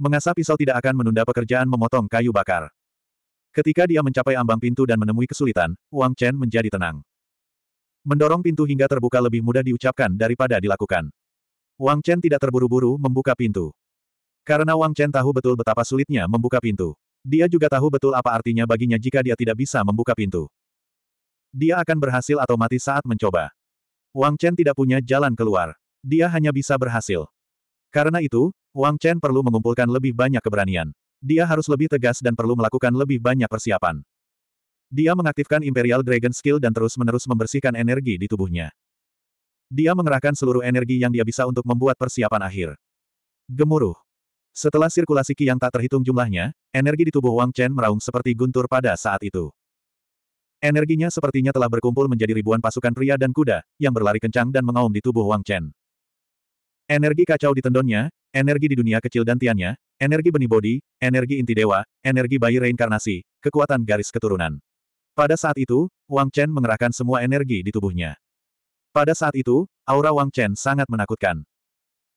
Mengasah pisau tidak akan menunda pekerjaan memotong kayu bakar. Ketika dia mencapai ambang pintu dan menemui kesulitan, Wang Chen menjadi tenang. Mendorong pintu hingga terbuka lebih mudah diucapkan daripada dilakukan. Wang Chen tidak terburu-buru membuka pintu. Karena Wang Chen tahu betul betapa sulitnya membuka pintu. Dia juga tahu betul apa artinya baginya jika dia tidak bisa membuka pintu. Dia akan berhasil atau mati saat mencoba. Wang Chen tidak punya jalan keluar. Dia hanya bisa berhasil. Karena itu, Wang Chen perlu mengumpulkan lebih banyak keberanian. Dia harus lebih tegas dan perlu melakukan lebih banyak persiapan. Dia mengaktifkan Imperial Dragon Skill dan terus-menerus membersihkan energi di tubuhnya. Dia mengerahkan seluruh energi yang dia bisa untuk membuat persiapan akhir. Gemuruh. Setelah sirkulasi Qi yang tak terhitung jumlahnya, energi di tubuh Wang Chen meraung seperti guntur pada saat itu. Energinya sepertinya telah berkumpul menjadi ribuan pasukan pria dan kuda, yang berlari kencang dan mengaum di tubuh Wang Chen. Energi kacau di tendonnya, energi di dunia kecil dan tiannya, energi benih bodi, energi inti dewa, energi bayi reinkarnasi, kekuatan garis keturunan. Pada saat itu, Wang Chen mengerahkan semua energi di tubuhnya. Pada saat itu, aura Wang Chen sangat menakutkan.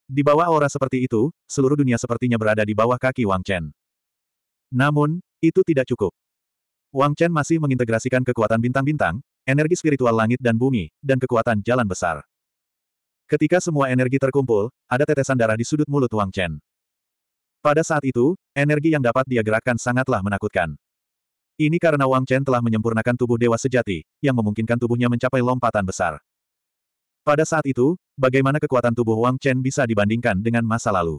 Di bawah aura seperti itu, seluruh dunia sepertinya berada di bawah kaki Wang Chen. Namun, itu tidak cukup. Wang Chen masih mengintegrasikan kekuatan bintang-bintang, energi spiritual langit dan bumi, dan kekuatan jalan besar. Ketika semua energi terkumpul, ada tetesan darah di sudut mulut Wang Chen. Pada saat itu, energi yang dapat dia gerakkan sangatlah menakutkan. Ini karena Wang Chen telah menyempurnakan tubuh dewa sejati, yang memungkinkan tubuhnya mencapai lompatan besar. Pada saat itu, bagaimana kekuatan tubuh Wang Chen bisa dibandingkan dengan masa lalu?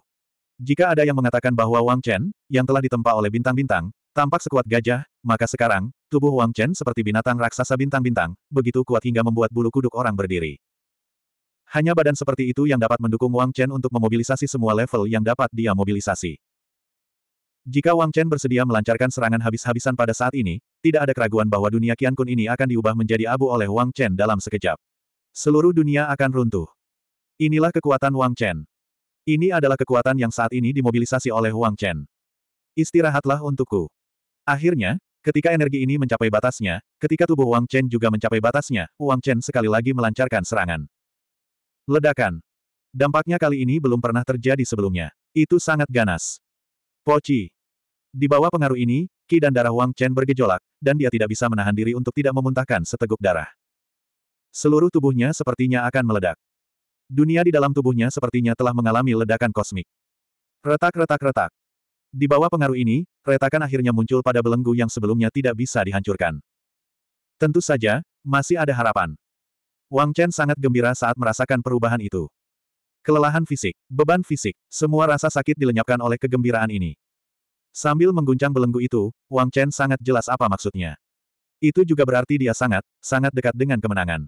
Jika ada yang mengatakan bahwa Wang Chen, yang telah ditempa oleh bintang-bintang, tampak sekuat gajah, maka sekarang, tubuh Wang Chen seperti binatang raksasa bintang-bintang, begitu kuat hingga membuat bulu kuduk orang berdiri. Hanya badan seperti itu yang dapat mendukung Wang Chen untuk memobilisasi semua level yang dapat dia mobilisasi. Jika Wang Chen bersedia melancarkan serangan habis-habisan pada saat ini, tidak ada keraguan bahwa dunia Kian Kun ini akan diubah menjadi abu oleh Wang Chen dalam sekejap. Seluruh dunia akan runtuh. Inilah kekuatan Wang Chen. Ini adalah kekuatan yang saat ini dimobilisasi oleh Wang Chen. Istirahatlah untukku. Akhirnya, ketika energi ini mencapai batasnya, ketika tubuh Wang Chen juga mencapai batasnya, Wang Chen sekali lagi melancarkan serangan. Ledakan. Dampaknya kali ini belum pernah terjadi sebelumnya. Itu sangat ganas. Poci. Di bawah pengaruh ini, Ki dan darah Wang Chen bergejolak, dan dia tidak bisa menahan diri untuk tidak memuntahkan seteguk darah. Seluruh tubuhnya sepertinya akan meledak. Dunia di dalam tubuhnya sepertinya telah mengalami ledakan kosmik. Retak-retak-retak. Di bawah pengaruh ini, retakan akhirnya muncul pada belenggu yang sebelumnya tidak bisa dihancurkan. Tentu saja, masih ada harapan. Wang Chen sangat gembira saat merasakan perubahan itu. Kelelahan fisik, beban fisik, semua rasa sakit dilenyapkan oleh kegembiraan ini. Sambil mengguncang belenggu itu, Wang Chen sangat jelas apa maksudnya. Itu juga berarti dia sangat, sangat dekat dengan kemenangan.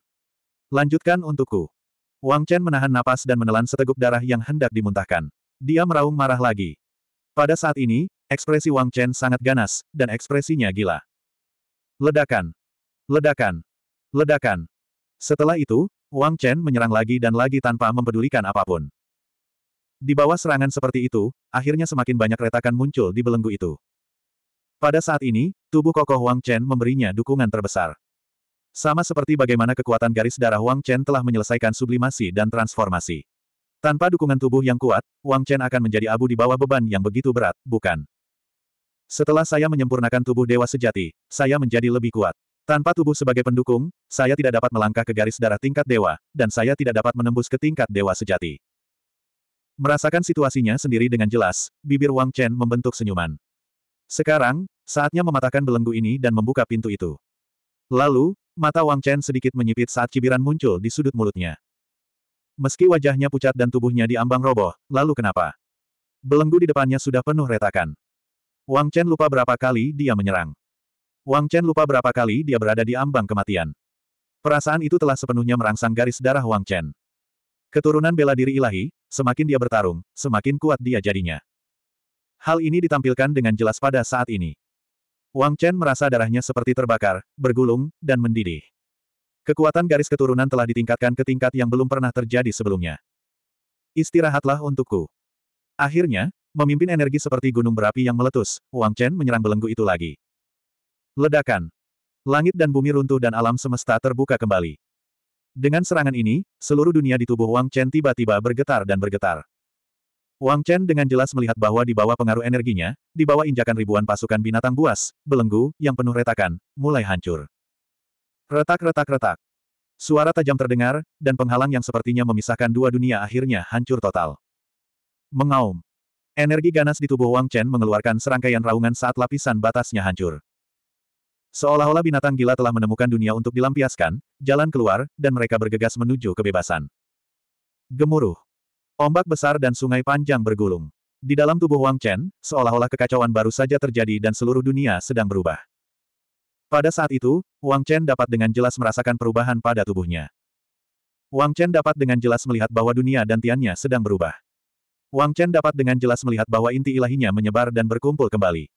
Lanjutkan untukku. Wang Chen menahan napas dan menelan seteguk darah yang hendak dimuntahkan. Dia meraung marah lagi. Pada saat ini, ekspresi Wang Chen sangat ganas, dan ekspresinya gila. Ledakan. Ledakan. Ledakan. Setelah itu, Wang Chen menyerang lagi dan lagi tanpa mempedulikan apapun. Di bawah serangan seperti itu, akhirnya semakin banyak retakan muncul di belenggu itu. Pada saat ini, tubuh kokoh Wang Chen memberinya dukungan terbesar. Sama seperti bagaimana kekuatan garis darah Wang Chen telah menyelesaikan sublimasi dan transformasi. Tanpa dukungan tubuh yang kuat, Wang Chen akan menjadi abu di bawah beban yang begitu berat, bukan? Setelah saya menyempurnakan tubuh dewa sejati, saya menjadi lebih kuat. Tanpa tubuh sebagai pendukung, saya tidak dapat melangkah ke garis darah tingkat dewa, dan saya tidak dapat menembus ke tingkat dewa sejati. Merasakan situasinya sendiri dengan jelas, bibir Wang Chen membentuk senyuman. Sekarang, saatnya mematahkan belenggu ini dan membuka pintu itu. Lalu, mata Wang Chen sedikit menyipit saat cibiran muncul di sudut mulutnya. Meski wajahnya pucat dan tubuhnya diambang roboh, lalu kenapa? Belenggu di depannya sudah penuh retakan. Wang Chen lupa berapa kali dia menyerang. Wang Chen lupa berapa kali dia berada di ambang kematian. Perasaan itu telah sepenuhnya merangsang garis darah Wang Chen. Keturunan bela diri ilahi, semakin dia bertarung, semakin kuat dia jadinya. Hal ini ditampilkan dengan jelas pada saat ini. Wang Chen merasa darahnya seperti terbakar, bergulung, dan mendidih. Kekuatan garis keturunan telah ditingkatkan ke tingkat yang belum pernah terjadi sebelumnya. Istirahatlah untukku. Akhirnya, memimpin energi seperti gunung berapi yang meletus, Wang Chen menyerang belenggu itu lagi. Ledakan. Langit dan bumi runtuh dan alam semesta terbuka kembali. Dengan serangan ini, seluruh dunia di tubuh Wang Chen tiba-tiba bergetar dan bergetar. Wang Chen dengan jelas melihat bahwa di bawah pengaruh energinya, di bawah injakan ribuan pasukan binatang buas, belenggu, yang penuh retakan, mulai hancur. Retak-retak-retak. Suara tajam terdengar, dan penghalang yang sepertinya memisahkan dua dunia akhirnya hancur total. Mengaum. Energi ganas di tubuh Wang Chen mengeluarkan serangkaian raungan saat lapisan batasnya hancur. Seolah-olah binatang gila telah menemukan dunia untuk dilampiaskan, jalan keluar, dan mereka bergegas menuju kebebasan. Gemuruh. Ombak besar dan sungai panjang bergulung. Di dalam tubuh Wang Chen, seolah-olah kekacauan baru saja terjadi dan seluruh dunia sedang berubah. Pada saat itu, Wang Chen dapat dengan jelas merasakan perubahan pada tubuhnya. Wang Chen dapat dengan jelas melihat bahwa dunia dan tiannya sedang berubah. Wang Chen dapat dengan jelas melihat bahwa inti ilahinya menyebar dan berkumpul kembali.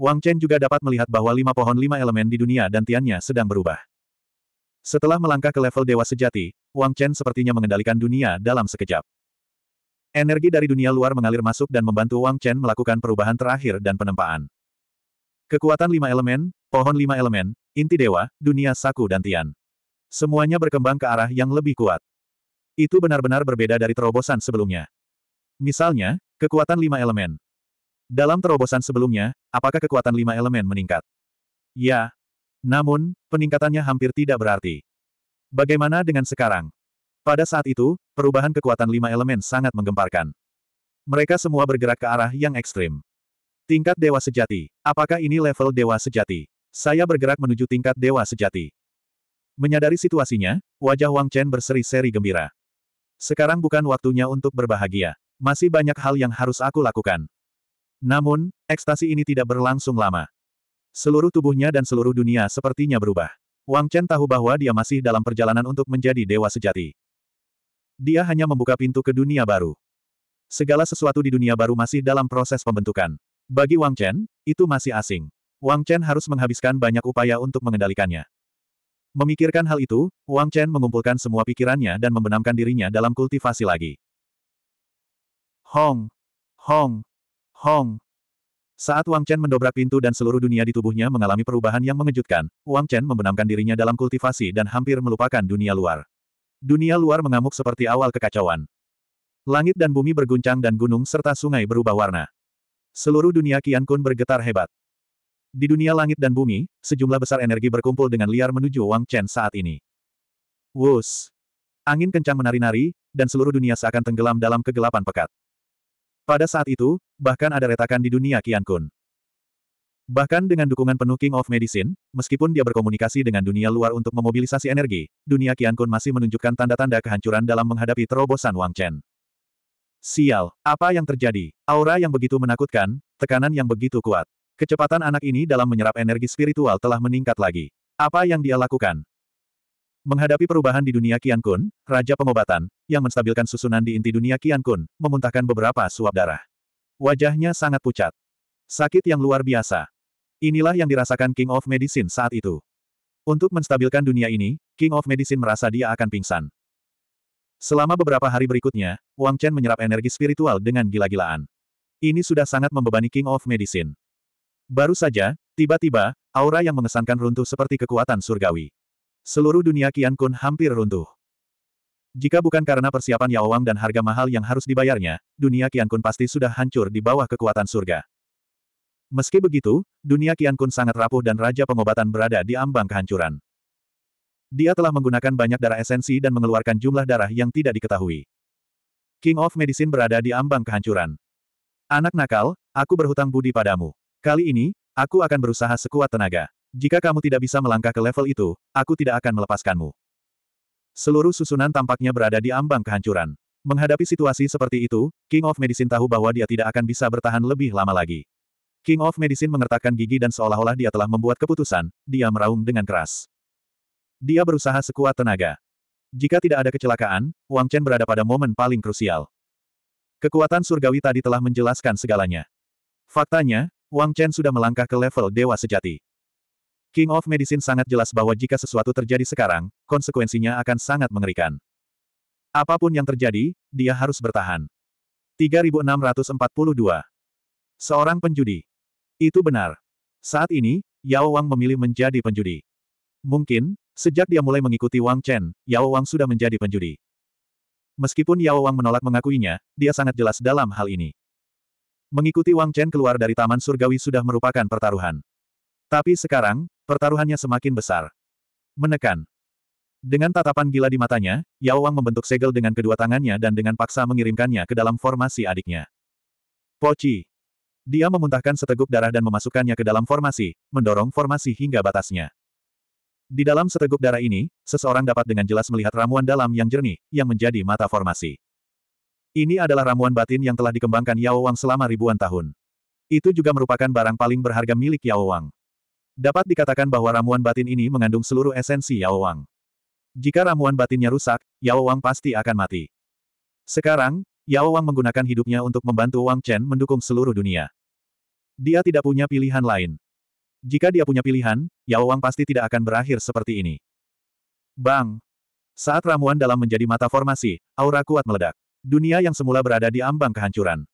Wang Chen juga dapat melihat bahwa lima pohon lima elemen di dunia dan tiannya sedang berubah. Setelah melangkah ke level dewa sejati, Wang Chen sepertinya mengendalikan dunia dalam sekejap. Energi dari dunia luar mengalir masuk dan membantu Wang Chen melakukan perubahan terakhir dan penempaan. Kekuatan lima elemen, pohon lima elemen, inti dewa, dunia saku dan tian. Semuanya berkembang ke arah yang lebih kuat. Itu benar-benar berbeda dari terobosan sebelumnya. Misalnya, kekuatan lima elemen, dalam terobosan sebelumnya, apakah kekuatan lima elemen meningkat? Ya. Namun, peningkatannya hampir tidak berarti. Bagaimana dengan sekarang? Pada saat itu, perubahan kekuatan lima elemen sangat menggemparkan. Mereka semua bergerak ke arah yang ekstrim. Tingkat Dewa Sejati. Apakah ini level Dewa Sejati? Saya bergerak menuju tingkat Dewa Sejati. Menyadari situasinya, wajah Wang Chen berseri-seri gembira. Sekarang bukan waktunya untuk berbahagia. Masih banyak hal yang harus aku lakukan. Namun, ekstasi ini tidak berlangsung lama. Seluruh tubuhnya dan seluruh dunia sepertinya berubah. Wang Chen tahu bahwa dia masih dalam perjalanan untuk menjadi dewa sejati. Dia hanya membuka pintu ke dunia baru. Segala sesuatu di dunia baru masih dalam proses pembentukan. Bagi Wang Chen, itu masih asing. Wang Chen harus menghabiskan banyak upaya untuk mengendalikannya. Memikirkan hal itu, Wang Chen mengumpulkan semua pikirannya dan membenamkan dirinya dalam kultivasi lagi. Hong! Hong! Hong! Saat Wang Chen mendobrak pintu dan seluruh dunia di tubuhnya mengalami perubahan yang mengejutkan, Wang Chen membenamkan dirinya dalam kultivasi dan hampir melupakan dunia luar. Dunia luar mengamuk seperti awal kekacauan. Langit dan bumi berguncang dan gunung serta sungai berubah warna. Seluruh dunia Qian Kun bergetar hebat. Di dunia langit dan bumi, sejumlah besar energi berkumpul dengan liar menuju Wang Chen saat ini. Wus! Angin kencang menari-nari, dan seluruh dunia seakan tenggelam dalam kegelapan pekat. Pada saat itu, bahkan ada retakan di dunia Qian Kun. Bahkan dengan dukungan penuh King of Medicine, meskipun dia berkomunikasi dengan dunia luar untuk memobilisasi energi, dunia Qian Kun masih menunjukkan tanda-tanda kehancuran dalam menghadapi terobosan Wang Chen. Sial, apa yang terjadi? Aura yang begitu menakutkan, tekanan yang begitu kuat. Kecepatan anak ini dalam menyerap energi spiritual telah meningkat lagi. Apa yang dia lakukan? Menghadapi perubahan di dunia Qian Kun, Raja Pengobatan, yang menstabilkan susunan di inti dunia Qian Kun, memuntahkan beberapa suap darah. Wajahnya sangat pucat. Sakit yang luar biasa. Inilah yang dirasakan King of Medicine saat itu. Untuk menstabilkan dunia ini, King of Medicine merasa dia akan pingsan. Selama beberapa hari berikutnya, Wang Chen menyerap energi spiritual dengan gila-gilaan. Ini sudah sangat membebani King of Medicine. Baru saja, tiba-tiba, aura yang mengesankan runtuh seperti kekuatan surgawi seluruh dunia Qian Kun hampir runtuh. Jika bukan karena persiapan Yao Wang dan harga mahal yang harus dibayarnya, dunia Qian Kun pasti sudah hancur di bawah kekuatan surga. Meski begitu, dunia Qian Kun sangat rapuh dan Raja Pengobatan berada di ambang kehancuran. Dia telah menggunakan banyak darah esensi dan mengeluarkan jumlah darah yang tidak diketahui. King of Medicine berada di ambang kehancuran. Anak nakal, aku berhutang budi padamu. Kali ini, aku akan berusaha sekuat tenaga. Jika kamu tidak bisa melangkah ke level itu, aku tidak akan melepaskanmu. Seluruh susunan tampaknya berada di ambang kehancuran. Menghadapi situasi seperti itu, King of Medicine tahu bahwa dia tidak akan bisa bertahan lebih lama lagi. King of Medicine mengertakkan gigi dan seolah-olah dia telah membuat keputusan, dia meraung dengan keras. Dia berusaha sekuat tenaga. Jika tidak ada kecelakaan, Wang Chen berada pada momen paling krusial. Kekuatan surgawi tadi telah menjelaskan segalanya. Faktanya, Wang Chen sudah melangkah ke level dewa sejati. King of Medicine sangat jelas bahwa jika sesuatu terjadi sekarang, konsekuensinya akan sangat mengerikan. Apapun yang terjadi, dia harus bertahan. 3642. Seorang penjudi. Itu benar. Saat ini, Yao Wang memilih menjadi penjudi. Mungkin, sejak dia mulai mengikuti Wang Chen, Yao Wang sudah menjadi penjudi. Meskipun Yao Wang menolak mengakuinya, dia sangat jelas dalam hal ini. Mengikuti Wang Chen keluar dari Taman Surgawi sudah merupakan pertaruhan. Tapi sekarang, pertaruhannya semakin besar. Menekan. Dengan tatapan gila di matanya, Yao Wang membentuk segel dengan kedua tangannya dan dengan paksa mengirimkannya ke dalam formasi adiknya. Poci. Dia memuntahkan seteguk darah dan memasukkannya ke dalam formasi, mendorong formasi hingga batasnya. Di dalam seteguk darah ini, seseorang dapat dengan jelas melihat ramuan dalam yang jernih, yang menjadi mata formasi. Ini adalah ramuan batin yang telah dikembangkan Yao Wang selama ribuan tahun. Itu juga merupakan barang paling berharga milik Yao Wang. Dapat dikatakan bahwa ramuan batin ini mengandung seluruh esensi Yao Wang. Jika ramuan batinnya rusak, Yao Wang pasti akan mati. Sekarang, Yao Wang menggunakan hidupnya untuk membantu Wang Chen mendukung seluruh dunia. Dia tidak punya pilihan lain. Jika dia punya pilihan, Yao Wang pasti tidak akan berakhir seperti ini. Bang! Saat ramuan dalam menjadi mata formasi, aura kuat meledak. Dunia yang semula berada di ambang kehancuran.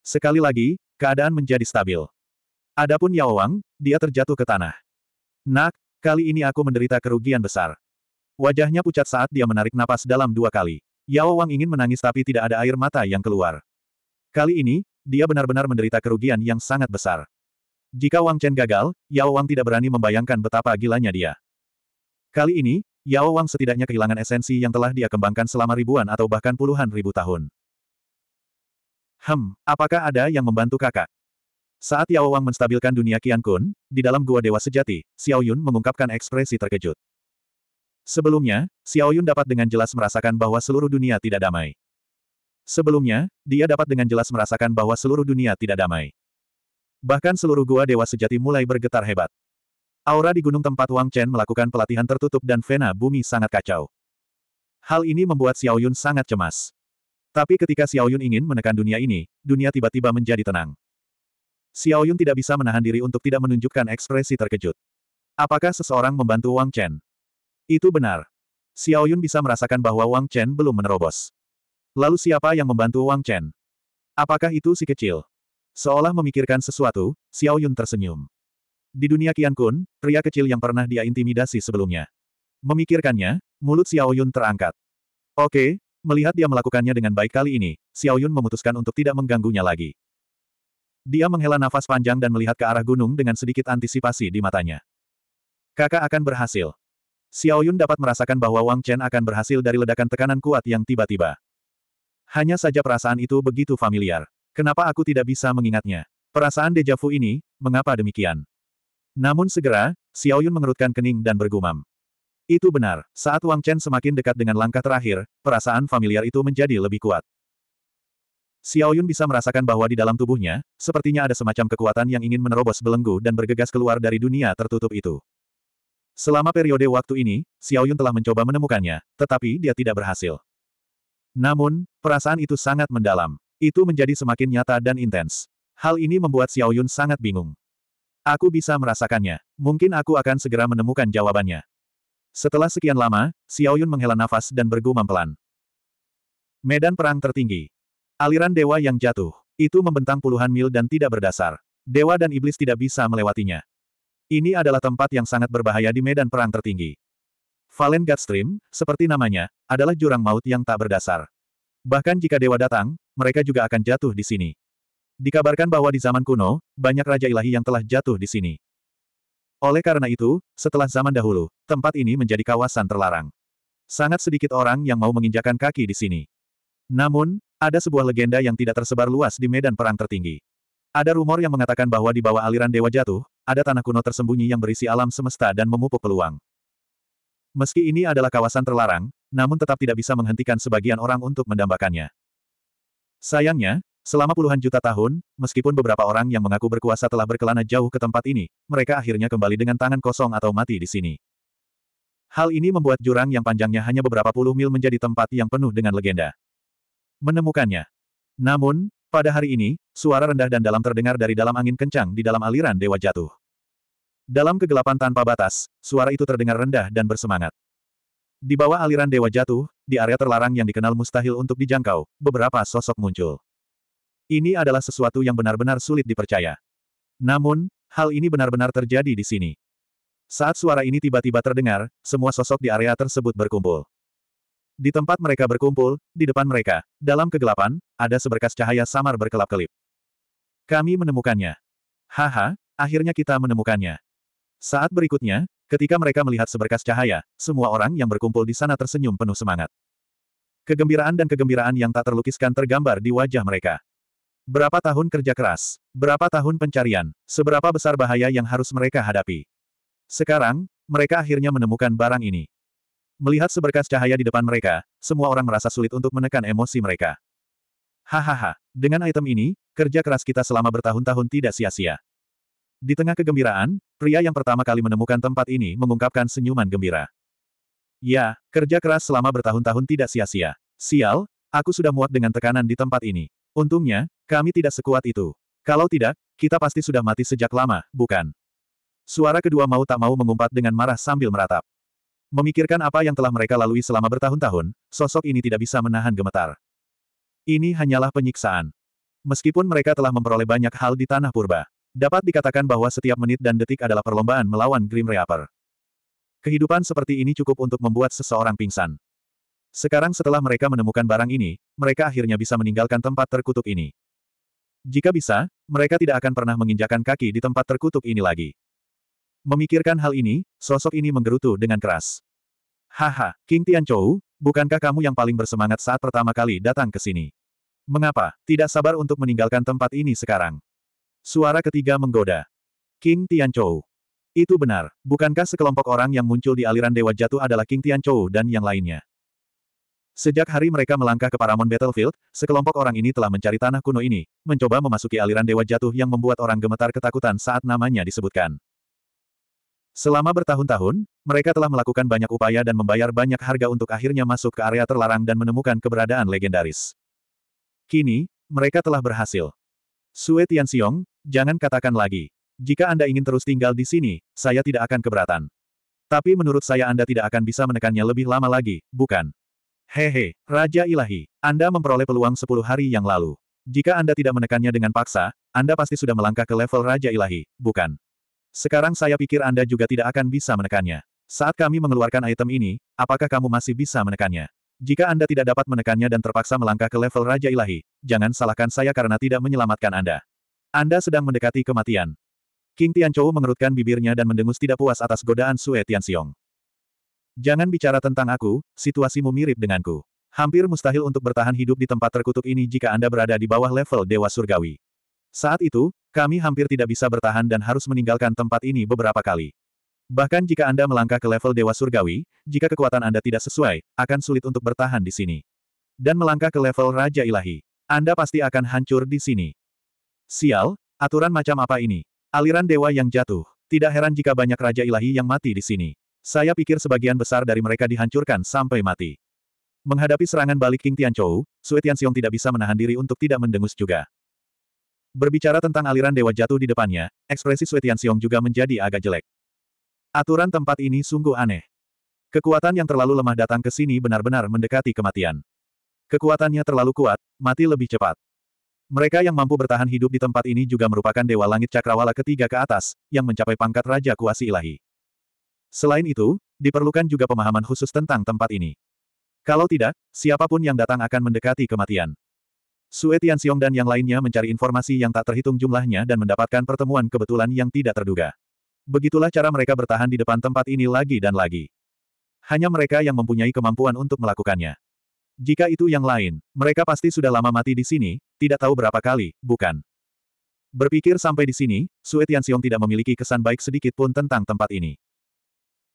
Sekali lagi, keadaan menjadi stabil. Adapun Yao Wang, dia terjatuh ke tanah. Nak, kali ini aku menderita kerugian besar. Wajahnya pucat saat dia menarik napas dalam dua kali. Yao Wang ingin menangis tapi tidak ada air mata yang keluar. Kali ini, dia benar-benar menderita kerugian yang sangat besar. Jika Wang Chen gagal, Yao Wang tidak berani membayangkan betapa gilanya dia. Kali ini, Yao Wang setidaknya kehilangan esensi yang telah dia kembangkan selama ribuan atau bahkan puluhan ribu tahun. Hem, apakah ada yang membantu kakak? Saat Yao Wang menstabilkan dunia Qian Kun, di dalam gua dewa sejati, Xiao Yun mengungkapkan ekspresi terkejut. Sebelumnya, Xiao Yun dapat dengan jelas merasakan bahwa seluruh dunia tidak damai. Sebelumnya, dia dapat dengan jelas merasakan bahwa seluruh dunia tidak damai. Bahkan seluruh gua dewa sejati mulai bergetar hebat. Aura di gunung tempat Wang Chen melakukan pelatihan tertutup dan vena bumi sangat kacau. Hal ini membuat Xiao Yun sangat cemas. Tapi ketika Xiao Yun ingin menekan dunia ini, dunia tiba-tiba menjadi tenang. Xiao Yun tidak bisa menahan diri untuk tidak menunjukkan ekspresi terkejut. Apakah seseorang membantu Wang Chen? Itu benar. Xiao Yun bisa merasakan bahwa Wang Chen belum menerobos. Lalu siapa yang membantu Wang Chen? Apakah itu si kecil? Seolah memikirkan sesuatu, Xiao Yun tersenyum. Di dunia Qian Kun, pria kecil yang pernah dia intimidasi sebelumnya. Memikirkannya, mulut Xiao Yun terangkat. Oke, melihat dia melakukannya dengan baik kali ini, Xiao Yun memutuskan untuk tidak mengganggunya lagi. Dia menghela nafas panjang dan melihat ke arah gunung dengan sedikit antisipasi di matanya. Kakak akan berhasil. Xiao Yun dapat merasakan bahwa Wang Chen akan berhasil dari ledakan tekanan kuat yang tiba-tiba. Hanya saja perasaan itu begitu familiar. Kenapa aku tidak bisa mengingatnya? Perasaan dejavu ini, mengapa demikian? Namun segera, Xiao Yun mengerutkan kening dan bergumam. Itu benar, saat Wang Chen semakin dekat dengan langkah terakhir, perasaan familiar itu menjadi lebih kuat. Xiaoyun bisa merasakan bahwa di dalam tubuhnya, sepertinya ada semacam kekuatan yang ingin menerobos belenggu dan bergegas keluar dari dunia tertutup itu. Selama periode waktu ini, Xiaoyun telah mencoba menemukannya, tetapi dia tidak berhasil. Namun, perasaan itu sangat mendalam. Itu menjadi semakin nyata dan intens. Hal ini membuat Xiaoyun sangat bingung. Aku bisa merasakannya. Mungkin aku akan segera menemukan jawabannya. Setelah sekian lama, Xiaoyun menghela nafas dan bergumam pelan. Medan perang tertinggi. Aliran dewa yang jatuh. Itu membentang puluhan mil dan tidak berdasar. Dewa dan iblis tidak bisa melewatinya. Ini adalah tempat yang sangat berbahaya di medan perang tertinggi. Valen Godstream, seperti namanya, adalah jurang maut yang tak berdasar. Bahkan jika dewa datang, mereka juga akan jatuh di sini. Dikabarkan bahwa di zaman kuno, banyak raja ilahi yang telah jatuh di sini. Oleh karena itu, setelah zaman dahulu, tempat ini menjadi kawasan terlarang. Sangat sedikit orang yang mau menginjakan kaki di sini. Namun, ada sebuah legenda yang tidak tersebar luas di medan perang tertinggi. Ada rumor yang mengatakan bahwa di bawah aliran dewa jatuh, ada tanah kuno tersembunyi yang berisi alam semesta dan memupuk peluang. Meski ini adalah kawasan terlarang, namun tetap tidak bisa menghentikan sebagian orang untuk mendambakannya. Sayangnya, selama puluhan juta tahun, meskipun beberapa orang yang mengaku berkuasa telah berkelana jauh ke tempat ini, mereka akhirnya kembali dengan tangan kosong atau mati di sini. Hal ini membuat jurang yang panjangnya hanya beberapa puluh mil menjadi tempat yang penuh dengan legenda menemukannya. Namun, pada hari ini, suara rendah dan dalam terdengar dari dalam angin kencang di dalam aliran dewa jatuh. Dalam kegelapan tanpa batas, suara itu terdengar rendah dan bersemangat. Di bawah aliran dewa jatuh, di area terlarang yang dikenal mustahil untuk dijangkau, beberapa sosok muncul. Ini adalah sesuatu yang benar-benar sulit dipercaya. Namun, hal ini benar-benar terjadi di sini. Saat suara ini tiba-tiba terdengar, semua sosok di area tersebut berkumpul. Di tempat mereka berkumpul, di depan mereka, dalam kegelapan, ada seberkas cahaya samar berkelap-kelip. Kami menemukannya. Haha, akhirnya kita menemukannya. Saat berikutnya, ketika mereka melihat seberkas cahaya, semua orang yang berkumpul di sana tersenyum penuh semangat. Kegembiraan dan kegembiraan yang tak terlukiskan tergambar di wajah mereka. Berapa tahun kerja keras, berapa tahun pencarian, seberapa besar bahaya yang harus mereka hadapi. Sekarang, mereka akhirnya menemukan barang ini. Melihat seberkas cahaya di depan mereka, semua orang merasa sulit untuk menekan emosi mereka. Hahaha, dengan item ini, kerja keras kita selama bertahun-tahun tidak sia-sia. Di tengah kegembiraan, pria yang pertama kali menemukan tempat ini mengungkapkan senyuman gembira. Ya, kerja keras selama bertahun-tahun tidak sia-sia. Sial, aku sudah muat dengan tekanan di tempat ini. Untungnya, kami tidak sekuat itu. Kalau tidak, kita pasti sudah mati sejak lama, bukan? Suara kedua mau tak mau mengumpat dengan marah sambil meratap. Memikirkan apa yang telah mereka lalui selama bertahun-tahun, sosok ini tidak bisa menahan gemetar. Ini hanyalah penyiksaan. Meskipun mereka telah memperoleh banyak hal di Tanah Purba, dapat dikatakan bahwa setiap menit dan detik adalah perlombaan melawan Grim Reaper. Kehidupan seperti ini cukup untuk membuat seseorang pingsan. Sekarang setelah mereka menemukan barang ini, mereka akhirnya bisa meninggalkan tempat terkutuk ini. Jika bisa, mereka tidak akan pernah menginjakan kaki di tempat terkutuk ini lagi. Memikirkan hal ini, sosok ini menggerutu dengan keras. Haha, King Tianchou, bukankah kamu yang paling bersemangat saat pertama kali datang ke sini? Mengapa, tidak sabar untuk meninggalkan tempat ini sekarang? Suara ketiga menggoda. King Tianchou. Itu benar, bukankah sekelompok orang yang muncul di aliran Dewa Jatuh adalah King Tianchou dan yang lainnya? Sejak hari mereka melangkah ke Paramount Battlefield, sekelompok orang ini telah mencari tanah kuno ini, mencoba memasuki aliran Dewa Jatuh yang membuat orang gemetar ketakutan saat namanya disebutkan. Selama bertahun-tahun, mereka telah melakukan banyak upaya dan membayar banyak harga untuk akhirnya masuk ke area terlarang dan menemukan keberadaan legendaris. Kini, mereka telah berhasil. Sue Tianxiong, jangan katakan lagi. Jika Anda ingin terus tinggal di sini, saya tidak akan keberatan. Tapi menurut saya Anda tidak akan bisa menekannya lebih lama lagi, bukan? Hehe, Raja Ilahi, Anda memperoleh peluang 10 hari yang lalu. Jika Anda tidak menekannya dengan paksa, Anda pasti sudah melangkah ke level Raja Ilahi, bukan? Sekarang saya pikir Anda juga tidak akan bisa menekannya. Saat kami mengeluarkan item ini, apakah kamu masih bisa menekannya? Jika Anda tidak dapat menekannya dan terpaksa melangkah ke level Raja Ilahi, jangan salahkan saya karena tidak menyelamatkan Anda. Anda sedang mendekati kematian. King Tianchou mengerutkan bibirnya dan mendengus tidak puas atas godaan Sue Tianxiong. Jangan bicara tentang aku, situasimu mirip denganku. Hampir mustahil untuk bertahan hidup di tempat terkutuk ini jika Anda berada di bawah level Dewa Surgawi. Saat itu, kami hampir tidak bisa bertahan dan harus meninggalkan tempat ini beberapa kali. Bahkan jika Anda melangkah ke level Dewa Surgawi, jika kekuatan Anda tidak sesuai, akan sulit untuk bertahan di sini. Dan melangkah ke level Raja Ilahi, Anda pasti akan hancur di sini. Sial, aturan macam apa ini? Aliran dewa yang jatuh. Tidak heran jika banyak Raja Ilahi yang mati di sini. Saya pikir sebagian besar dari mereka dihancurkan sampai mati. Menghadapi serangan balik King Tianchou, Sui Tianxiong tidak bisa menahan diri untuk tidak mendengus juga. Berbicara tentang aliran dewa jatuh di depannya, ekspresi Sui Tianxiong juga menjadi agak jelek. Aturan tempat ini sungguh aneh. Kekuatan yang terlalu lemah datang ke sini benar-benar mendekati kematian. Kekuatannya terlalu kuat, mati lebih cepat. Mereka yang mampu bertahan hidup di tempat ini juga merupakan Dewa Langit Cakrawala ketiga ke atas, yang mencapai pangkat Raja Kuasi Ilahi. Selain itu, diperlukan juga pemahaman khusus tentang tempat ini. Kalau tidak, siapapun yang datang akan mendekati kematian. Sue Tianxiong dan yang lainnya mencari informasi yang tak terhitung jumlahnya dan mendapatkan pertemuan kebetulan yang tidak terduga. Begitulah cara mereka bertahan di depan tempat ini lagi dan lagi. Hanya mereka yang mempunyai kemampuan untuk melakukannya. Jika itu yang lain, mereka pasti sudah lama mati di sini, tidak tahu berapa kali, bukan? Berpikir sampai di sini, Sue Tianxiong tidak memiliki kesan baik sedikit pun tentang tempat ini.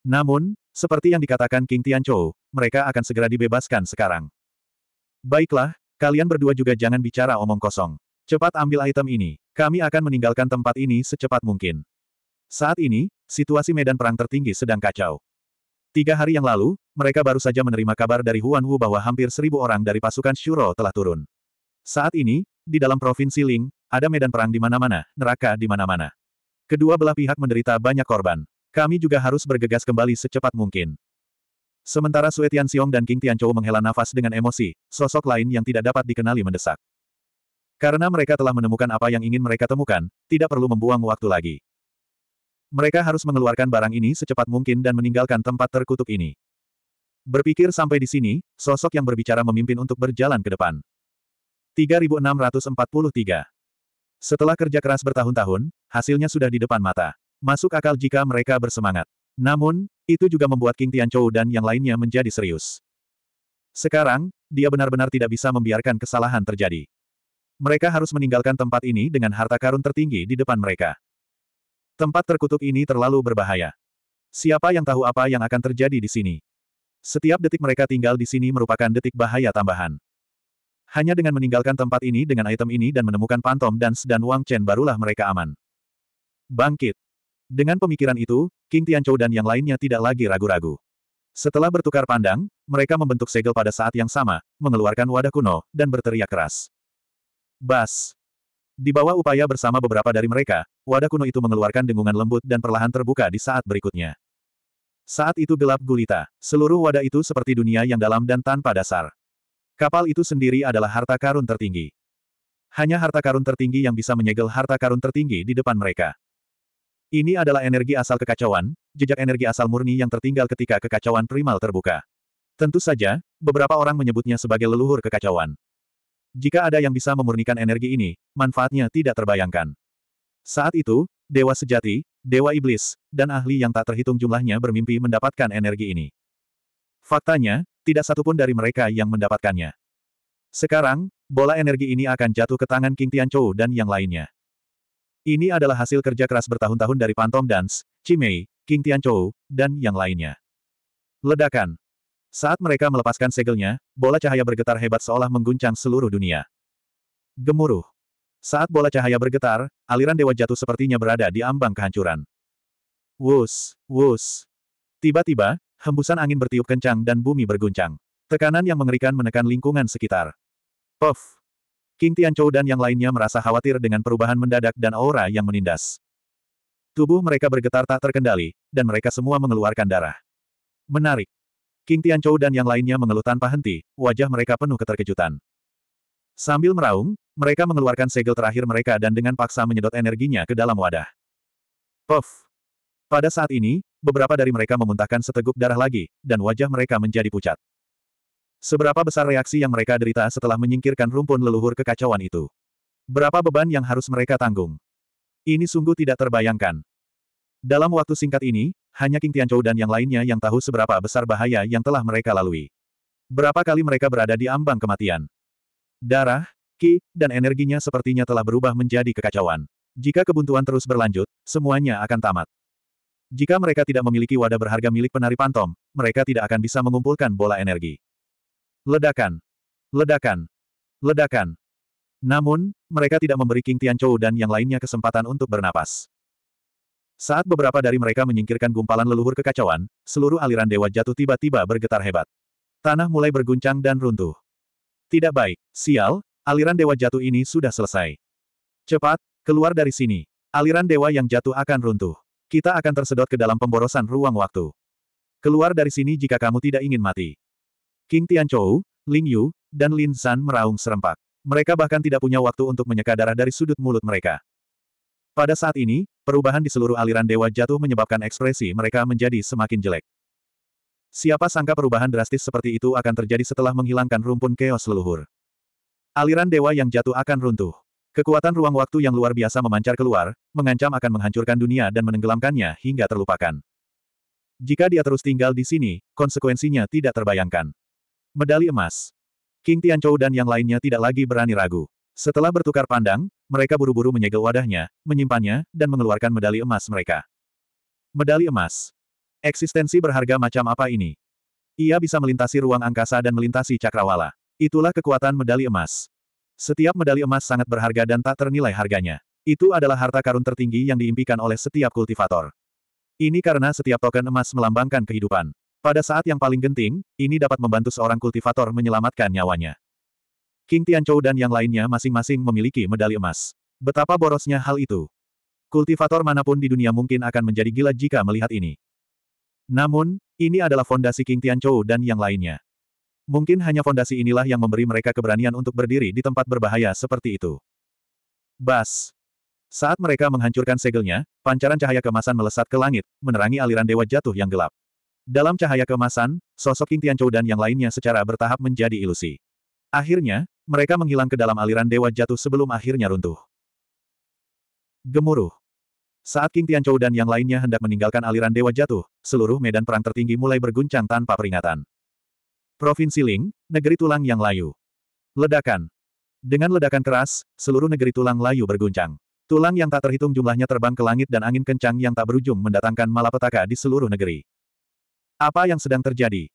Namun, seperti yang dikatakan King Tianchou, mereka akan segera dibebaskan sekarang. Baiklah, Kalian berdua juga jangan bicara omong kosong. Cepat ambil item ini, kami akan meninggalkan tempat ini secepat mungkin. Saat ini, situasi medan perang tertinggi sedang kacau. Tiga hari yang lalu, mereka baru saja menerima kabar dari Huan Hu bahwa hampir seribu orang dari pasukan Shuro telah turun. Saat ini, di dalam provinsi Ling, ada medan perang di mana-mana, neraka di mana-mana. Kedua belah pihak menderita banyak korban. Kami juga harus bergegas kembali secepat mungkin. Sementara Sue Xiong dan King Tian Chou menghela nafas dengan emosi, sosok lain yang tidak dapat dikenali mendesak. Karena mereka telah menemukan apa yang ingin mereka temukan, tidak perlu membuang waktu lagi. Mereka harus mengeluarkan barang ini secepat mungkin dan meninggalkan tempat terkutuk ini. Berpikir sampai di sini, sosok yang berbicara memimpin untuk berjalan ke depan. 3643 Setelah kerja keras bertahun-tahun, hasilnya sudah di depan mata. Masuk akal jika mereka bersemangat. Namun, itu juga membuat King Tianchou dan yang lainnya menjadi serius. Sekarang, dia benar-benar tidak bisa membiarkan kesalahan terjadi. Mereka harus meninggalkan tempat ini dengan harta karun tertinggi di depan mereka. Tempat terkutuk ini terlalu berbahaya. Siapa yang tahu apa yang akan terjadi di sini? Setiap detik mereka tinggal di sini merupakan detik bahaya tambahan. Hanya dengan meninggalkan tempat ini dengan item ini dan menemukan Pantom Dance dan Wang Chen barulah mereka aman. Bangkit! Dengan pemikiran itu, King Tianchou dan yang lainnya tidak lagi ragu-ragu. Setelah bertukar pandang, mereka membentuk segel pada saat yang sama, mengeluarkan wadah kuno, dan berteriak keras. Bas! Di bawah upaya bersama beberapa dari mereka, wadah kuno itu mengeluarkan dengungan lembut dan perlahan terbuka di saat berikutnya. Saat itu gelap gulita, seluruh wadah itu seperti dunia yang dalam dan tanpa dasar. Kapal itu sendiri adalah harta karun tertinggi. Hanya harta karun tertinggi yang bisa menyegel harta karun tertinggi di depan mereka. Ini adalah energi asal kekacauan, jejak energi asal murni yang tertinggal ketika kekacauan primal terbuka. Tentu saja, beberapa orang menyebutnya sebagai leluhur kekacauan. Jika ada yang bisa memurnikan energi ini, manfaatnya tidak terbayangkan. Saat itu, dewa sejati, dewa iblis, dan ahli yang tak terhitung jumlahnya bermimpi mendapatkan energi ini. Faktanya, tidak satupun dari mereka yang mendapatkannya. Sekarang, bola energi ini akan jatuh ke tangan King Tianchou dan yang lainnya. Ini adalah hasil kerja keras bertahun-tahun dari Phantom Dance, Cimei, King Tianchou, dan yang lainnya. Ledakan. Saat mereka melepaskan segelnya, bola cahaya bergetar hebat seolah mengguncang seluruh dunia. Gemuruh. Saat bola cahaya bergetar, aliran dewa jatuh sepertinya berada di ambang kehancuran. Wus, wus. Tiba-tiba, hembusan angin bertiup kencang dan bumi berguncang. Tekanan yang mengerikan menekan lingkungan sekitar. Puff. King Tianchou dan yang lainnya merasa khawatir dengan perubahan mendadak dan aura yang menindas. Tubuh mereka bergetar tak terkendali, dan mereka semua mengeluarkan darah. Menarik. King Tianchou dan yang lainnya mengeluh tanpa henti, wajah mereka penuh keterkejutan. Sambil meraung, mereka mengeluarkan segel terakhir mereka dan dengan paksa menyedot energinya ke dalam wadah. Puff! Pada saat ini, beberapa dari mereka memuntahkan seteguk darah lagi, dan wajah mereka menjadi pucat. Seberapa besar reaksi yang mereka derita setelah menyingkirkan rumpun leluhur kekacauan itu? Berapa beban yang harus mereka tanggung? Ini sungguh tidak terbayangkan. Dalam waktu singkat ini, hanya King Tianchou dan yang lainnya yang tahu seberapa besar bahaya yang telah mereka lalui. Berapa kali mereka berada di ambang kematian. Darah, ki, dan energinya sepertinya telah berubah menjadi kekacauan. Jika kebuntuan terus berlanjut, semuanya akan tamat. Jika mereka tidak memiliki wadah berharga milik penari pantom, mereka tidak akan bisa mengumpulkan bola energi. Ledakan. Ledakan. Ledakan. Namun, mereka tidak memberi King Tianchou dan yang lainnya kesempatan untuk bernapas. Saat beberapa dari mereka menyingkirkan gumpalan leluhur kekacauan, seluruh aliran dewa jatuh tiba-tiba bergetar hebat. Tanah mulai berguncang dan runtuh. Tidak baik, sial, aliran dewa jatuh ini sudah selesai. Cepat, keluar dari sini. Aliran dewa yang jatuh akan runtuh. Kita akan tersedot ke dalam pemborosan ruang waktu. Keluar dari sini jika kamu tidak ingin mati. King Tianchou, Ling Yu, dan Lin San meraung serempak. Mereka bahkan tidak punya waktu untuk menyeka darah dari sudut mulut mereka. Pada saat ini, perubahan di seluruh aliran dewa jatuh menyebabkan ekspresi mereka menjadi semakin jelek. Siapa sangka perubahan drastis seperti itu akan terjadi setelah menghilangkan rumpun keos leluhur. Aliran dewa yang jatuh akan runtuh. Kekuatan ruang waktu yang luar biasa memancar keluar, mengancam akan menghancurkan dunia dan menenggelamkannya hingga terlupakan. Jika dia terus tinggal di sini, konsekuensinya tidak terbayangkan. Medali emas. King Tianchou dan yang lainnya tidak lagi berani ragu. Setelah bertukar pandang, mereka buru-buru menyegel wadahnya, menyimpannya, dan mengeluarkan medali emas mereka. Medali emas. Eksistensi berharga macam apa ini? Ia bisa melintasi ruang angkasa dan melintasi cakrawala. Itulah kekuatan medali emas. Setiap medali emas sangat berharga dan tak ternilai harganya. Itu adalah harta karun tertinggi yang diimpikan oleh setiap kultivator. Ini karena setiap token emas melambangkan kehidupan. Pada saat yang paling genting, ini dapat membantu seorang kultivator menyelamatkan nyawanya. King Tianchou dan yang lainnya masing-masing memiliki medali emas. Betapa borosnya hal itu. Kultivator manapun di dunia mungkin akan menjadi gila jika melihat ini. Namun, ini adalah fondasi King Tianchou dan yang lainnya. Mungkin hanya fondasi inilah yang memberi mereka keberanian untuk berdiri di tempat berbahaya seperti itu. Bas. Saat mereka menghancurkan segelnya, pancaran cahaya kemasan melesat ke langit, menerangi aliran dewa jatuh yang gelap. Dalam cahaya kemasan, sosok King Tianchou dan yang lainnya secara bertahap menjadi ilusi. Akhirnya, mereka menghilang ke dalam aliran dewa jatuh sebelum akhirnya runtuh. Gemuruh. Saat King Tianchou dan yang lainnya hendak meninggalkan aliran dewa jatuh, seluruh medan perang tertinggi mulai berguncang tanpa peringatan. Provinsi Ling, negeri tulang yang layu. Ledakan. Dengan ledakan keras, seluruh negeri tulang layu berguncang. Tulang yang tak terhitung jumlahnya terbang ke langit dan angin kencang yang tak berujung mendatangkan malapetaka di seluruh negeri. Apa yang sedang terjadi?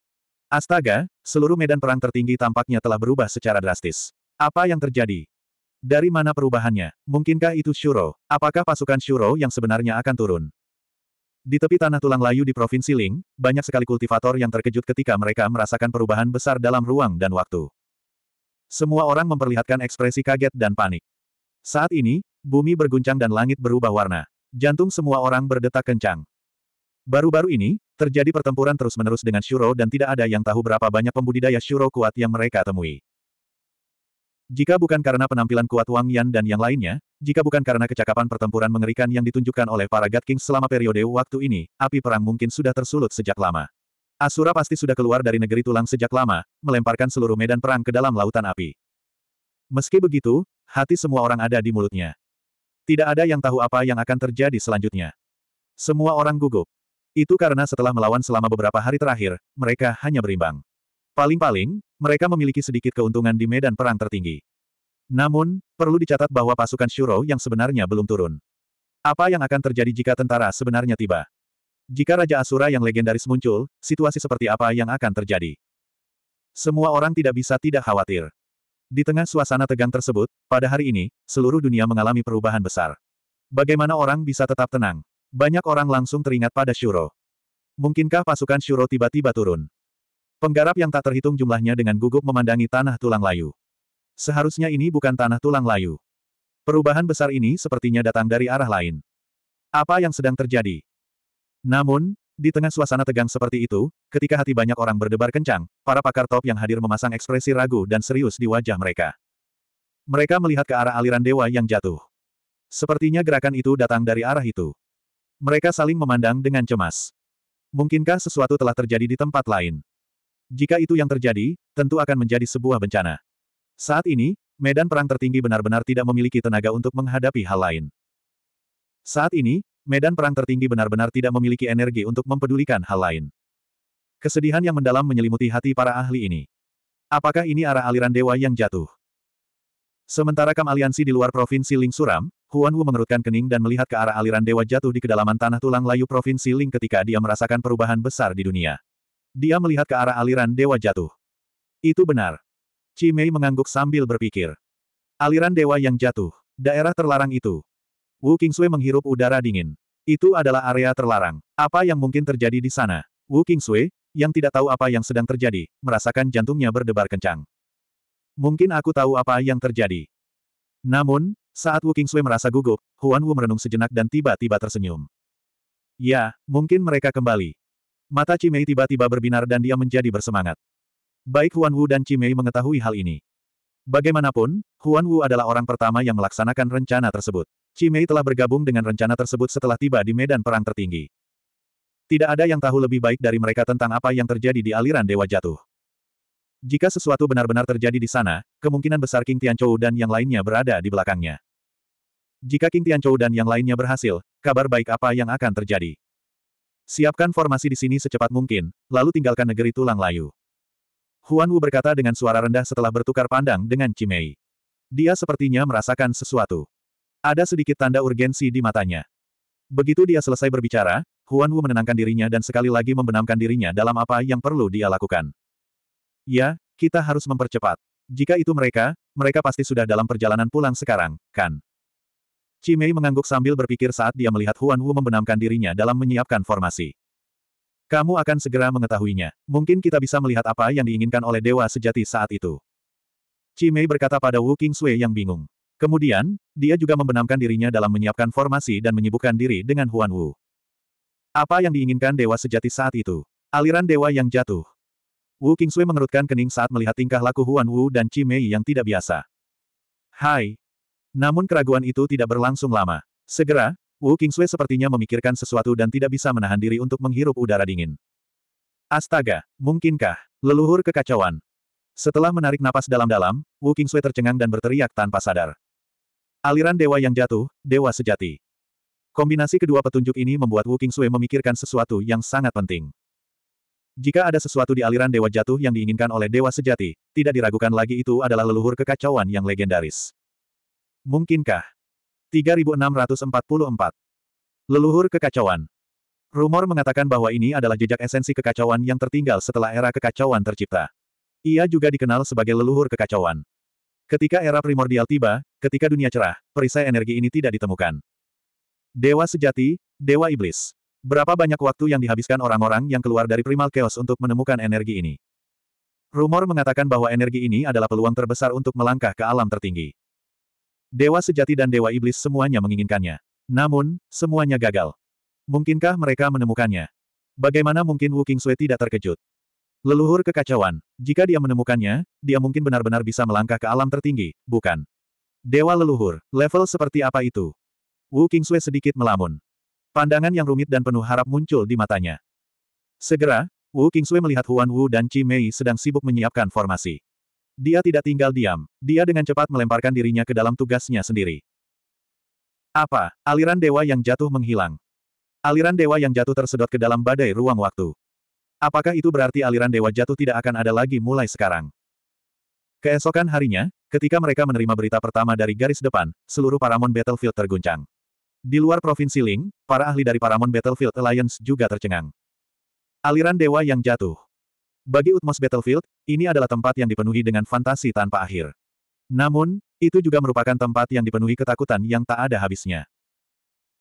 Astaga, seluruh medan perang tertinggi tampaknya telah berubah secara drastis. Apa yang terjadi? Dari mana perubahannya? Mungkinkah itu Shuro? Apakah pasukan Shuro yang sebenarnya akan turun? Di tepi tanah tulang layu di Provinsi Ling, banyak sekali kultivator yang terkejut ketika mereka merasakan perubahan besar dalam ruang dan waktu. Semua orang memperlihatkan ekspresi kaget dan panik. Saat ini, bumi berguncang dan langit berubah warna. Jantung semua orang berdetak kencang. Baru-baru ini, terjadi pertempuran terus-menerus dengan Shuro dan tidak ada yang tahu berapa banyak pembudidaya Shuro kuat yang mereka temui. Jika bukan karena penampilan kuat Wang Yan dan yang lainnya, jika bukan karena kecakapan pertempuran mengerikan yang ditunjukkan oleh para God King selama periode waktu ini, api perang mungkin sudah tersulut sejak lama. Asura pasti sudah keluar dari negeri tulang sejak lama, melemparkan seluruh medan perang ke dalam lautan api. Meski begitu, hati semua orang ada di mulutnya. Tidak ada yang tahu apa yang akan terjadi selanjutnya. Semua orang gugup. Itu karena setelah melawan selama beberapa hari terakhir, mereka hanya berimbang. Paling-paling, mereka memiliki sedikit keuntungan di medan perang tertinggi. Namun, perlu dicatat bahwa pasukan Shuro yang sebenarnya belum turun. Apa yang akan terjadi jika tentara sebenarnya tiba? Jika Raja Asura yang legendaris muncul, situasi seperti apa yang akan terjadi? Semua orang tidak bisa tidak khawatir. Di tengah suasana tegang tersebut, pada hari ini, seluruh dunia mengalami perubahan besar. Bagaimana orang bisa tetap tenang? Banyak orang langsung teringat pada Shuro. Mungkinkah pasukan Shuro tiba-tiba turun? Penggarap yang tak terhitung jumlahnya dengan gugup memandangi tanah tulang layu. Seharusnya ini bukan tanah tulang layu. Perubahan besar ini sepertinya datang dari arah lain. Apa yang sedang terjadi? Namun, di tengah suasana tegang seperti itu, ketika hati banyak orang berdebar kencang, para pakar top yang hadir memasang ekspresi ragu dan serius di wajah mereka. Mereka melihat ke arah aliran dewa yang jatuh. Sepertinya gerakan itu datang dari arah itu. Mereka saling memandang dengan cemas. Mungkinkah sesuatu telah terjadi di tempat lain? Jika itu yang terjadi, tentu akan menjadi sebuah bencana. Saat ini, medan perang tertinggi benar-benar tidak memiliki tenaga untuk menghadapi hal lain. Saat ini, medan perang tertinggi benar-benar tidak memiliki energi untuk mempedulikan hal lain. Kesedihan yang mendalam menyelimuti hati para ahli ini. Apakah ini arah aliran dewa yang jatuh? Sementara Kam Aliansi di luar Provinsi Ling Suram, Huan Wu mengerutkan kening dan melihat ke arah aliran dewa jatuh di kedalaman tanah tulang layu Provinsi Ling ketika dia merasakan perubahan besar di dunia. Dia melihat ke arah aliran dewa jatuh. Itu benar. Cimei mengangguk sambil berpikir. Aliran dewa yang jatuh. Daerah terlarang itu. Wu Sui menghirup udara dingin. Itu adalah area terlarang. Apa yang mungkin terjadi di sana? Wu Sui, yang tidak tahu apa yang sedang terjadi, merasakan jantungnya berdebar kencang. Mungkin aku tahu apa yang terjadi. Namun, saat Wu Kingsui merasa gugup, Huan Wu merenung sejenak dan tiba-tiba tersenyum. Ya, mungkin mereka kembali. Mata Cimei tiba-tiba berbinar dan dia menjadi bersemangat. Baik Huan Wu dan Cimei mengetahui hal ini. Bagaimanapun, Huan Wu adalah orang pertama yang melaksanakan rencana tersebut. Cimei telah bergabung dengan rencana tersebut setelah tiba di medan perang tertinggi. Tidak ada yang tahu lebih baik dari mereka tentang apa yang terjadi di aliran Dewa Jatuh. Jika sesuatu benar-benar terjadi di sana, kemungkinan besar King Tianchou dan yang lainnya berada di belakangnya. Jika King Tianchou dan yang lainnya berhasil, kabar baik apa yang akan terjadi? Siapkan formasi di sini secepat mungkin, lalu tinggalkan negeri tulang layu. Huan Wu berkata dengan suara rendah setelah bertukar pandang dengan Cimei. Dia sepertinya merasakan sesuatu. Ada sedikit tanda urgensi di matanya. Begitu dia selesai berbicara, Huan Wu menenangkan dirinya dan sekali lagi membenamkan dirinya dalam apa yang perlu dia lakukan. Ya, kita harus mempercepat. Jika itu mereka, mereka pasti sudah dalam perjalanan pulang sekarang, kan? Cimei mengangguk sambil berpikir saat dia melihat Huan Wu membenamkan dirinya dalam menyiapkan formasi. Kamu akan segera mengetahuinya. Mungkin kita bisa melihat apa yang diinginkan oleh Dewa Sejati saat itu. Cimei berkata pada Wu Sui yang bingung. Kemudian, dia juga membenamkan dirinya dalam menyiapkan formasi dan menyibukkan diri dengan Huan Wu. Apa yang diinginkan Dewa Sejati saat itu? Aliran Dewa yang jatuh. Wu Sui mengerutkan kening saat melihat tingkah laku Huan Wu dan Chi Mei yang tidak biasa. Hai! Namun keraguan itu tidak berlangsung lama. Segera, Wu Sui sepertinya memikirkan sesuatu dan tidak bisa menahan diri untuk menghirup udara dingin. Astaga, mungkinkah? Leluhur kekacauan. Setelah menarik napas dalam-dalam, Wu Sui tercengang dan berteriak tanpa sadar. Aliran dewa yang jatuh, dewa sejati. Kombinasi kedua petunjuk ini membuat Wu Sui memikirkan sesuatu yang sangat penting. Jika ada sesuatu di aliran Dewa Jatuh yang diinginkan oleh Dewa Sejati, tidak diragukan lagi itu adalah leluhur kekacauan yang legendaris. Mungkinkah? 3644. Leluhur Kekacauan Rumor mengatakan bahwa ini adalah jejak esensi kekacauan yang tertinggal setelah era kekacauan tercipta. Ia juga dikenal sebagai leluhur kekacauan. Ketika era primordial tiba, ketika dunia cerah, perisai energi ini tidak ditemukan. Dewa Sejati, Dewa Iblis Berapa banyak waktu yang dihabiskan orang-orang yang keluar dari primal chaos untuk menemukan energi ini? Rumor mengatakan bahwa energi ini adalah peluang terbesar untuk melangkah ke alam tertinggi. Dewa sejati dan dewa iblis semuanya menginginkannya. Namun, semuanya gagal. Mungkinkah mereka menemukannya? Bagaimana mungkin Wu Qingsui tidak terkejut? Leluhur kekacauan. Jika dia menemukannya, dia mungkin benar-benar bisa melangkah ke alam tertinggi, bukan? Dewa leluhur, level seperti apa itu? Wu Qingsui sedikit melamun. Pandangan yang rumit dan penuh harap muncul di matanya. Segera, Wu Kingsui melihat Huan Wu dan Chi Mei sedang sibuk menyiapkan formasi. Dia tidak tinggal diam, dia dengan cepat melemparkan dirinya ke dalam tugasnya sendiri. Apa, aliran dewa yang jatuh menghilang? Aliran dewa yang jatuh tersedot ke dalam badai ruang waktu. Apakah itu berarti aliran dewa jatuh tidak akan ada lagi mulai sekarang? Keesokan harinya, ketika mereka menerima berita pertama dari garis depan, seluruh Paramon Battlefield terguncang. Di luar Provinsi Ling, para ahli dari Paramon Battlefield Alliance juga tercengang. Aliran dewa yang jatuh. Bagi Utmos Battlefield, ini adalah tempat yang dipenuhi dengan fantasi tanpa akhir. Namun, itu juga merupakan tempat yang dipenuhi ketakutan yang tak ada habisnya.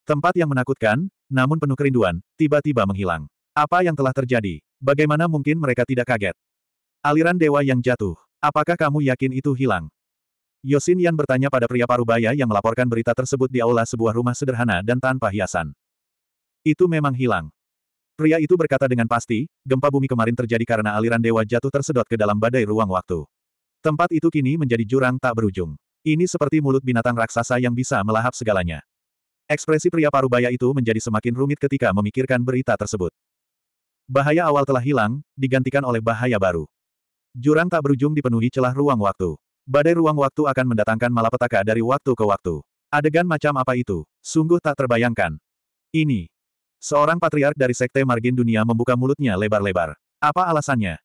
Tempat yang menakutkan, namun penuh kerinduan, tiba-tiba menghilang. Apa yang telah terjadi? Bagaimana mungkin mereka tidak kaget? Aliran dewa yang jatuh. Apakah kamu yakin itu hilang? Yosin Yan bertanya pada pria parubaya yang melaporkan berita tersebut di aula sebuah rumah sederhana dan tanpa hiasan. Itu memang hilang. Pria itu berkata dengan pasti, gempa bumi kemarin terjadi karena aliran dewa jatuh tersedot ke dalam badai ruang waktu. Tempat itu kini menjadi jurang tak berujung. Ini seperti mulut binatang raksasa yang bisa melahap segalanya. Ekspresi pria parubaya itu menjadi semakin rumit ketika memikirkan berita tersebut. Bahaya awal telah hilang, digantikan oleh bahaya baru. Jurang tak berujung dipenuhi celah ruang waktu. Badai ruang waktu akan mendatangkan malapetaka dari waktu ke waktu. Adegan macam apa itu? Sungguh tak terbayangkan. Ini. Seorang patriark dari Sekte Margin Dunia membuka mulutnya lebar-lebar. Apa alasannya?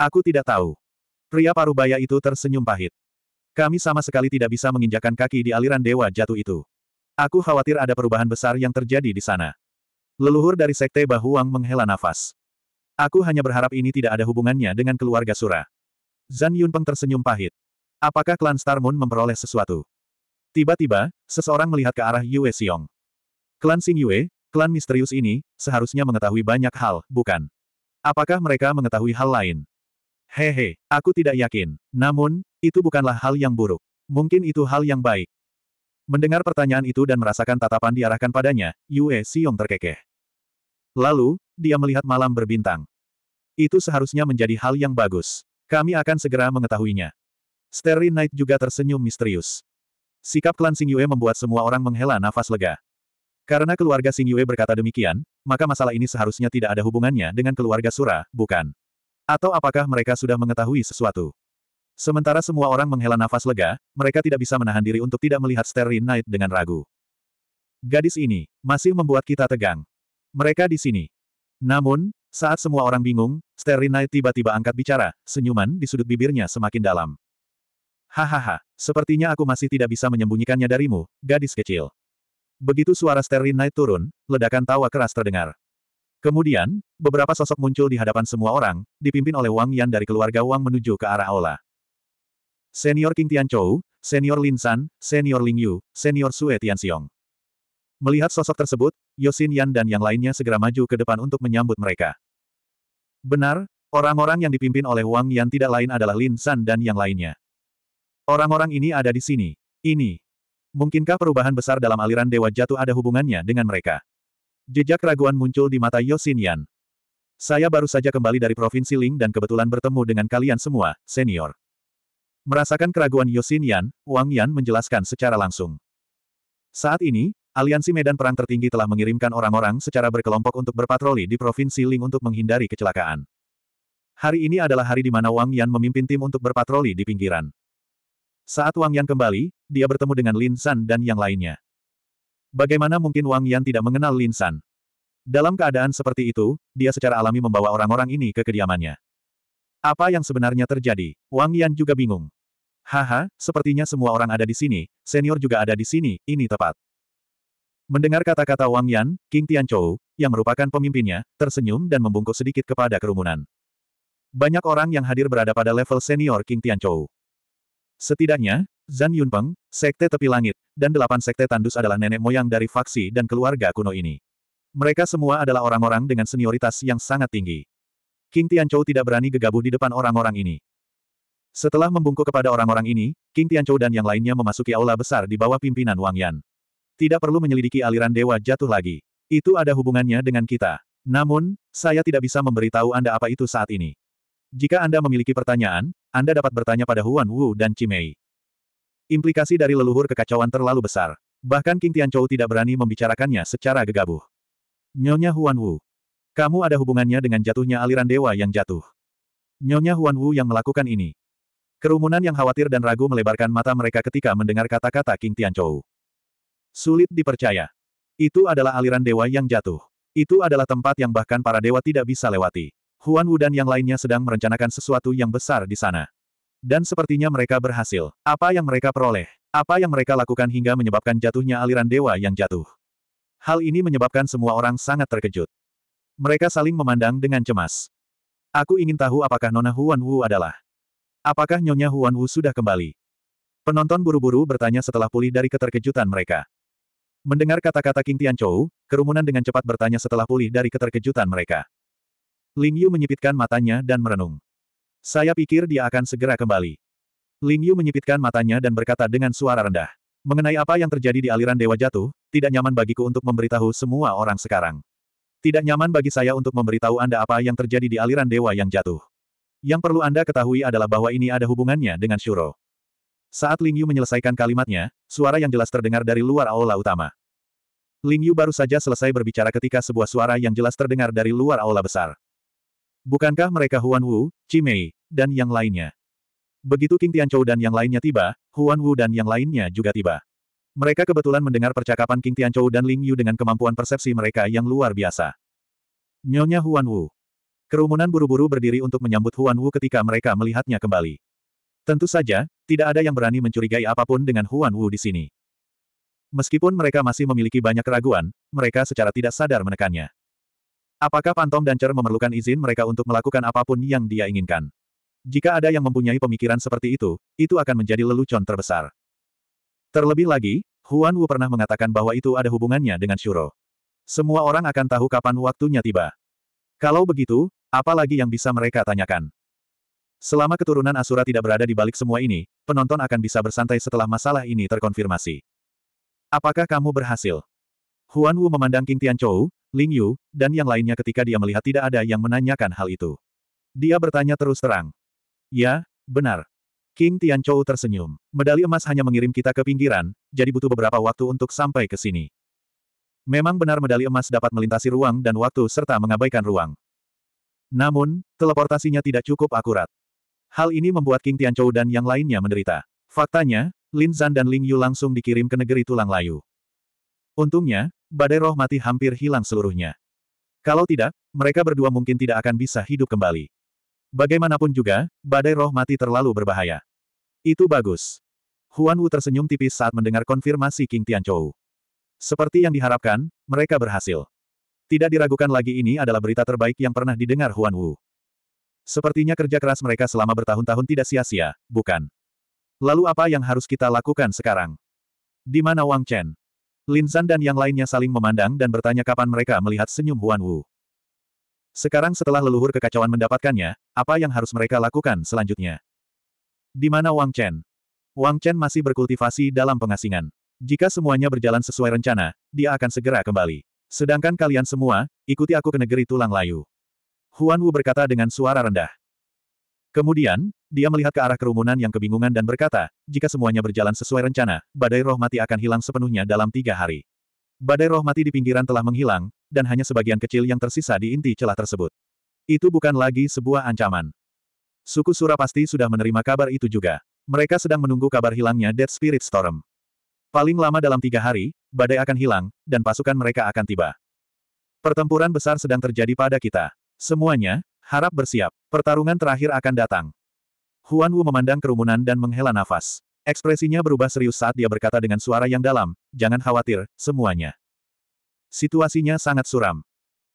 Aku tidak tahu. Pria parubaya itu tersenyum pahit. Kami sama sekali tidak bisa menginjakan kaki di aliran dewa jatuh itu. Aku khawatir ada perubahan besar yang terjadi di sana. Leluhur dari Sekte Bahuang menghela nafas. Aku hanya berharap ini tidak ada hubungannya dengan keluarga Sura. Zan Yunpeng tersenyum pahit. Apakah klan Star Moon memperoleh sesuatu? Tiba-tiba, seseorang melihat ke arah Yue Xiong. Klan Xing Yue, klan misterius ini, seharusnya mengetahui banyak hal, bukan? Apakah mereka mengetahui hal lain? Hehe, aku tidak yakin. Namun, itu bukanlah hal yang buruk. Mungkin itu hal yang baik. Mendengar pertanyaan itu dan merasakan tatapan diarahkan padanya, Yue Xiong terkekeh. Lalu, dia melihat malam berbintang. Itu seharusnya menjadi hal yang bagus. Kami akan segera mengetahuinya. Sterling Knight juga tersenyum misterius. Sikap klan Sing Yue membuat semua orang menghela nafas lega. Karena keluarga Sing Yue berkata demikian, maka masalah ini seharusnya tidak ada hubungannya dengan keluarga Sura, bukan? Atau apakah mereka sudah mengetahui sesuatu? Sementara semua orang menghela nafas lega, mereka tidak bisa menahan diri untuk tidak melihat Sterling Knight dengan ragu. Gadis ini, masih membuat kita tegang. Mereka di sini. Namun, saat semua orang bingung, Sterling Knight tiba-tiba angkat bicara, senyuman di sudut bibirnya semakin dalam. Hahaha, sepertinya aku masih tidak bisa menyembunyikannya darimu, gadis kecil. Begitu suara Starry naik turun, ledakan tawa keras terdengar. Kemudian, beberapa sosok muncul di hadapan semua orang, dipimpin oleh Wang Yan dari keluarga Wang menuju ke arah aula. Senior King Tian Chou, Senior Lin San, Senior Ling Yu, Senior Sue Xiong. Melihat sosok tersebut, Yosin Yan dan yang lainnya segera maju ke depan untuk menyambut mereka. Benar, orang-orang yang dipimpin oleh Wang Yan tidak lain adalah Lin San dan yang lainnya. Orang-orang ini ada di sini. Ini. Mungkinkah perubahan besar dalam aliran dewa jatuh ada hubungannya dengan mereka? Jejak raguan muncul di mata Yosin Yan. Saya baru saja kembali dari Provinsi Ling dan kebetulan bertemu dengan kalian semua, senior. Merasakan keraguan Yosin Yan, Wang Yan menjelaskan secara langsung. Saat ini, aliansi medan perang tertinggi telah mengirimkan orang-orang secara berkelompok untuk berpatroli di Provinsi Ling untuk menghindari kecelakaan. Hari ini adalah hari di mana Wang Yan memimpin tim untuk berpatroli di pinggiran. Saat Wang Yan kembali, dia bertemu dengan Lin San dan yang lainnya. Bagaimana mungkin Wang Yan tidak mengenal Lin San? Dalam keadaan seperti itu, dia secara alami membawa orang-orang ini ke kediamannya. Apa yang sebenarnya terjadi? Wang Yan juga bingung. Haha, sepertinya semua orang ada di sini, senior juga ada di sini, ini tepat. Mendengar kata-kata Wang Yan, King Tianchou, yang merupakan pemimpinnya, tersenyum dan membungkuk sedikit kepada kerumunan. Banyak orang yang hadir berada pada level senior King Tianchou. Setidaknya, Zan Yunpeng, Sekte Tepi Langit, dan delapan Sekte Tandus adalah nenek moyang dari faksi dan keluarga kuno ini. Mereka semua adalah orang-orang dengan senioritas yang sangat tinggi. King Tianchou tidak berani gegabah di depan orang-orang ini. Setelah membungkuk kepada orang-orang ini, King Tianchou dan yang lainnya memasuki aula besar di bawah pimpinan Wang Yan. Tidak perlu menyelidiki aliran dewa jatuh lagi. Itu ada hubungannya dengan kita. Namun, saya tidak bisa memberitahu Anda apa itu saat ini. Jika Anda memiliki pertanyaan, anda dapat bertanya pada Huan Wu dan Cimei. Implikasi dari leluhur kekacauan terlalu besar. Bahkan King Tianchou tidak berani membicarakannya secara gegabah. Nyonya Huan Wu. Kamu ada hubungannya dengan jatuhnya aliran dewa yang jatuh. Nyonya Huan Wu yang melakukan ini. Kerumunan yang khawatir dan ragu melebarkan mata mereka ketika mendengar kata-kata King Tianchou. Sulit dipercaya. Itu adalah aliran dewa yang jatuh. Itu adalah tempat yang bahkan para dewa tidak bisa lewati. Huan Wu dan yang lainnya sedang merencanakan sesuatu yang besar di sana. Dan sepertinya mereka berhasil. Apa yang mereka peroleh? Apa yang mereka lakukan hingga menyebabkan jatuhnya aliran dewa yang jatuh? Hal ini menyebabkan semua orang sangat terkejut. Mereka saling memandang dengan cemas. Aku ingin tahu apakah Nona Huan Wu adalah. Apakah Nyonya Huan Wu sudah kembali? Penonton buru-buru bertanya setelah pulih dari keterkejutan mereka. Mendengar kata-kata King Tian Chou, kerumunan dengan cepat bertanya setelah pulih dari keterkejutan mereka. Ling Yu menyipitkan matanya dan merenung. Saya pikir dia akan segera kembali. Ling Yu menyipitkan matanya dan berkata dengan suara rendah. Mengenai apa yang terjadi di aliran Dewa Jatuh, tidak nyaman bagiku untuk memberitahu semua orang sekarang. Tidak nyaman bagi saya untuk memberitahu Anda apa yang terjadi di aliran Dewa yang jatuh. Yang perlu Anda ketahui adalah bahwa ini ada hubungannya dengan Shuro. Saat Ling Yu menyelesaikan kalimatnya, suara yang jelas terdengar dari luar aula utama. Ling Yu baru saja selesai berbicara ketika sebuah suara yang jelas terdengar dari luar aula besar. Bukankah mereka Huan Wu, Cimei, dan yang lainnya? Begitu King Tianchou dan yang lainnya tiba, Huan Wu dan yang lainnya juga tiba. Mereka kebetulan mendengar percakapan King Tianchou dan Ling Yu dengan kemampuan persepsi mereka yang luar biasa. Nyonya Huan Wu. Kerumunan buru-buru berdiri untuk menyambut Huan Wu ketika mereka melihatnya kembali. Tentu saja, tidak ada yang berani mencurigai apapun dengan Huan Wu di sini. Meskipun mereka masih memiliki banyak keraguan, mereka secara tidak sadar menekannya. Apakah Pantom dan Cer memerlukan izin mereka untuk melakukan apapun yang dia inginkan? Jika ada yang mempunyai pemikiran seperti itu, itu akan menjadi lelucon terbesar. Terlebih lagi, Huan Wu pernah mengatakan bahwa itu ada hubungannya dengan Shuro. Semua orang akan tahu kapan waktunya tiba. Kalau begitu, apa lagi yang bisa mereka tanyakan? Selama keturunan Asura tidak berada di balik semua ini, penonton akan bisa bersantai setelah masalah ini terkonfirmasi. Apakah kamu berhasil? Huan Wu memandang King Tianchou, Ling Yu, dan yang lainnya ketika dia melihat tidak ada yang menanyakan hal itu. Dia bertanya terus terang. Ya, benar. King Tianchou tersenyum. Medali emas hanya mengirim kita ke pinggiran, jadi butuh beberapa waktu untuk sampai ke sini. Memang benar medali emas dapat melintasi ruang dan waktu serta mengabaikan ruang. Namun, teleportasinya tidak cukup akurat. Hal ini membuat King Tianchou dan yang lainnya menderita. Faktanya, Lin Zan dan Ling Yu langsung dikirim ke negeri tulang layu. Untungnya, badai roh mati hampir hilang seluruhnya. Kalau tidak, mereka berdua mungkin tidak akan bisa hidup kembali. Bagaimanapun juga, badai roh mati terlalu berbahaya. Itu bagus. Huan Wu tersenyum tipis saat mendengar konfirmasi King Tianchou. Seperti yang diharapkan, mereka berhasil. Tidak diragukan lagi ini adalah berita terbaik yang pernah didengar Huan Wu. Sepertinya kerja keras mereka selama bertahun-tahun tidak sia-sia, bukan? Lalu apa yang harus kita lakukan sekarang? Di mana Wang Chen? Lin Zhan dan yang lainnya saling memandang dan bertanya kapan mereka melihat senyum Huan Wu. Sekarang setelah leluhur kekacauan mendapatkannya, apa yang harus mereka lakukan selanjutnya? Di mana Wang Chen? Wang Chen masih berkultivasi dalam pengasingan. Jika semuanya berjalan sesuai rencana, dia akan segera kembali. Sedangkan kalian semua, ikuti aku ke negeri tulang layu. Huan Wu berkata dengan suara rendah. Kemudian, dia melihat ke arah kerumunan yang kebingungan dan berkata, jika semuanya berjalan sesuai rencana, badai roh mati akan hilang sepenuhnya dalam tiga hari. Badai roh mati di pinggiran telah menghilang, dan hanya sebagian kecil yang tersisa di inti celah tersebut. Itu bukan lagi sebuah ancaman. Suku Sura pasti sudah menerima kabar itu juga. Mereka sedang menunggu kabar hilangnya Dead Spirit Storm. Paling lama dalam tiga hari, badai akan hilang, dan pasukan mereka akan tiba. Pertempuran besar sedang terjadi pada kita. Semuanya, Harap bersiap. Pertarungan terakhir akan datang. Huan Wu memandang kerumunan dan menghela nafas. Ekspresinya berubah serius saat dia berkata dengan suara yang dalam, jangan khawatir, semuanya. Situasinya sangat suram.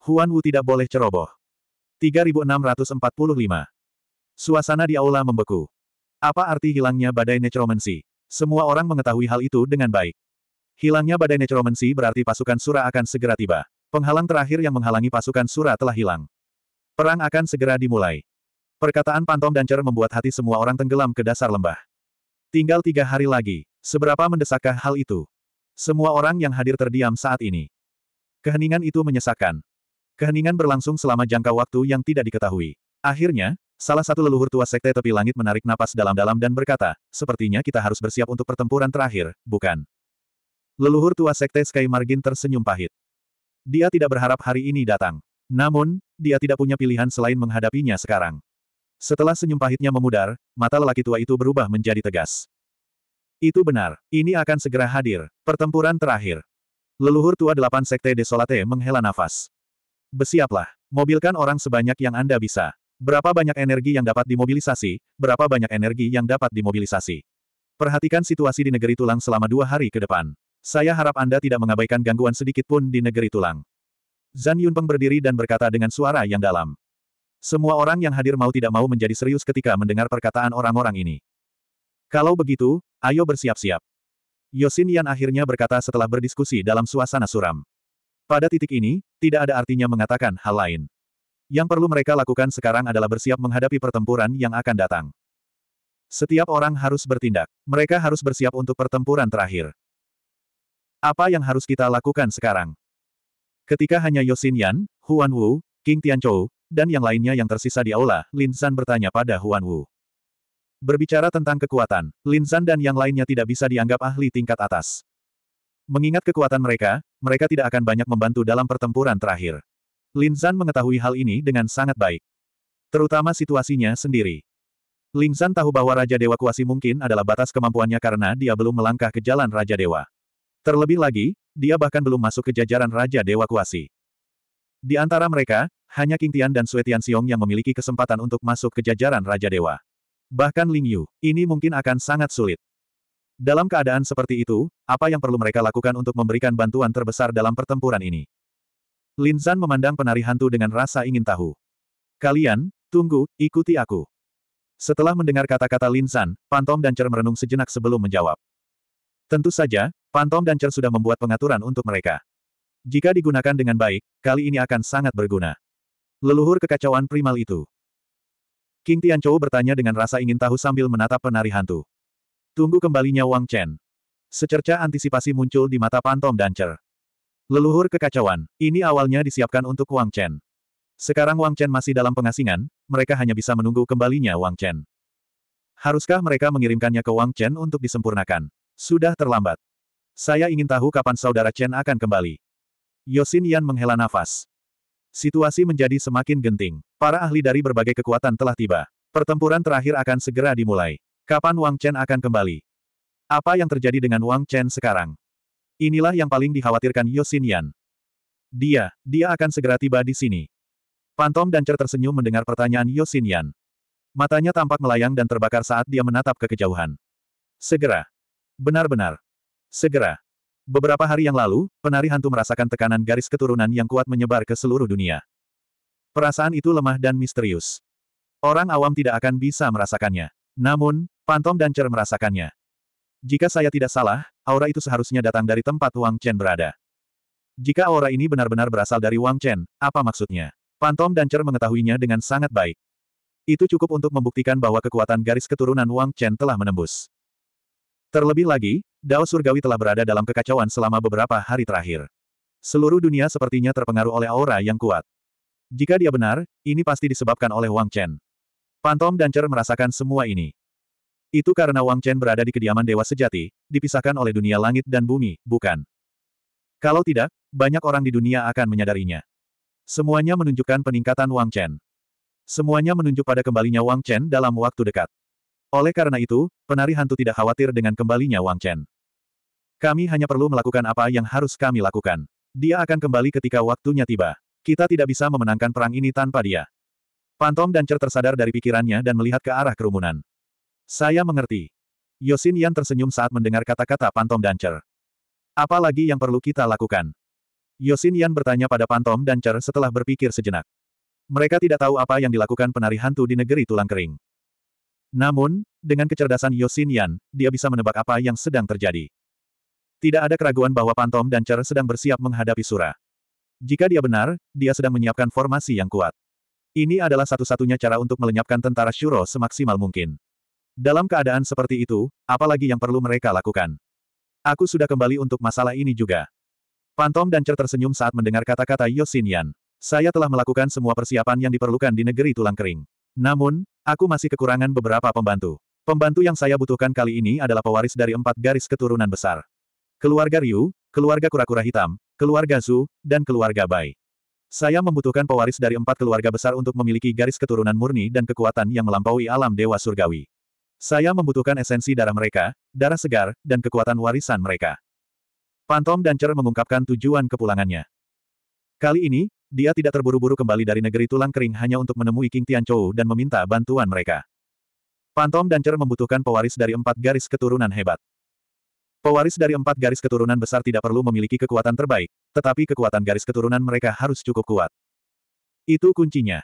Huan Wu tidak boleh ceroboh. 3645. Suasana di aula membeku. Apa arti hilangnya badai necromancy? Semua orang mengetahui hal itu dengan baik. Hilangnya badai necromancy berarti pasukan Sura akan segera tiba. Penghalang terakhir yang menghalangi pasukan Sura telah hilang. Perang akan segera dimulai. Perkataan Pantom dan Cer membuat hati semua orang tenggelam ke dasar lembah. Tinggal tiga hari lagi. Seberapa mendesakkah hal itu? Semua orang yang hadir terdiam saat ini. Keheningan itu menyesakkan. Keheningan berlangsung selama jangka waktu yang tidak diketahui. Akhirnya, salah satu leluhur tua sekte tepi langit menarik napas dalam-dalam dan berkata, sepertinya kita harus bersiap untuk pertempuran terakhir, bukan? Leluhur tua sekte Sky Margin tersenyum pahit. Dia tidak berharap hari ini datang. Namun, dia tidak punya pilihan selain menghadapinya sekarang. Setelah senyum pahitnya memudar, mata lelaki tua itu berubah menjadi tegas. Itu benar, ini akan segera hadir, pertempuran terakhir. Leluhur tua delapan sekte desolate menghela nafas. Besiaplah, mobilkan orang sebanyak yang Anda bisa. Berapa banyak energi yang dapat dimobilisasi, berapa banyak energi yang dapat dimobilisasi. Perhatikan situasi di negeri tulang selama dua hari ke depan. Saya harap Anda tidak mengabaikan gangguan sedikit pun di negeri tulang. Zan Yunpeng berdiri dan berkata dengan suara yang dalam. Semua orang yang hadir mau tidak mau menjadi serius ketika mendengar perkataan orang-orang ini. Kalau begitu, ayo bersiap-siap. Yosin Yan akhirnya berkata setelah berdiskusi dalam suasana suram. Pada titik ini, tidak ada artinya mengatakan hal lain. Yang perlu mereka lakukan sekarang adalah bersiap menghadapi pertempuran yang akan datang. Setiap orang harus bertindak. Mereka harus bersiap untuk pertempuran terakhir. Apa yang harus kita lakukan sekarang? Ketika hanya Yosin Yan, Huan Wu, King Tianchou, dan yang lainnya yang tersisa di aula, Lin San bertanya pada Huan Wu. Berbicara tentang kekuatan, Lin San dan yang lainnya tidak bisa dianggap ahli tingkat atas. Mengingat kekuatan mereka, mereka tidak akan banyak membantu dalam pertempuran terakhir. Lin San mengetahui hal ini dengan sangat baik. Terutama situasinya sendiri. Lin San tahu bahwa Raja Dewa Kuasi mungkin adalah batas kemampuannya karena dia belum melangkah ke jalan Raja Dewa. Terlebih lagi, dia bahkan belum masuk ke jajaran Raja Dewa Kuasi. Di antara mereka, hanya King Tian dan Sui Tian Xiong yang memiliki kesempatan untuk masuk ke jajaran Raja Dewa. Bahkan Ling Yu, ini mungkin akan sangat sulit. Dalam keadaan seperti itu, apa yang perlu mereka lakukan untuk memberikan bantuan terbesar dalam pertempuran ini? Lin Zan memandang penari hantu dengan rasa ingin tahu. Kalian, tunggu, ikuti aku. Setelah mendengar kata-kata Lin Zan, Pantom dan Cer merenung sejenak sebelum menjawab. Tentu saja, Phantom dan Cher sudah membuat pengaturan untuk mereka. Jika digunakan dengan baik, kali ini akan sangat berguna. Leluhur kekacauan primal itu. King Tianchou bertanya dengan rasa ingin tahu sambil menatap penari hantu. Tunggu kembalinya Wang Chen. Secerca antisipasi muncul di mata Phantom dan Cher. Leluhur kekacauan, ini awalnya disiapkan untuk Wang Chen. Sekarang Wang Chen masih dalam pengasingan, mereka hanya bisa menunggu kembalinya Wang Chen. Haruskah mereka mengirimkannya ke Wang Chen untuk disempurnakan? Sudah terlambat. Saya ingin tahu kapan saudara Chen akan kembali. Yosin Yan menghela nafas. Situasi menjadi semakin genting. Para ahli dari berbagai kekuatan telah tiba. Pertempuran terakhir akan segera dimulai. Kapan Wang Chen akan kembali? Apa yang terjadi dengan Wang Chen sekarang? Inilah yang paling dikhawatirkan Yosin Yan. Dia, dia akan segera tiba di sini. Pantom dan Cer tersenyum mendengar pertanyaan Yosin Yan. Matanya tampak melayang dan terbakar saat dia menatap ke kejauhan. Segera. Benar-benar, Segera. Beberapa hari yang lalu, penari hantu merasakan tekanan garis keturunan yang kuat menyebar ke seluruh dunia. Perasaan itu lemah dan misterius. Orang awam tidak akan bisa merasakannya. Namun, Pantom dan Cer merasakannya. Jika saya tidak salah, aura itu seharusnya datang dari tempat Wang Chen berada. Jika aura ini benar-benar berasal dari Wang Chen, apa maksudnya? Pantom dan Cer mengetahuinya dengan sangat baik. Itu cukup untuk membuktikan bahwa kekuatan garis keturunan Wang Chen telah menembus. Terlebih lagi, Dao surgawi telah berada dalam kekacauan selama beberapa hari terakhir. Seluruh dunia sepertinya terpengaruh oleh aura yang kuat. Jika dia benar, ini pasti disebabkan oleh Wang Chen. Pantom dan Cer merasakan semua ini. Itu karena Wang Chen berada di kediaman Dewa Sejati, dipisahkan oleh dunia langit dan bumi, bukan? Kalau tidak, banyak orang di dunia akan menyadarinya. Semuanya menunjukkan peningkatan Wang Chen. Semuanya menunjuk pada kembalinya Wang Chen dalam waktu dekat. Oleh karena itu, penari hantu tidak khawatir dengan kembalinya Wang Chen. Kami hanya perlu melakukan apa yang harus kami lakukan. Dia akan kembali ketika waktunya tiba. Kita tidak bisa memenangkan perang ini tanpa dia. Pantom dan Cer tersadar dari pikirannya dan melihat ke arah kerumunan. Saya mengerti. Yosin Yan tersenyum saat mendengar kata-kata Pantom dan Cer. Apa lagi yang perlu kita lakukan? Yosin Yan bertanya pada Pantom dan Cher setelah berpikir sejenak. Mereka tidak tahu apa yang dilakukan penari hantu di negeri tulang kering. Namun, dengan kecerdasan Yosin Yan, dia bisa menebak apa yang sedang terjadi. Tidak ada keraguan bahwa Pantom dan Cer sedang bersiap menghadapi Sura. Jika dia benar, dia sedang menyiapkan formasi yang kuat. Ini adalah satu-satunya cara untuk melenyapkan tentara Shuro semaksimal mungkin. Dalam keadaan seperti itu, apalagi yang perlu mereka lakukan? Aku sudah kembali untuk masalah ini juga. Pantom dan Cer tersenyum saat mendengar kata-kata Yosin Yan. Saya telah melakukan semua persiapan yang diperlukan di negeri tulang kering. Namun, Aku masih kekurangan beberapa pembantu. Pembantu yang saya butuhkan kali ini adalah pewaris dari empat garis keturunan besar. Keluarga Ryu, keluarga kura-kura hitam, keluarga Zu, dan keluarga Bai. Saya membutuhkan pewaris dari empat keluarga besar untuk memiliki garis keturunan murni dan kekuatan yang melampaui alam dewa surgawi. Saya membutuhkan esensi darah mereka, darah segar, dan kekuatan warisan mereka. Pantom dan Cer mengungkapkan tujuan kepulangannya. Kali ini, dia tidak terburu-buru kembali dari negeri tulang kering hanya untuk menemui King Tianchou dan meminta bantuan mereka. Pantom dan Cer membutuhkan pewaris dari empat garis keturunan hebat. Pewaris dari empat garis keturunan besar tidak perlu memiliki kekuatan terbaik, tetapi kekuatan garis keturunan mereka harus cukup kuat. Itu kuncinya.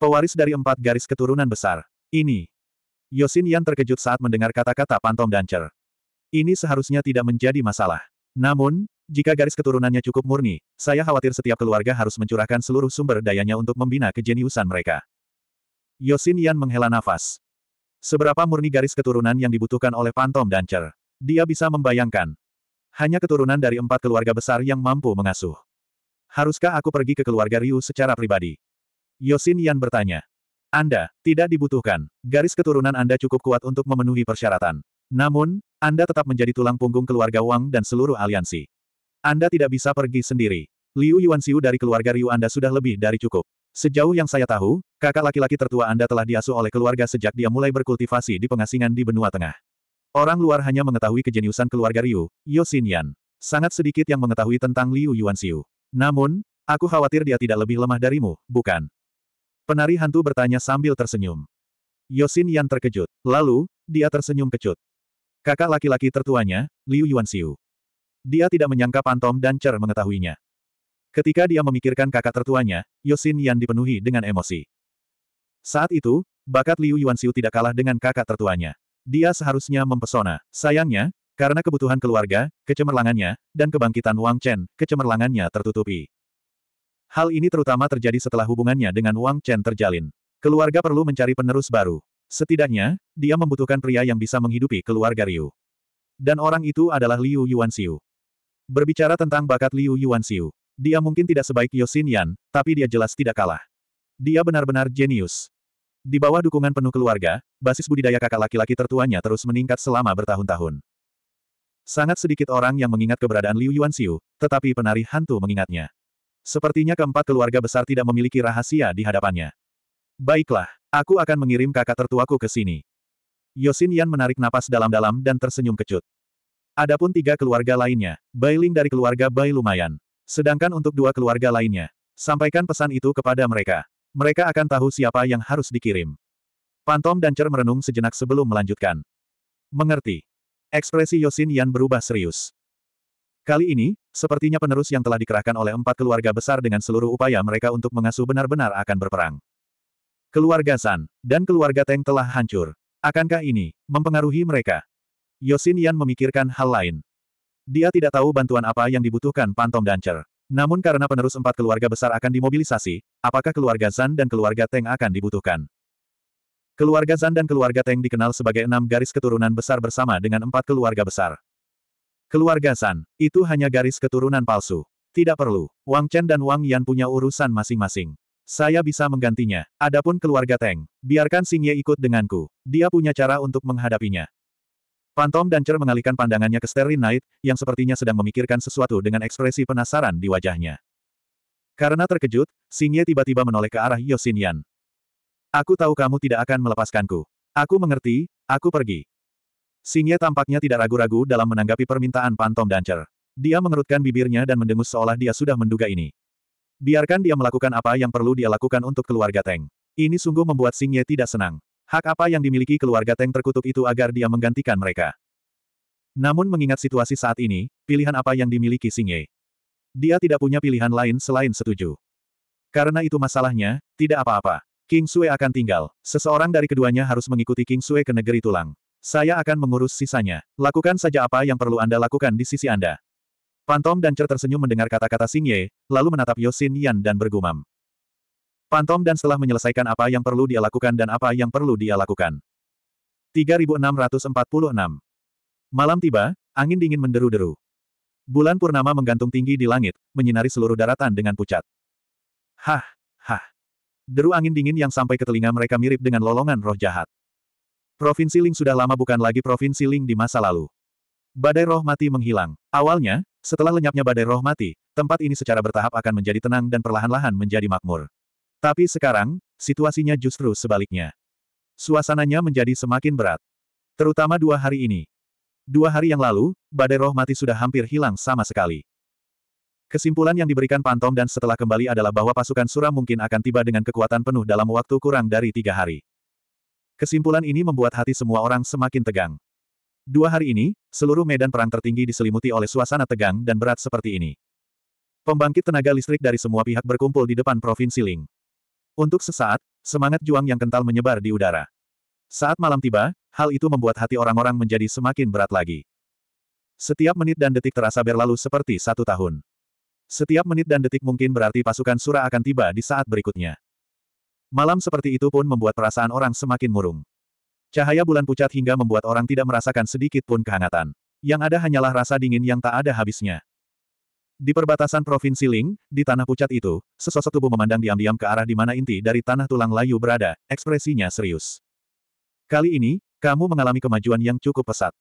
Pewaris dari empat garis keturunan besar. Ini. Yosin Yan terkejut saat mendengar kata-kata Pantom dan Cer. Ini seharusnya tidak menjadi masalah. Namun, jika garis keturunannya cukup murni, saya khawatir setiap keluarga harus mencurahkan seluruh sumber dayanya untuk membina kejeniusan mereka. Yosin Yan menghela nafas. Seberapa murni garis keturunan yang dibutuhkan oleh Pantom dan Cer. Dia bisa membayangkan. Hanya keturunan dari empat keluarga besar yang mampu mengasuh. Haruskah aku pergi ke keluarga Ryu secara pribadi? Yosin Yan bertanya. Anda, tidak dibutuhkan. Garis keturunan Anda cukup kuat untuk memenuhi persyaratan. Namun, Anda tetap menjadi tulang punggung keluarga Wang dan seluruh aliansi. Anda tidak bisa pergi sendiri. Liu Yuanxiu dari keluarga Ryu Anda sudah lebih dari cukup. Sejauh yang saya tahu, kakak laki-laki tertua Anda telah diasuh oleh keluarga sejak dia mulai berkultivasi di pengasingan di benua tengah. Orang luar hanya mengetahui kejeniusan keluarga Ryu, Yan. Sangat sedikit yang mengetahui tentang Liu Yuanxiu. Namun, aku khawatir dia tidak lebih lemah darimu, bukan? Penari hantu bertanya sambil tersenyum. Yan terkejut. Lalu, dia tersenyum kecut. Kakak laki-laki tertuanya, Liu Yuanxiu. Dia tidak menyangka Pantom dan Cer mengetahuinya. Ketika dia memikirkan kakak tertuanya, Yosin Yan dipenuhi dengan emosi. Saat itu, bakat Liu Yuanxiu tidak kalah dengan kakak tertuanya. Dia seharusnya mempesona. Sayangnya, karena kebutuhan keluarga, kecemerlangannya, dan kebangkitan Wang Chen, kecemerlangannya tertutupi. Hal ini terutama terjadi setelah hubungannya dengan Wang Chen terjalin. Keluarga perlu mencari penerus baru. Setidaknya, dia membutuhkan pria yang bisa menghidupi keluarga Liu. Dan orang itu adalah Liu Yuanxiu. Berbicara tentang bakat Liu Yuanxiu, dia mungkin tidak sebaik Yosin Yan, tapi dia jelas tidak kalah. Dia benar-benar jenius. Di bawah dukungan penuh keluarga, basis budidaya kakak laki-laki tertuanya terus meningkat selama bertahun-tahun. Sangat sedikit orang yang mengingat keberadaan Liu Yuanxiu, tetapi penari hantu mengingatnya. Sepertinya keempat keluarga besar tidak memiliki rahasia di hadapannya. Baiklah, aku akan mengirim kakak tertuaku ke sini. Yosin Yan menarik napas dalam-dalam dan tersenyum kecut. Adapun tiga keluarga lainnya, Bailing dari keluarga Bai lumayan. Sedangkan untuk dua keluarga lainnya, sampaikan pesan itu kepada mereka. Mereka akan tahu siapa yang harus dikirim. Pantom dan Cer merenung sejenak sebelum melanjutkan. Mengerti. Ekspresi Yosin Yan berubah serius. Kali ini, sepertinya penerus yang telah dikerahkan oleh empat keluarga besar dengan seluruh upaya mereka untuk mengasuh benar-benar akan berperang. Keluarga San, dan keluarga Teng telah hancur. Akankah ini, mempengaruhi mereka? Yosin Yan memikirkan hal lain. Dia tidak tahu bantuan apa yang dibutuhkan Pantom Dancer. Namun karena penerus empat keluarga besar akan dimobilisasi, apakah keluarga Zan dan keluarga Teng akan dibutuhkan? Keluarga Zan dan keluarga Teng dikenal sebagai enam garis keturunan besar bersama dengan empat keluarga besar. Keluarga Zan, itu hanya garis keturunan palsu. Tidak perlu, Wang Chen dan Wang Yan punya urusan masing-masing. Saya bisa menggantinya. Adapun keluarga Teng, biarkan Xing Ye ikut denganku. Dia punya cara untuk menghadapinya. Phantom Dancer mengalihkan pandangannya ke Sterling Knight, yang sepertinya sedang memikirkan sesuatu dengan ekspresi penasaran di wajahnya. Karena terkejut, Ye tiba-tiba menoleh ke arah Yosin Yan. Aku tahu kamu tidak akan melepaskanku. Aku mengerti, aku pergi. Ye tampaknya tidak ragu-ragu dalam menanggapi permintaan Phantom Dancer. Dia mengerutkan bibirnya dan mendengus seolah dia sudah menduga ini. Biarkan dia melakukan apa yang perlu dia lakukan untuk keluarga Teng. Ini sungguh membuat Ye tidak senang. Hak apa yang dimiliki keluarga Teng terkutuk itu agar dia menggantikan mereka. Namun mengingat situasi saat ini, pilihan apa yang dimiliki Ye? Dia tidak punya pilihan lain selain setuju. Karena itu masalahnya, tidak apa-apa. King Sue akan tinggal. Seseorang dari keduanya harus mengikuti King Sue ke negeri tulang. Saya akan mengurus sisanya. Lakukan saja apa yang perlu Anda lakukan di sisi Anda. Pantom dan Cer tersenyum mendengar kata-kata Ye, lalu menatap Yosin Yan dan bergumam. Pantom dan setelah menyelesaikan apa yang perlu dia lakukan dan apa yang perlu dia lakukan. 3646 Malam tiba, angin dingin menderu-deru. Bulan purnama menggantung tinggi di langit, menyinari seluruh daratan dengan pucat. Hah, hah. Deru angin dingin yang sampai ke telinga mereka mirip dengan lolongan roh jahat. Provinsi Ling sudah lama bukan lagi Provinsi Ling di masa lalu. Badai roh mati menghilang. Awalnya, setelah lenyapnya badai roh mati, tempat ini secara bertahap akan menjadi tenang dan perlahan-lahan menjadi makmur. Tapi sekarang, situasinya justru sebaliknya. Suasananya menjadi semakin berat. Terutama dua hari ini. Dua hari yang lalu, badai roh mati sudah hampir hilang sama sekali. Kesimpulan yang diberikan Pantom dan setelah kembali adalah bahwa pasukan Suram mungkin akan tiba dengan kekuatan penuh dalam waktu kurang dari tiga hari. Kesimpulan ini membuat hati semua orang semakin tegang. Dua hari ini, seluruh medan perang tertinggi diselimuti oleh suasana tegang dan berat seperti ini. Pembangkit tenaga listrik dari semua pihak berkumpul di depan Provinsi Ling. Untuk sesaat, semangat juang yang kental menyebar di udara. Saat malam tiba, hal itu membuat hati orang-orang menjadi semakin berat lagi. Setiap menit dan detik terasa berlalu seperti satu tahun. Setiap menit dan detik mungkin berarti pasukan Sura akan tiba di saat berikutnya. Malam seperti itu pun membuat perasaan orang semakin murung. Cahaya bulan pucat hingga membuat orang tidak merasakan sedikit pun kehangatan. Yang ada hanyalah rasa dingin yang tak ada habisnya. Di perbatasan Provinsi Ling, di tanah pucat itu, sesosok tubuh memandang diam-diam ke arah di mana inti dari tanah tulang layu berada, ekspresinya serius. Kali ini, kamu mengalami kemajuan yang cukup pesat.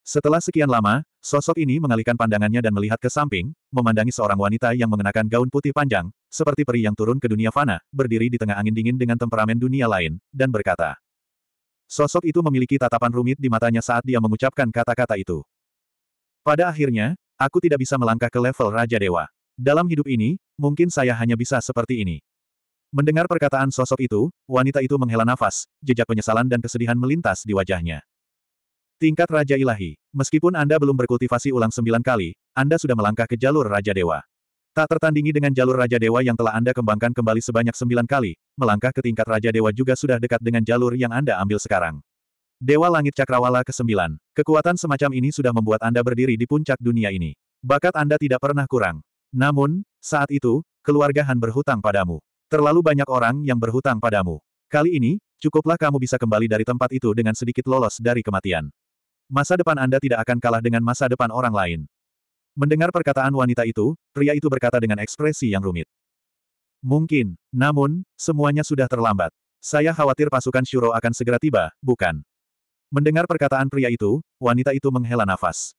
Setelah sekian lama, sosok ini mengalihkan pandangannya dan melihat ke samping, memandangi seorang wanita yang mengenakan gaun putih panjang, seperti peri yang turun ke dunia fana, berdiri di tengah angin dingin dengan temperamen dunia lain, dan berkata. Sosok itu memiliki tatapan rumit di matanya saat dia mengucapkan kata-kata itu. Pada akhirnya, Aku tidak bisa melangkah ke level Raja Dewa. Dalam hidup ini, mungkin saya hanya bisa seperti ini. Mendengar perkataan sosok itu, wanita itu menghela nafas, jejak penyesalan dan kesedihan melintas di wajahnya. Tingkat Raja Ilahi. Meskipun Anda belum berkultivasi ulang sembilan kali, Anda sudah melangkah ke jalur Raja Dewa. Tak tertandingi dengan jalur Raja Dewa yang telah Anda kembangkan kembali sebanyak sembilan kali, melangkah ke tingkat Raja Dewa juga sudah dekat dengan jalur yang Anda ambil sekarang. Dewa Langit Cakrawala ke-9, kekuatan semacam ini sudah membuat Anda berdiri di puncak dunia ini. Bakat Anda tidak pernah kurang. Namun, saat itu, keluarga Han berhutang padamu. Terlalu banyak orang yang berhutang padamu. Kali ini, cukuplah kamu bisa kembali dari tempat itu dengan sedikit lolos dari kematian. Masa depan Anda tidak akan kalah dengan masa depan orang lain. Mendengar perkataan wanita itu, pria itu berkata dengan ekspresi yang rumit. Mungkin, namun, semuanya sudah terlambat. Saya khawatir pasukan Shuro akan segera tiba, bukan? Mendengar perkataan pria itu, wanita itu menghela nafas.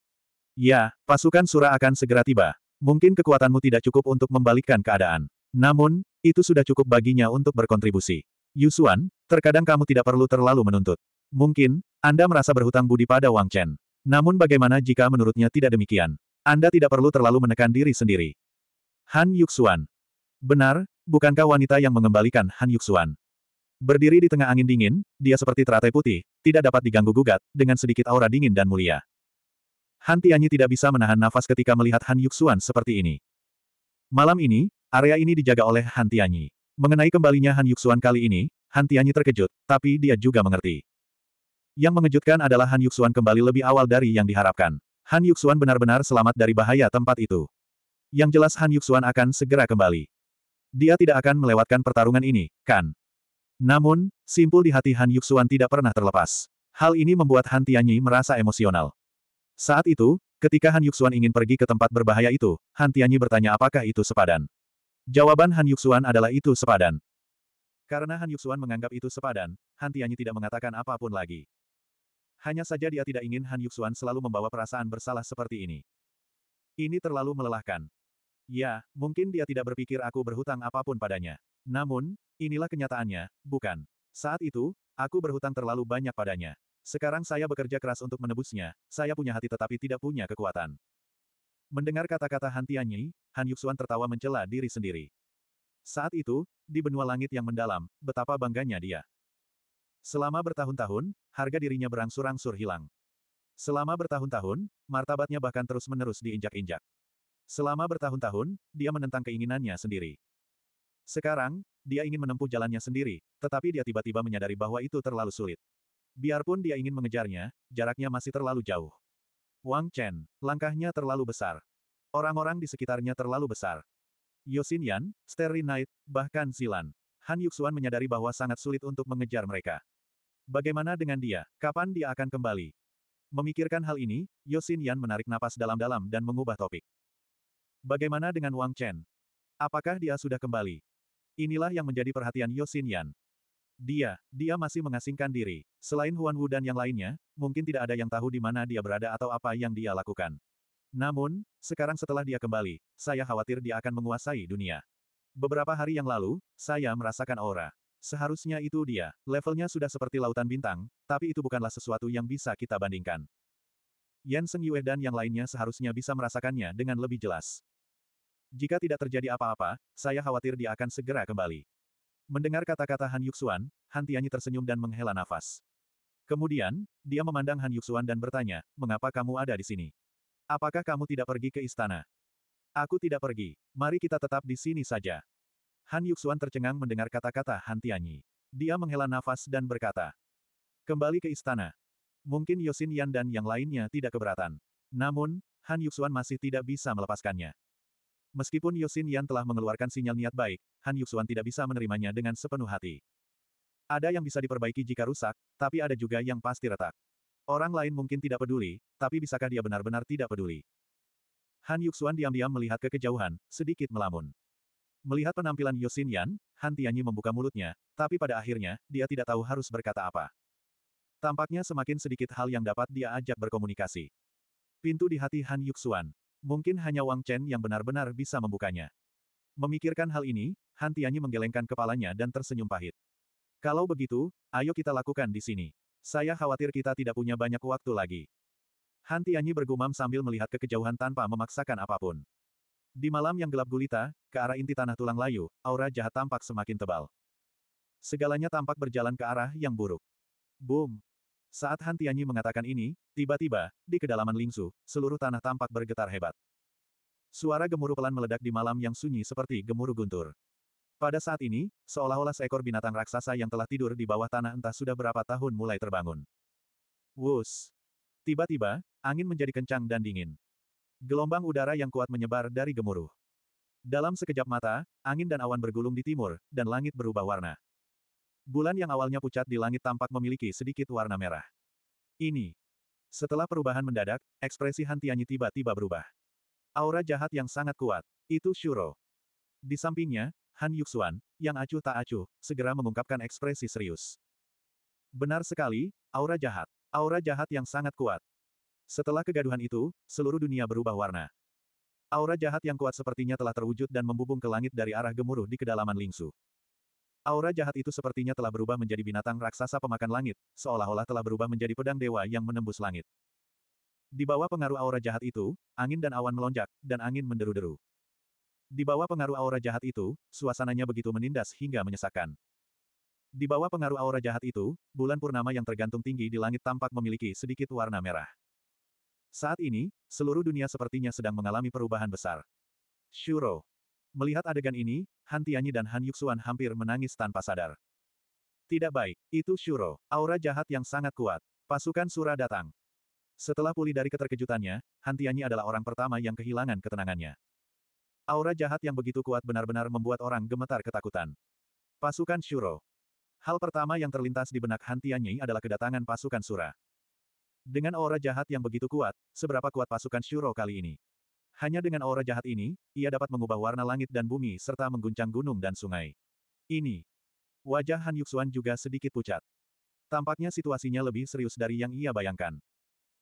Ya, pasukan Sura akan segera tiba. Mungkin kekuatanmu tidak cukup untuk membalikkan keadaan. Namun, itu sudah cukup baginya untuk berkontribusi. Yusuan, terkadang kamu tidak perlu terlalu menuntut. Mungkin, Anda merasa berhutang budi pada Wang Chen. Namun bagaimana jika menurutnya tidak demikian? Anda tidak perlu terlalu menekan diri sendiri. Han Yuxuan. Benar, bukankah wanita yang mengembalikan Han Yuxuan? Berdiri di tengah angin dingin, dia seperti teratai putih, tidak dapat diganggu-gugat, dengan sedikit aura dingin dan mulia. Han Tianyi tidak bisa menahan nafas ketika melihat Han Yuxuan seperti ini. Malam ini, area ini dijaga oleh Han Tianyi. Mengenai kembalinya Han Yuxuan kali ini, Han Tianyi terkejut, tapi dia juga mengerti. Yang mengejutkan adalah Han Yuxuan kembali lebih awal dari yang diharapkan. Han Yuxuan benar-benar selamat dari bahaya tempat itu. Yang jelas Han Yuxuan akan segera kembali. Dia tidak akan melewatkan pertarungan ini, kan? Namun, simpul di hati Han Yuxuan tidak pernah terlepas. Hal ini membuat Han Tianyi merasa emosional. Saat itu, ketika Han Yuxuan ingin pergi ke tempat berbahaya itu, Han Tianyi bertanya apakah itu sepadan. Jawaban Han Yuxuan adalah itu sepadan. Karena Han Yuxuan menganggap itu sepadan, Han Tianyi tidak mengatakan apapun lagi. Hanya saja dia tidak ingin Han Yuxuan selalu membawa perasaan bersalah seperti ini. Ini terlalu melelahkan. Ya, mungkin dia tidak berpikir aku berhutang apapun padanya. Namun, inilah kenyataannya, bukan. Saat itu, aku berhutang terlalu banyak padanya. Sekarang saya bekerja keras untuk menebusnya, saya punya hati tetapi tidak punya kekuatan. Mendengar kata-kata Han Tianyi, Han Yuxuan tertawa mencela diri sendiri. Saat itu, di benua langit yang mendalam, betapa bangganya dia. Selama bertahun-tahun, harga dirinya berangsur-angsur hilang. Selama bertahun-tahun, martabatnya bahkan terus-menerus diinjak-injak. Selama bertahun-tahun, dia menentang keinginannya sendiri. Sekarang, dia ingin menempuh jalannya sendiri, tetapi dia tiba-tiba menyadari bahwa itu terlalu sulit. Biarpun dia ingin mengejarnya, jaraknya masih terlalu jauh. Wang Chen, langkahnya terlalu besar. Orang-orang di sekitarnya terlalu besar. Yosin Yan, Sterry Knight, bahkan Zilan. Han Yuxuan menyadari bahwa sangat sulit untuk mengejar mereka. Bagaimana dengan dia? Kapan dia akan kembali? Memikirkan hal ini, Yosin Yan menarik napas dalam-dalam dan mengubah topik. Bagaimana dengan Wang Chen? Apakah dia sudah kembali? Inilah yang menjadi perhatian Yosin Yan. Dia, dia masih mengasingkan diri. Selain Huan Wu dan yang lainnya, mungkin tidak ada yang tahu di mana dia berada atau apa yang dia lakukan. Namun, sekarang setelah dia kembali, saya khawatir dia akan menguasai dunia. Beberapa hari yang lalu, saya merasakan aura. Seharusnya itu dia. Levelnya sudah seperti lautan bintang, tapi itu bukanlah sesuatu yang bisa kita bandingkan. Yan Seng Yue dan yang lainnya seharusnya bisa merasakannya dengan lebih jelas. Jika tidak terjadi apa-apa, saya khawatir dia akan segera kembali. Mendengar kata-kata Han Yuxuan, Han Tianyi tersenyum dan menghela nafas. Kemudian, dia memandang Han Yuxuan dan bertanya, mengapa kamu ada di sini? Apakah kamu tidak pergi ke istana? Aku tidak pergi. Mari kita tetap di sini saja. Han Yuxuan tercengang mendengar kata-kata Han Tianyi. Dia menghela nafas dan berkata, Kembali ke istana. Mungkin Yosin Yan dan yang lainnya tidak keberatan. Namun, Han Yuxuan masih tidak bisa melepaskannya. Meskipun Yosin Yan telah mengeluarkan sinyal niat baik, Han Yuxuan tidak bisa menerimanya dengan sepenuh hati. Ada yang bisa diperbaiki jika rusak, tapi ada juga yang pasti retak. Orang lain mungkin tidak peduli, tapi bisakah dia benar-benar tidak peduli? Han Yuxuan diam-diam melihat ke kejauhan, sedikit melamun. Melihat penampilan Yosin Yan, Han Tianyi membuka mulutnya, tapi pada akhirnya, dia tidak tahu harus berkata apa. Tampaknya semakin sedikit hal yang dapat dia ajak berkomunikasi. Pintu di hati Han Yuxuan. Mungkin hanya Wang Chen yang benar-benar bisa membukanya. Memikirkan hal ini, Han Tianyi menggelengkan kepalanya dan tersenyum pahit. Kalau begitu, ayo kita lakukan di sini. Saya khawatir kita tidak punya banyak waktu lagi. Han Tianyi bergumam sambil melihat ke kejauhan tanpa memaksakan apapun. Di malam yang gelap gulita, ke arah inti tanah tulang layu, aura jahat tampak semakin tebal. Segalanya tampak berjalan ke arah yang buruk. Boom! Saat Han Tianyi mengatakan ini, tiba-tiba, di kedalaman Lingsu, seluruh tanah tampak bergetar hebat. Suara gemuruh pelan meledak di malam yang sunyi seperti gemuruh guntur. Pada saat ini, seolah-olah seekor binatang raksasa yang telah tidur di bawah tanah entah sudah berapa tahun mulai terbangun. Wus! Tiba-tiba, angin menjadi kencang dan dingin. Gelombang udara yang kuat menyebar dari gemuruh. Dalam sekejap mata, angin dan awan bergulung di timur, dan langit berubah warna. Bulan yang awalnya pucat di langit tampak memiliki sedikit warna merah. Ini. Setelah perubahan mendadak, ekspresi Han tiba-tiba berubah. Aura jahat yang sangat kuat. Itu Shuro. Di sampingnya, Han Yuxuan, yang acuh tak acuh, segera mengungkapkan ekspresi serius. Benar sekali, aura jahat. Aura jahat yang sangat kuat. Setelah kegaduhan itu, seluruh dunia berubah warna. Aura jahat yang kuat sepertinya telah terwujud dan membubung ke langit dari arah gemuruh di kedalaman Lingsu. Aura jahat itu sepertinya telah berubah menjadi binatang raksasa pemakan langit, seolah-olah telah berubah menjadi pedang dewa yang menembus langit. Di bawah pengaruh aura jahat itu, angin dan awan melonjak, dan angin menderu-deru. Di bawah pengaruh aura jahat itu, suasananya begitu menindas hingga menyesakkan. Di bawah pengaruh aura jahat itu, bulan purnama yang tergantung tinggi di langit tampak memiliki sedikit warna merah. Saat ini, seluruh dunia sepertinya sedang mengalami perubahan besar. Shuro, Melihat adegan ini, Han Tianyi dan Han Yuxuan hampir menangis tanpa sadar. Tidak baik, itu Shuro, aura jahat yang sangat kuat. Pasukan Sura datang. Setelah pulih dari keterkejutannya, Han Tianyi adalah orang pertama yang kehilangan ketenangannya. Aura jahat yang begitu kuat benar-benar membuat orang gemetar ketakutan. Pasukan Shuro. Hal pertama yang terlintas di benak Han Tianyi adalah kedatangan pasukan Sura. Dengan aura jahat yang begitu kuat, seberapa kuat pasukan Shuro kali ini? Hanya dengan aura jahat ini, ia dapat mengubah warna langit dan bumi serta mengguncang gunung dan sungai. Ini. Wajah Han Yuxuan juga sedikit pucat. Tampaknya situasinya lebih serius dari yang ia bayangkan.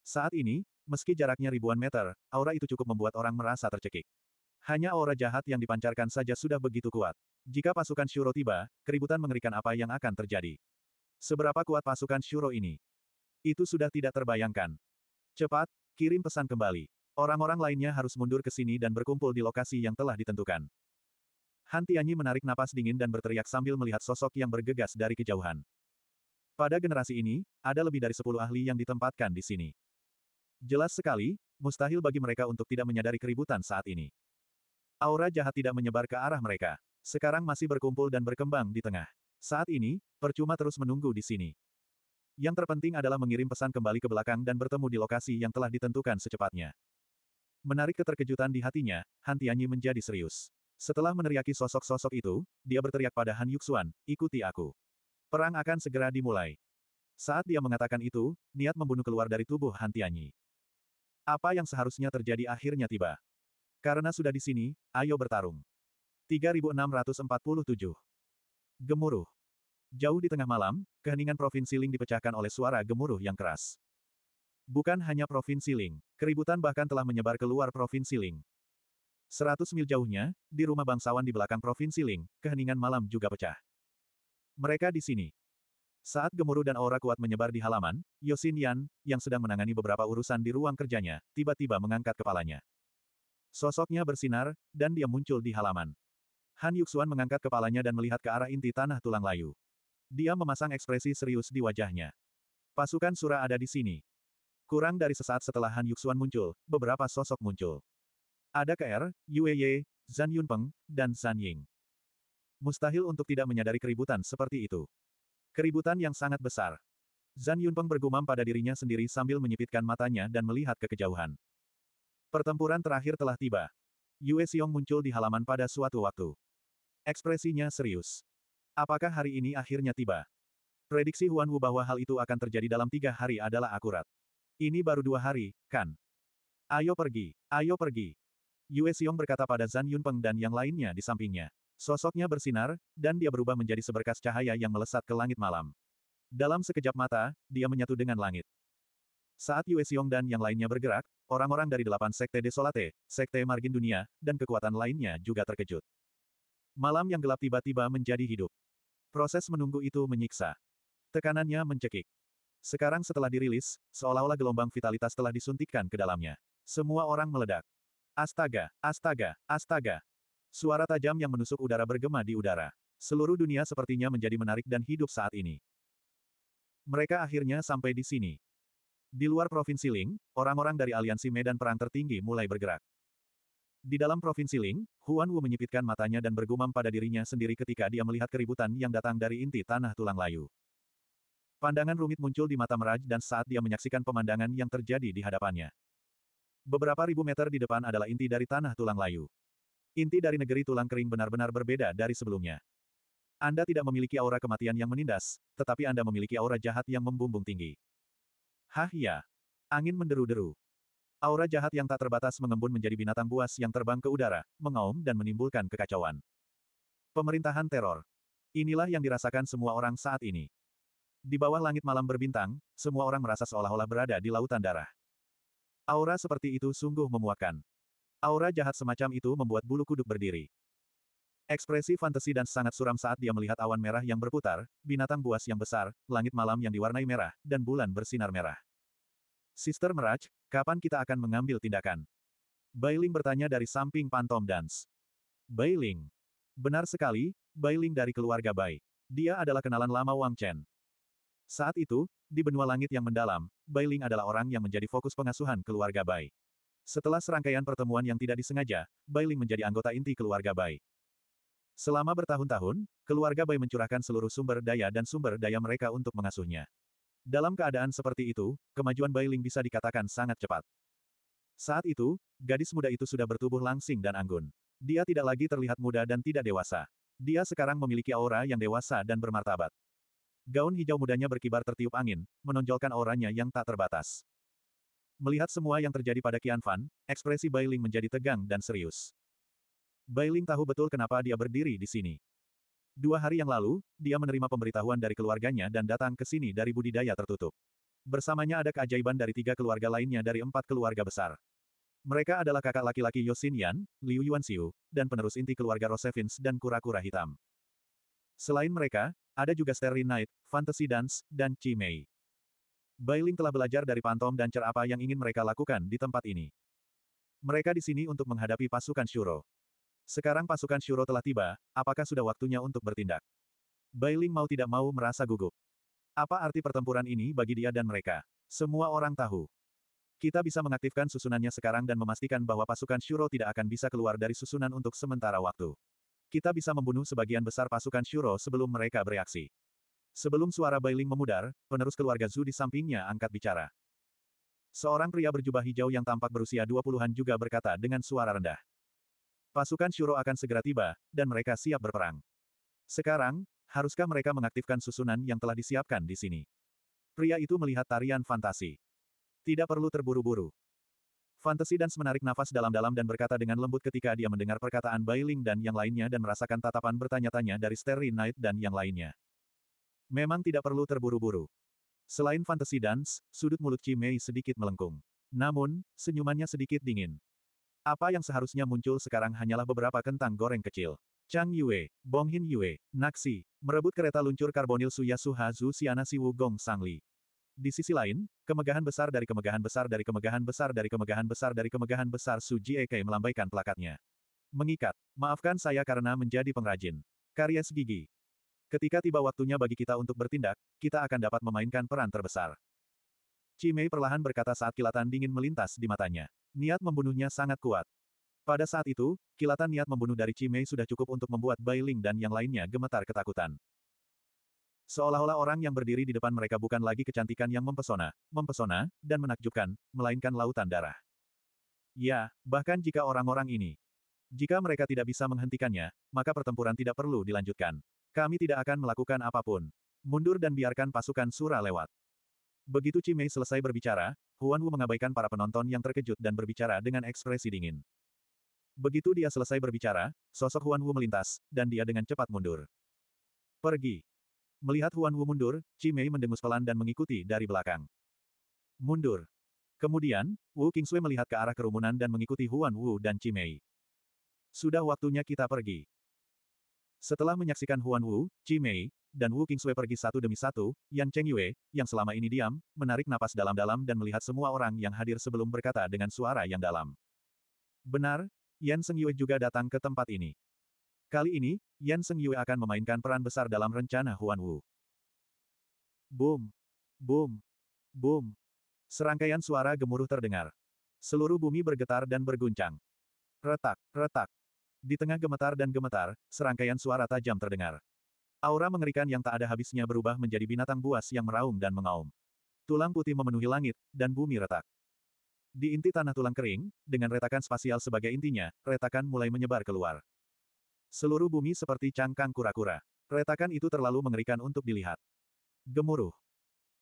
Saat ini, meski jaraknya ribuan meter, aura itu cukup membuat orang merasa tercekik. Hanya aura jahat yang dipancarkan saja sudah begitu kuat. Jika pasukan Shuro tiba, keributan mengerikan apa yang akan terjadi. Seberapa kuat pasukan Shuro ini? Itu sudah tidak terbayangkan. Cepat, kirim pesan kembali. Orang-orang lainnya harus mundur ke sini dan berkumpul di lokasi yang telah ditentukan. Han Tianyi menarik napas dingin dan berteriak sambil melihat sosok yang bergegas dari kejauhan. Pada generasi ini, ada lebih dari sepuluh ahli yang ditempatkan di sini. Jelas sekali, mustahil bagi mereka untuk tidak menyadari keributan saat ini. Aura jahat tidak menyebar ke arah mereka. Sekarang masih berkumpul dan berkembang di tengah. Saat ini, percuma terus menunggu di sini. Yang terpenting adalah mengirim pesan kembali ke belakang dan bertemu di lokasi yang telah ditentukan secepatnya. Menarik keterkejutan di hatinya, Han Tianyi menjadi serius. Setelah meneriaki sosok-sosok itu, dia berteriak pada Han Yuxuan, ikuti aku. Perang akan segera dimulai. Saat dia mengatakan itu, niat membunuh keluar dari tubuh Han Tianyi. Apa yang seharusnya terjadi akhirnya tiba. Karena sudah di sini, ayo bertarung. 3647 Gemuruh Jauh di tengah malam, keheningan Provinsi Ling dipecahkan oleh suara gemuruh yang keras. Bukan hanya Provinsi Ling, keributan bahkan telah menyebar keluar Provinsi Ling. Seratus mil jauhnya, di rumah bangsawan di belakang Provinsi Ling, keheningan malam juga pecah. Mereka di sini. Saat gemuruh dan aura kuat menyebar di halaman, Yosin Yan, yang sedang menangani beberapa urusan di ruang kerjanya, tiba-tiba mengangkat kepalanya. Sosoknya bersinar, dan dia muncul di halaman. Han Yuxuan mengangkat kepalanya dan melihat ke arah inti tanah tulang layu. Dia memasang ekspresi serius di wajahnya. Pasukan Sura ada di sini, Kurang dari sesaat setelah Han Yuxuan muncul, beberapa sosok muncul. Ada KR, er, Yue Ye, Zhan Yunpeng, dan Zhan Ying. Mustahil untuk tidak menyadari keributan seperti itu. Keributan yang sangat besar. Zhan Yunpeng bergumam pada dirinya sendiri sambil menyipitkan matanya dan melihat ke kejauhan. Pertempuran terakhir telah tiba. Yue Xiong muncul di halaman pada suatu waktu. Ekspresinya serius. Apakah hari ini akhirnya tiba? Prediksi Huan Wu bahwa hal itu akan terjadi dalam tiga hari adalah akurat. Ini baru dua hari, kan? Ayo pergi, ayo pergi. Yue Xiong berkata pada Zan Yunpeng dan yang lainnya di sampingnya. Sosoknya bersinar, dan dia berubah menjadi seberkas cahaya yang melesat ke langit malam. Dalam sekejap mata, dia menyatu dengan langit. Saat Yue Xiong dan yang lainnya bergerak, orang-orang dari delapan sekte Desolate, sekte Margin Dunia, dan kekuatan lainnya juga terkejut. Malam yang gelap tiba-tiba menjadi hidup. Proses menunggu itu menyiksa. Tekanannya mencekik. Sekarang setelah dirilis, seolah-olah gelombang vitalitas telah disuntikkan ke dalamnya. Semua orang meledak. Astaga, astaga, astaga. Suara tajam yang menusuk udara bergema di udara. Seluruh dunia sepertinya menjadi menarik dan hidup saat ini. Mereka akhirnya sampai di sini. Di luar Provinsi Ling, orang-orang dari aliansi medan perang tertinggi mulai bergerak. Di dalam Provinsi Ling, Huan Wu menyipitkan matanya dan bergumam pada dirinya sendiri ketika dia melihat keributan yang datang dari inti tanah tulang layu. Pandangan rumit muncul di mata Meraj dan saat dia menyaksikan pemandangan yang terjadi di hadapannya. Beberapa ribu meter di depan adalah inti dari tanah tulang layu. Inti dari negeri tulang kering benar-benar berbeda dari sebelumnya. Anda tidak memiliki aura kematian yang menindas, tetapi Anda memiliki aura jahat yang membumbung tinggi. Hah ya. Angin menderu-deru. Aura jahat yang tak terbatas mengembun menjadi binatang buas yang terbang ke udara, mengaum dan menimbulkan kekacauan. Pemerintahan teror. Inilah yang dirasakan semua orang saat ini. Di bawah langit malam berbintang, semua orang merasa seolah-olah berada di lautan darah. Aura seperti itu sungguh memuakkan. Aura jahat semacam itu membuat bulu kuduk berdiri. Ekspresi fantasi dan sangat suram saat dia melihat awan merah yang berputar, binatang buas yang besar, langit malam yang diwarnai merah, dan bulan bersinar merah. Sister Meraj, kapan kita akan mengambil tindakan? Bailing bertanya dari samping Pantom Dance. Bailing. Benar sekali, Bailing dari keluarga Bai. Dia adalah kenalan lama Wang Chen. Saat itu, di benua langit yang mendalam, Bai Ling adalah orang yang menjadi fokus pengasuhan keluarga Bai. Setelah serangkaian pertemuan yang tidak disengaja, Bai Ling menjadi anggota inti keluarga Bai. Selama bertahun-tahun, keluarga Bai mencurahkan seluruh sumber daya dan sumber daya mereka untuk mengasuhnya. Dalam keadaan seperti itu, kemajuan Bai Ling bisa dikatakan sangat cepat. Saat itu, gadis muda itu sudah bertubuh langsing dan anggun. Dia tidak lagi terlihat muda dan tidak dewasa. Dia sekarang memiliki aura yang dewasa dan bermartabat. Gaun hijau mudanya berkibar tertiup angin, menonjolkan auranya yang tak terbatas. Melihat semua yang terjadi pada Qian Fan, ekspresi Ling menjadi tegang dan serius. Ling tahu betul kenapa dia berdiri di sini. Dua hari yang lalu, dia menerima pemberitahuan dari keluarganya dan datang ke sini dari budidaya tertutup. Bersamanya ada keajaiban dari tiga keluarga lainnya dari empat keluarga besar. Mereka adalah kakak laki-laki Yosin Yan, Liu Yuanxiu, dan penerus inti keluarga Rosevins dan kura-kura hitam. Selain mereka, ada juga Starry Night, Fantasy Dance, dan Chi Mei. Bailing telah belajar dari Pantom dan Cer apa yang ingin mereka lakukan di tempat ini. Mereka di sini untuk menghadapi pasukan Shuro. Sekarang pasukan Shuro telah tiba, apakah sudah waktunya untuk bertindak? Bailing mau tidak mau merasa gugup. Apa arti pertempuran ini bagi dia dan mereka? Semua orang tahu. Kita bisa mengaktifkan susunannya sekarang dan memastikan bahwa pasukan Shuro tidak akan bisa keluar dari susunan untuk sementara waktu. Kita bisa membunuh sebagian besar pasukan Shuro sebelum mereka bereaksi. Sebelum suara Bailing memudar, penerus keluarga Zu di sampingnya angkat bicara. Seorang pria berjubah hijau yang tampak berusia 20-an juga berkata dengan suara rendah. Pasukan Shuro akan segera tiba, dan mereka siap berperang. Sekarang, haruskah mereka mengaktifkan susunan yang telah disiapkan di sini? Pria itu melihat tarian fantasi. Tidak perlu terburu-buru. Fantasi Dance menarik nafas dalam-dalam dan berkata dengan lembut ketika dia mendengar perkataan Bailing dan yang lainnya dan merasakan tatapan bertanya-tanya dari Starry Knight dan yang lainnya. Memang tidak perlu terburu-buru. Selain Fantasy Dance, sudut mulut Cimei sedikit melengkung. Namun, senyumannya sedikit dingin. Apa yang seharusnya muncul sekarang hanyalah beberapa kentang goreng kecil. Chang Yue, Bong Hin Yue, Naxi, merebut kereta luncur karbonil Suya Suha Zhu Siana Siwu Gong Sangli. Di sisi lain, kemegahan besar dari kemegahan besar dari kemegahan besar dari kemegahan besar dari kemegahan besar Su Ekei melambaikan plakatnya. Mengikat. Maafkan saya karena menjadi pengrajin. Karies gigi. Ketika tiba waktunya bagi kita untuk bertindak, kita akan dapat memainkan peran terbesar. Cimei perlahan berkata saat kilatan dingin melintas di matanya. Niat membunuhnya sangat kuat. Pada saat itu, kilatan niat membunuh dari Cimei sudah cukup untuk membuat Bailing dan yang lainnya gemetar ketakutan. Seolah-olah orang yang berdiri di depan mereka bukan lagi kecantikan yang mempesona, mempesona, dan menakjubkan, melainkan lautan darah. Ya, bahkan jika orang-orang ini. Jika mereka tidak bisa menghentikannya, maka pertempuran tidak perlu dilanjutkan. Kami tidak akan melakukan apapun. Mundur dan biarkan pasukan Sura lewat. Begitu Cimei selesai berbicara, Huan Wu mengabaikan para penonton yang terkejut dan berbicara dengan ekspresi dingin. Begitu dia selesai berbicara, sosok Huan Wu melintas, dan dia dengan cepat mundur. Pergi. Melihat Huan Wu mundur, Cimei Mei mendengus pelan dan mengikuti dari belakang. Mundur. Kemudian, Wu King Qingsui melihat ke arah kerumunan dan mengikuti Huan Wu dan Cimei. Mei. Sudah waktunya kita pergi. Setelah menyaksikan Huan Wu, Cimei, Mei, dan Wu King Qingsui pergi satu demi satu, Yan Cheng Yue, yang selama ini diam, menarik napas dalam-dalam dan melihat semua orang yang hadir sebelum berkata dengan suara yang dalam. Benar, Yan Seng Yue juga datang ke tempat ini. Kali ini, Yan Seng Yue akan memainkan peran besar dalam rencana Huan Wu. Boom! Boom! Boom! Serangkaian suara gemuruh terdengar. Seluruh bumi bergetar dan berguncang. Retak, retak. Di tengah gemetar dan gemetar, serangkaian suara tajam terdengar. Aura mengerikan yang tak ada habisnya berubah menjadi binatang buas yang meraung dan mengaum. Tulang putih memenuhi langit, dan bumi retak. Di inti tanah tulang kering, dengan retakan spasial sebagai intinya, retakan mulai menyebar keluar. Seluruh bumi seperti cangkang kura-kura. Retakan itu terlalu mengerikan untuk dilihat. Gemuruh.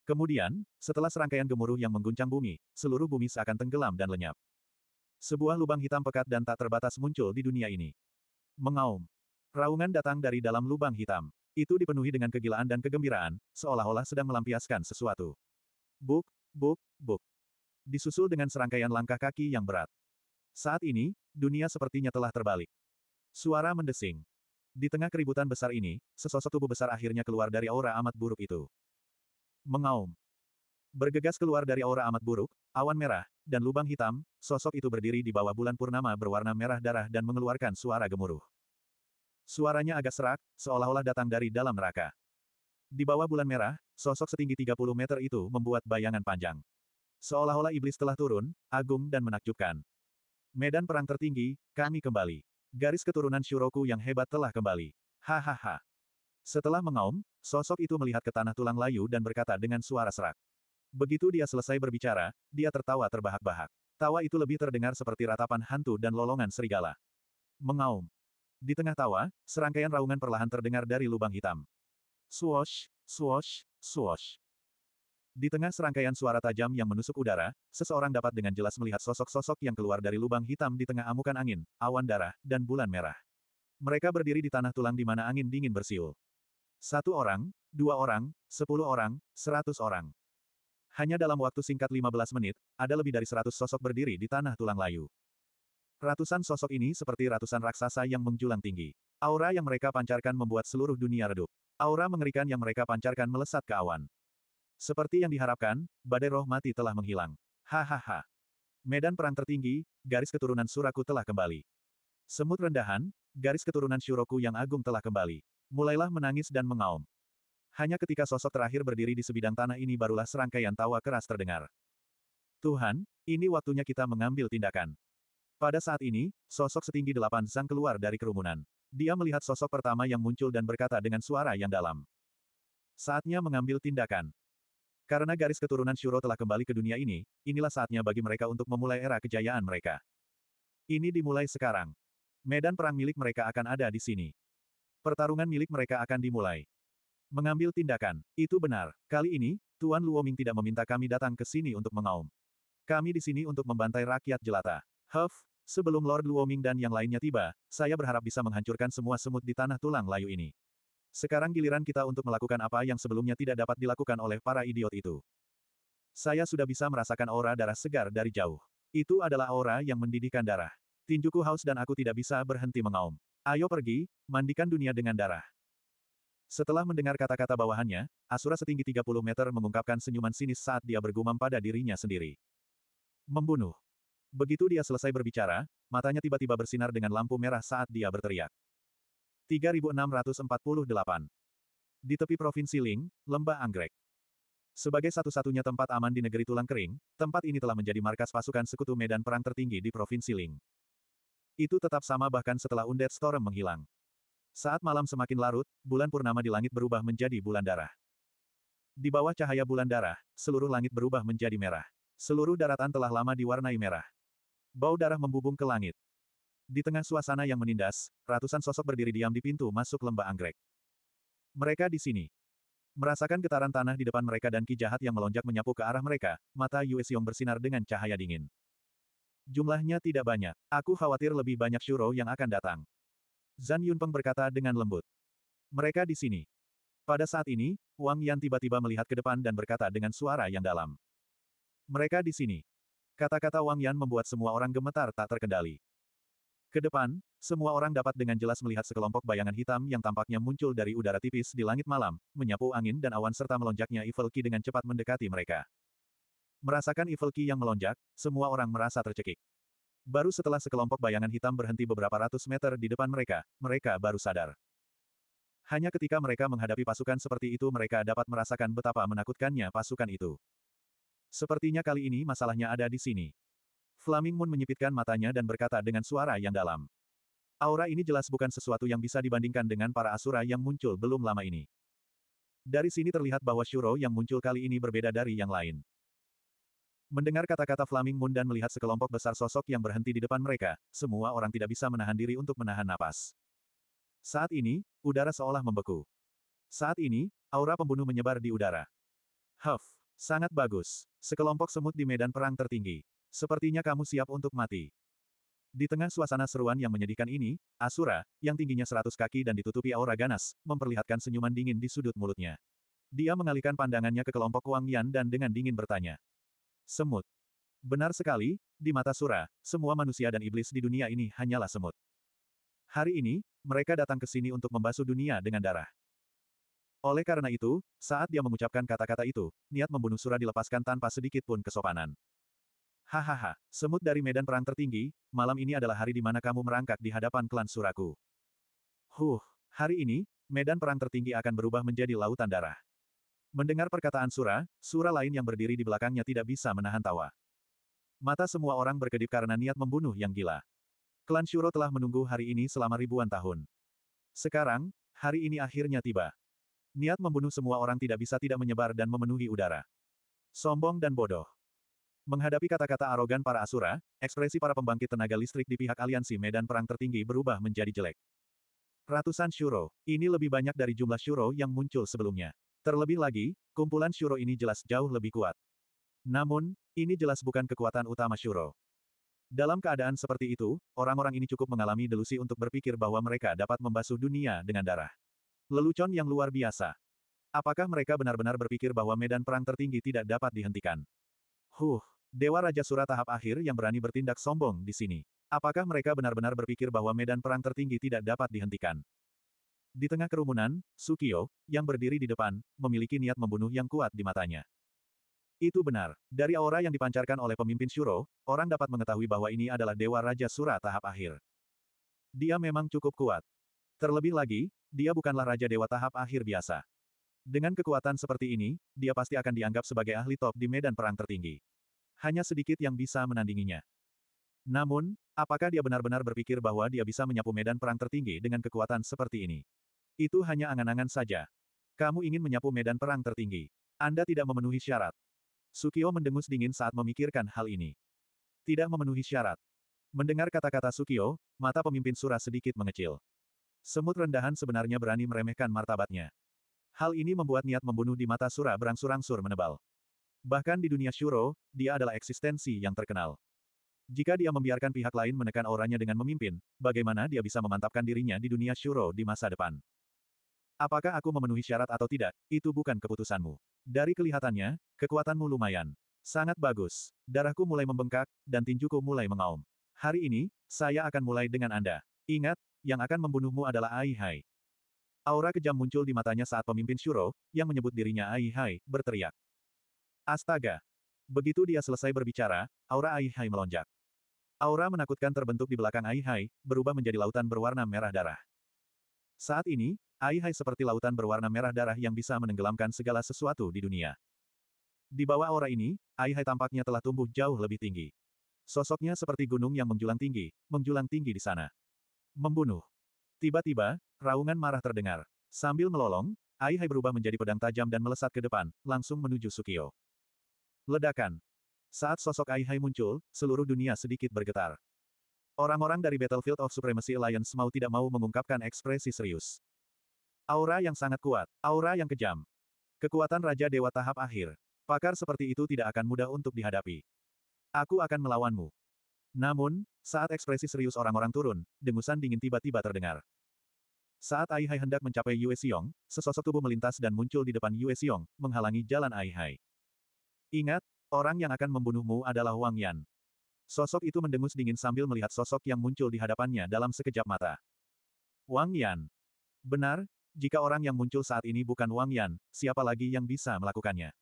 Kemudian, setelah serangkaian gemuruh yang mengguncang bumi, seluruh bumi seakan tenggelam dan lenyap. Sebuah lubang hitam pekat dan tak terbatas muncul di dunia ini. Mengaum. Raungan datang dari dalam lubang hitam. Itu dipenuhi dengan kegilaan dan kegembiraan, seolah-olah sedang melampiaskan sesuatu. Buk, buk, buk. Disusul dengan serangkaian langkah kaki yang berat. Saat ini, dunia sepertinya telah terbalik. Suara mendesing. Di tengah keributan besar ini, sesosok tubuh besar akhirnya keluar dari aura amat buruk itu. Mengaum. Bergegas keluar dari aura amat buruk, awan merah, dan lubang hitam, sosok itu berdiri di bawah bulan purnama berwarna merah darah dan mengeluarkan suara gemuruh. Suaranya agak serak, seolah-olah datang dari dalam neraka. Di bawah bulan merah, sosok setinggi 30 meter itu membuat bayangan panjang. Seolah-olah iblis telah turun, agung dan menakjubkan. Medan perang tertinggi, kami kembali. Garis keturunan Shuroku yang hebat telah kembali. Hahaha. Setelah mengaum, sosok itu melihat ke tanah tulang layu dan berkata dengan suara serak. Begitu dia selesai berbicara, dia tertawa terbahak-bahak. Tawa itu lebih terdengar seperti ratapan hantu dan lolongan serigala. Mengaum. Di tengah tawa, serangkaian raungan perlahan terdengar dari lubang hitam. Swosh, swosh, swosh. Di tengah serangkaian suara tajam yang menusuk udara, seseorang dapat dengan jelas melihat sosok-sosok yang keluar dari lubang hitam di tengah amukan angin, awan darah, dan bulan merah. Mereka berdiri di tanah tulang di mana angin dingin bersiul. Satu orang, dua orang, sepuluh orang, seratus orang. Hanya dalam waktu singkat 15 menit, ada lebih dari seratus sosok berdiri di tanah tulang layu. Ratusan sosok ini seperti ratusan raksasa yang menjulang tinggi. Aura yang mereka pancarkan membuat seluruh dunia redup. Aura mengerikan yang mereka pancarkan melesat ke awan. Seperti yang diharapkan, badai roh mati telah menghilang. Hahaha. Medan perang tertinggi, garis keturunan Suraku telah kembali. Semut rendahan, garis keturunan Shuroku yang agung telah kembali. Mulailah menangis dan mengaum. Hanya ketika sosok terakhir berdiri di sebidang tanah ini barulah serangkaian tawa keras terdengar. Tuhan, ini waktunya kita mengambil tindakan. Pada saat ini, sosok setinggi delapan sang keluar dari kerumunan. Dia melihat sosok pertama yang muncul dan berkata dengan suara yang dalam. Saatnya mengambil tindakan. Karena garis keturunan Shuro telah kembali ke dunia ini, inilah saatnya bagi mereka untuk memulai era kejayaan mereka. Ini dimulai sekarang. Medan perang milik mereka akan ada di sini. Pertarungan milik mereka akan dimulai. Mengambil tindakan, itu benar. Kali ini, Tuan Luoming tidak meminta kami datang ke sini untuk mengaum. Kami di sini untuk membantai rakyat jelata. Huff, sebelum Lord Luoming dan yang lainnya tiba, saya berharap bisa menghancurkan semua semut di tanah tulang layu ini. Sekarang giliran kita untuk melakukan apa yang sebelumnya tidak dapat dilakukan oleh para idiot itu. Saya sudah bisa merasakan aura darah segar dari jauh. Itu adalah aura yang mendidihkan darah. Tinjuku haus dan aku tidak bisa berhenti mengaum. Ayo pergi, mandikan dunia dengan darah. Setelah mendengar kata-kata bawahannya, Asura setinggi 30 meter mengungkapkan senyuman sinis saat dia bergumam pada dirinya sendiri. Membunuh. Begitu dia selesai berbicara, matanya tiba-tiba bersinar dengan lampu merah saat dia berteriak. 3648. Di tepi Provinsi Ling, Lembah Anggrek. Sebagai satu-satunya tempat aman di negeri tulang kering, tempat ini telah menjadi markas pasukan sekutu medan perang tertinggi di Provinsi Ling. Itu tetap sama bahkan setelah Undead Storm menghilang. Saat malam semakin larut, bulan purnama di langit berubah menjadi bulan darah. Di bawah cahaya bulan darah, seluruh langit berubah menjadi merah. Seluruh daratan telah lama diwarnai merah. Bau darah membubung ke langit. Di tengah suasana yang menindas, ratusan sosok berdiri diam di pintu masuk lembah anggrek. Mereka di sini. Merasakan getaran tanah di depan mereka dan ki jahat yang melonjak menyapu ke arah mereka, mata Yue Xiong bersinar dengan cahaya dingin. Jumlahnya tidak banyak. Aku khawatir lebih banyak Shuro yang akan datang. Zan Yunpeng berkata dengan lembut. Mereka di sini. Pada saat ini, Wang Yan tiba-tiba melihat ke depan dan berkata dengan suara yang dalam. Mereka di sini. Kata-kata Wang Yan membuat semua orang gemetar tak terkendali. Ke depan, semua orang dapat dengan jelas melihat sekelompok bayangan hitam yang tampaknya muncul dari udara tipis di langit malam, menyapu angin dan awan serta melonjaknya Evil Key dengan cepat mendekati mereka. Merasakan Evil Key yang melonjak, semua orang merasa tercekik. Baru setelah sekelompok bayangan hitam berhenti beberapa ratus meter di depan mereka, mereka baru sadar. Hanya ketika mereka menghadapi pasukan seperti itu mereka dapat merasakan betapa menakutkannya pasukan itu. Sepertinya kali ini masalahnya ada di sini. Flaming Moon menyipitkan matanya dan berkata dengan suara yang dalam. Aura ini jelas bukan sesuatu yang bisa dibandingkan dengan para asura yang muncul belum lama ini. Dari sini terlihat bahwa Shuro yang muncul kali ini berbeda dari yang lain. Mendengar kata-kata Flaming Moon dan melihat sekelompok besar sosok yang berhenti di depan mereka, semua orang tidak bisa menahan diri untuk menahan napas. Saat ini, udara seolah membeku. Saat ini, aura pembunuh menyebar di udara. Huff, sangat bagus. Sekelompok semut di medan perang tertinggi. Sepertinya kamu siap untuk mati. Di tengah suasana seruan yang menyedihkan ini, Asura, yang tingginya seratus kaki dan ditutupi aura ganas, memperlihatkan senyuman dingin di sudut mulutnya. Dia mengalihkan pandangannya ke kelompok Wang Yan dan dengan dingin bertanya. Semut. Benar sekali, di mata Sura, semua manusia dan iblis di dunia ini hanyalah semut. Hari ini, mereka datang ke sini untuk membasuh dunia dengan darah. Oleh karena itu, saat dia mengucapkan kata-kata itu, niat membunuh Sura dilepaskan tanpa sedikit pun kesopanan. Hahaha, semut dari medan perang tertinggi, malam ini adalah hari di mana kamu merangkak di hadapan klan Suraku. Huh, hari ini, medan perang tertinggi akan berubah menjadi lautan darah. Mendengar perkataan Sura, Sura lain yang berdiri di belakangnya tidak bisa menahan tawa. Mata semua orang berkedip karena niat membunuh yang gila. Klan Shuro telah menunggu hari ini selama ribuan tahun. Sekarang, hari ini akhirnya tiba. Niat membunuh semua orang tidak bisa tidak menyebar dan memenuhi udara. Sombong dan bodoh. Menghadapi kata-kata arogan para Asura, ekspresi para pembangkit tenaga listrik di pihak aliansi medan perang tertinggi berubah menjadi jelek. Ratusan Shuro, ini lebih banyak dari jumlah Shuro yang muncul sebelumnya. Terlebih lagi, kumpulan Shuro ini jelas jauh lebih kuat. Namun, ini jelas bukan kekuatan utama Shuro. Dalam keadaan seperti itu, orang-orang ini cukup mengalami delusi untuk berpikir bahwa mereka dapat membasuh dunia dengan darah. Lelucon yang luar biasa. Apakah mereka benar-benar berpikir bahwa medan perang tertinggi tidak dapat dihentikan? Huh, Dewa Raja Surat tahap akhir yang berani bertindak sombong di sini. Apakah mereka benar-benar berpikir bahwa medan perang tertinggi tidak dapat dihentikan? Di tengah kerumunan, Sukio, yang berdiri di depan, memiliki niat membunuh yang kuat di matanya. Itu benar. Dari aura yang dipancarkan oleh pemimpin Shuro, orang dapat mengetahui bahwa ini adalah Dewa Raja Surat tahap akhir. Dia memang cukup kuat. Terlebih lagi, dia bukanlah Raja Dewa tahap akhir biasa. Dengan kekuatan seperti ini, dia pasti akan dianggap sebagai ahli top di medan perang tertinggi. Hanya sedikit yang bisa menandinginya. Namun, apakah dia benar-benar berpikir bahwa dia bisa menyapu medan perang tertinggi dengan kekuatan seperti ini? Itu hanya angan-angan saja. Kamu ingin menyapu medan perang tertinggi. Anda tidak memenuhi syarat. Sukio mendengus dingin saat memikirkan hal ini. Tidak memenuhi syarat. Mendengar kata-kata Sukio, mata pemimpin Surah sedikit mengecil. Semut rendahan sebenarnya berani meremehkan martabatnya. Hal ini membuat niat membunuh di mata Surah berangsur-angsur menebal. Bahkan di dunia Shuro, dia adalah eksistensi yang terkenal. Jika dia membiarkan pihak lain menekan auranya dengan memimpin, bagaimana dia bisa memantapkan dirinya di dunia Shuro di masa depan? Apakah aku memenuhi syarat atau tidak, itu bukan keputusanmu. Dari kelihatannya, kekuatanmu lumayan. Sangat bagus. Darahku mulai membengkak, dan tinjuku mulai mengaum. Hari ini, saya akan mulai dengan Anda. Ingat, yang akan membunuhmu adalah Ai Hai. Aura kejam muncul di matanya saat pemimpin Shuro, yang menyebut dirinya Ai Hai, berteriak. Astaga! Begitu dia selesai berbicara, aura Aihai melonjak. Aura menakutkan terbentuk di belakang Aihai, berubah menjadi lautan berwarna merah darah. Saat ini, Aihai seperti lautan berwarna merah darah yang bisa menenggelamkan segala sesuatu di dunia. Di bawah aura ini, Aihai tampaknya telah tumbuh jauh lebih tinggi. Sosoknya seperti gunung yang menjulang tinggi, menjulang tinggi di sana. Membunuh. Tiba-tiba, raungan marah terdengar. Sambil melolong, Aihai berubah menjadi pedang tajam dan melesat ke depan, langsung menuju Sukio. Ledakan. Saat sosok Ai Hai muncul, seluruh dunia sedikit bergetar. Orang-orang dari Battlefield of Supremacy Alliance mau tidak mau mengungkapkan ekspresi serius. Aura yang sangat kuat, aura yang kejam. Kekuatan Raja Dewa tahap akhir. Pakar seperti itu tidak akan mudah untuk dihadapi. Aku akan melawanmu. Namun, saat ekspresi serius orang-orang turun, dengusan dingin tiba-tiba terdengar. Saat Ai Hai hendak mencapai Yue Xiong, sesosok tubuh melintas dan muncul di depan Yue Xiong, menghalangi jalan Ai Hai. Ingat, orang yang akan membunuhmu adalah Wang Yan. Sosok itu mendengus dingin sambil melihat sosok yang muncul di hadapannya dalam sekejap mata. Wang Yan. Benar, jika orang yang muncul saat ini bukan Wang Yan, siapa lagi yang bisa melakukannya?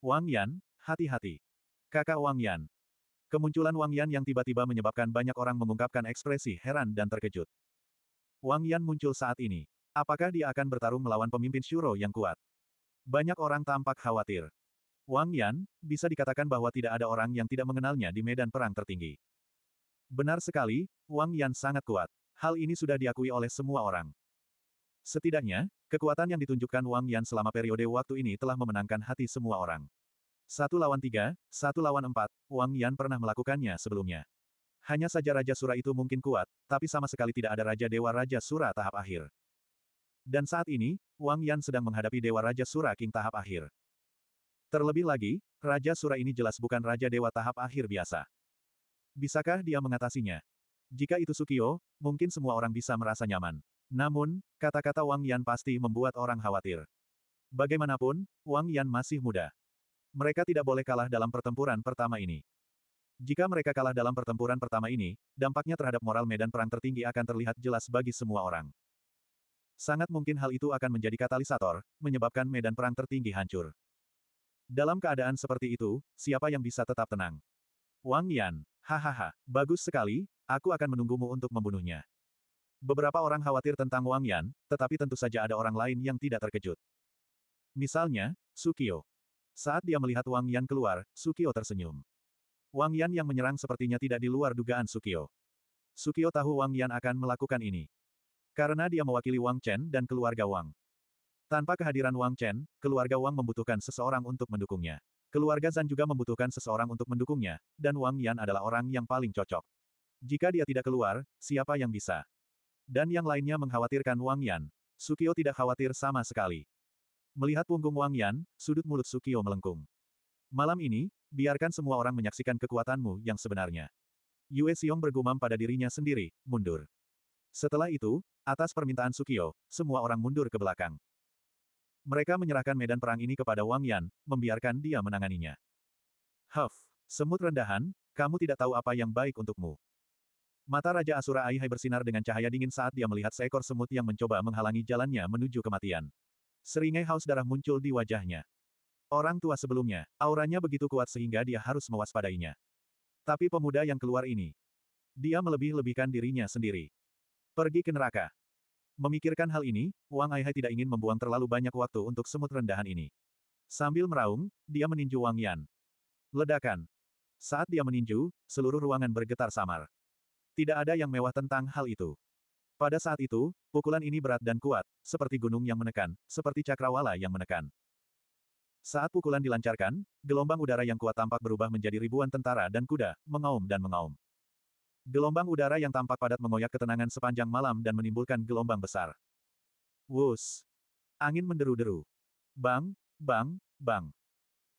Wang Yan, hati-hati. Kakak Wang Yan. Kemunculan Wang Yan yang tiba-tiba menyebabkan banyak orang mengungkapkan ekspresi heran dan terkejut. Wang Yan muncul saat ini. Apakah dia akan bertarung melawan pemimpin Shuro yang kuat? Banyak orang tampak khawatir. Wang Yan, bisa dikatakan bahwa tidak ada orang yang tidak mengenalnya di medan perang tertinggi. Benar sekali, Wang Yan sangat kuat. Hal ini sudah diakui oleh semua orang. Setidaknya, kekuatan yang ditunjukkan Wang Yan selama periode waktu ini telah memenangkan hati semua orang. Satu lawan tiga, satu lawan empat, Wang Yan pernah melakukannya sebelumnya. Hanya saja Raja Sura itu mungkin kuat, tapi sama sekali tidak ada Raja Dewa Raja Sura tahap akhir. Dan saat ini, Wang Yan sedang menghadapi Dewa Raja Sura King tahap akhir. Terlebih lagi, Raja Sura ini jelas bukan Raja Dewa tahap akhir biasa. Bisakah dia mengatasinya? Jika itu Sukio, mungkin semua orang bisa merasa nyaman. Namun, kata-kata Wang Yan pasti membuat orang khawatir. Bagaimanapun, Wang Yan masih muda. Mereka tidak boleh kalah dalam pertempuran pertama ini. Jika mereka kalah dalam pertempuran pertama ini, dampaknya terhadap moral medan perang tertinggi akan terlihat jelas bagi semua orang. Sangat mungkin hal itu akan menjadi katalisator, menyebabkan medan perang tertinggi hancur. Dalam keadaan seperti itu, siapa yang bisa tetap tenang? Wang Yan. Hahaha, bagus sekali, aku akan menunggumu untuk membunuhnya. Beberapa orang khawatir tentang Wang Yan, tetapi tentu saja ada orang lain yang tidak terkejut. Misalnya, Sukio. Saat dia melihat Wang Yan keluar, Sukio tersenyum. Wang Yan yang menyerang sepertinya tidak di luar dugaan Sukio. Sukio tahu Wang Yan akan melakukan ini. Karena dia mewakili Wang Chen dan keluarga Wang. Tanpa kehadiran Wang Chen, keluarga Wang membutuhkan seseorang untuk mendukungnya. Keluarga Zan juga membutuhkan seseorang untuk mendukungnya, dan Wang Yan adalah orang yang paling cocok. Jika dia tidak keluar, siapa yang bisa? Dan yang lainnya mengkhawatirkan Wang Yan. Sukio tidak khawatir sama sekali. Melihat punggung Wang Yan, sudut mulut Sukio melengkung. Malam ini, biarkan semua orang menyaksikan kekuatanmu yang sebenarnya. Yue Xiong bergumam pada dirinya sendiri, mundur. Setelah itu, atas permintaan Sukio, semua orang mundur ke belakang. Mereka menyerahkan medan perang ini kepada Wang Yan, membiarkan dia menanganinya. Huff, semut rendahan, kamu tidak tahu apa yang baik untukmu. Mata Raja Asura Aihai bersinar dengan cahaya dingin saat dia melihat seekor semut yang mencoba menghalangi jalannya menuju kematian. Seringai haus darah muncul di wajahnya. Orang tua sebelumnya, auranya begitu kuat sehingga dia harus mewaspadainya. Tapi pemuda yang keluar ini, dia melebih-lebihkan dirinya sendiri. Pergi ke neraka. Memikirkan hal ini, Wang Aihai tidak ingin membuang terlalu banyak waktu untuk semut rendahan ini. Sambil meraung, dia meninju Wang Yan. Ledakan. Saat dia meninju, seluruh ruangan bergetar samar. Tidak ada yang mewah tentang hal itu. Pada saat itu, pukulan ini berat dan kuat, seperti gunung yang menekan, seperti cakrawala yang menekan. Saat pukulan dilancarkan, gelombang udara yang kuat tampak berubah menjadi ribuan tentara dan kuda, mengaum dan mengaum. Gelombang udara yang tampak padat mengoyak ketenangan sepanjang malam dan menimbulkan gelombang besar. Wus! Angin menderu-deru. Bang, bang, bang.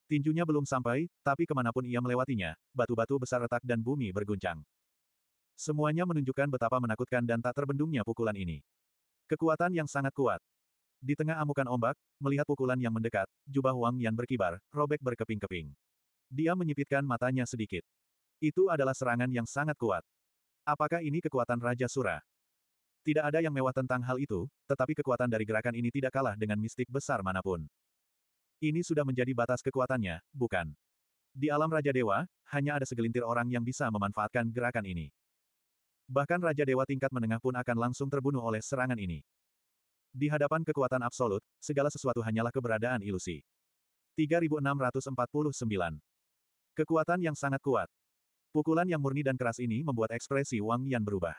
Tinjunya belum sampai, tapi kemanapun ia melewatinya, batu-batu besar retak dan bumi berguncang. Semuanya menunjukkan betapa menakutkan dan tak terbendungnya pukulan ini. Kekuatan yang sangat kuat. Di tengah amukan ombak, melihat pukulan yang mendekat, jubah Wang Yan berkibar, robek berkeping-keping. Dia menyipitkan matanya sedikit. Itu adalah serangan yang sangat kuat. Apakah ini kekuatan Raja Sura? Tidak ada yang mewah tentang hal itu, tetapi kekuatan dari gerakan ini tidak kalah dengan mistik besar manapun. Ini sudah menjadi batas kekuatannya, bukan? Di alam Raja Dewa, hanya ada segelintir orang yang bisa memanfaatkan gerakan ini. Bahkan Raja Dewa tingkat menengah pun akan langsung terbunuh oleh serangan ini. Di hadapan kekuatan absolut, segala sesuatu hanyalah keberadaan ilusi. 3649 Kekuatan yang sangat kuat, Pukulan yang murni dan keras ini membuat ekspresi Wang Yan berubah.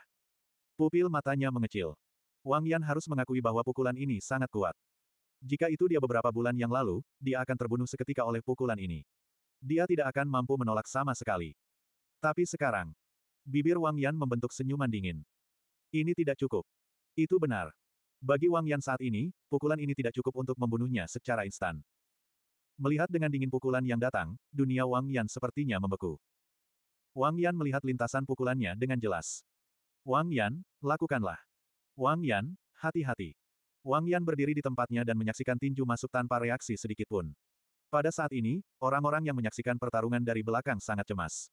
Pupil matanya mengecil. Wang Yan harus mengakui bahwa pukulan ini sangat kuat. Jika itu dia beberapa bulan yang lalu, dia akan terbunuh seketika oleh pukulan ini. Dia tidak akan mampu menolak sama sekali. Tapi sekarang, bibir Wang Yan membentuk senyuman dingin. Ini tidak cukup. Itu benar. Bagi Wang Yan saat ini, pukulan ini tidak cukup untuk membunuhnya secara instan. Melihat dengan dingin pukulan yang datang, dunia Wang Yan sepertinya membeku. Wang Yan melihat lintasan pukulannya dengan jelas. Wang Yan, lakukanlah. Wang Yan, hati-hati. Wang Yan berdiri di tempatnya dan menyaksikan tinju masuk tanpa reaksi sedikitpun. Pada saat ini, orang-orang yang menyaksikan pertarungan dari belakang sangat cemas.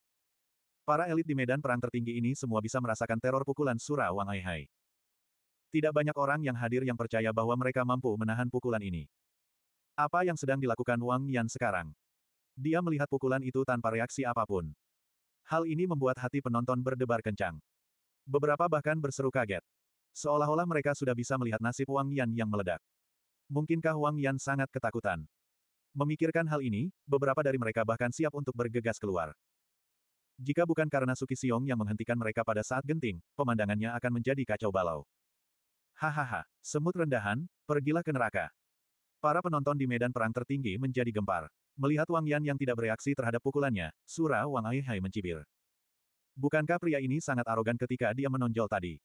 Para elit di medan perang tertinggi ini semua bisa merasakan teror pukulan Sura Wang Aihai. Tidak banyak orang yang hadir yang percaya bahwa mereka mampu menahan pukulan ini. Apa yang sedang dilakukan Wang Yan sekarang? Dia melihat pukulan itu tanpa reaksi apapun. Hal ini membuat hati penonton berdebar kencang. Beberapa bahkan berseru kaget. Seolah-olah mereka sudah bisa melihat nasib Wang Yan yang meledak. Mungkinkah Wang Yan sangat ketakutan? Memikirkan hal ini, beberapa dari mereka bahkan siap untuk bergegas keluar. Jika bukan karena Suki Xiong yang menghentikan mereka pada saat genting, pemandangannya akan menjadi kacau balau. Hahaha, semut rendahan, pergilah ke neraka. Para penonton di medan perang tertinggi menjadi gempar. Melihat Wang Yan yang tidak bereaksi terhadap pukulannya, Sura Wang Ai Aihai mencibir. Bukankah pria ini sangat arogan ketika dia menonjol tadi?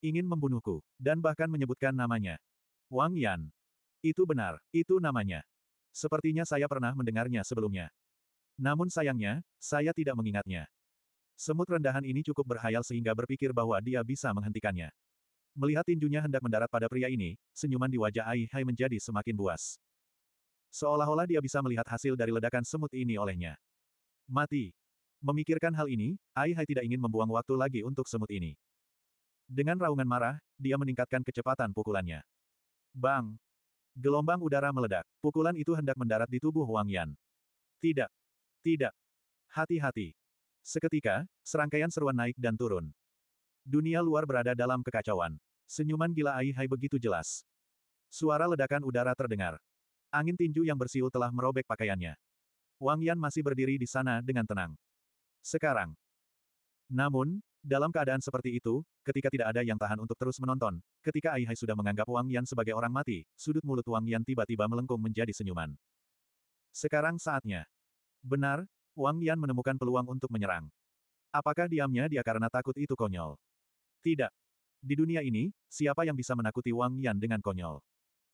Ingin membunuhku, dan bahkan menyebutkan namanya. Wang Yan. Itu benar, itu namanya. Sepertinya saya pernah mendengarnya sebelumnya. Namun sayangnya, saya tidak mengingatnya. Semut rendahan ini cukup berhayal sehingga berpikir bahwa dia bisa menghentikannya. Melihat tinjunya hendak mendarat pada pria ini, senyuman di wajah Ai Hai menjadi semakin buas. Seolah-olah dia bisa melihat hasil dari ledakan semut ini olehnya. Mati. Memikirkan hal ini, Ai Hai tidak ingin membuang waktu lagi untuk semut ini. Dengan raungan marah, dia meningkatkan kecepatan pukulannya. Bang! Gelombang udara meledak. Pukulan itu hendak mendarat di tubuh Wang Yan. Tidak. Tidak. Hati-hati. Seketika, serangkaian seruan naik dan turun. Dunia luar berada dalam kekacauan. Senyuman gila Ai Hai begitu jelas. Suara ledakan udara terdengar. Angin tinju yang bersiul telah merobek pakaiannya. Wang Yan masih berdiri di sana dengan tenang. Sekarang. Namun, dalam keadaan seperti itu, ketika tidak ada yang tahan untuk terus menonton, ketika Ai Hai sudah menganggap Wang Yan sebagai orang mati, sudut mulut Wang Yan tiba-tiba melengkung menjadi senyuman. Sekarang saatnya. Benar, Wang Yan menemukan peluang untuk menyerang. Apakah diamnya dia karena takut itu konyol? Tidak. Di dunia ini, siapa yang bisa menakuti Wang Yan dengan konyol?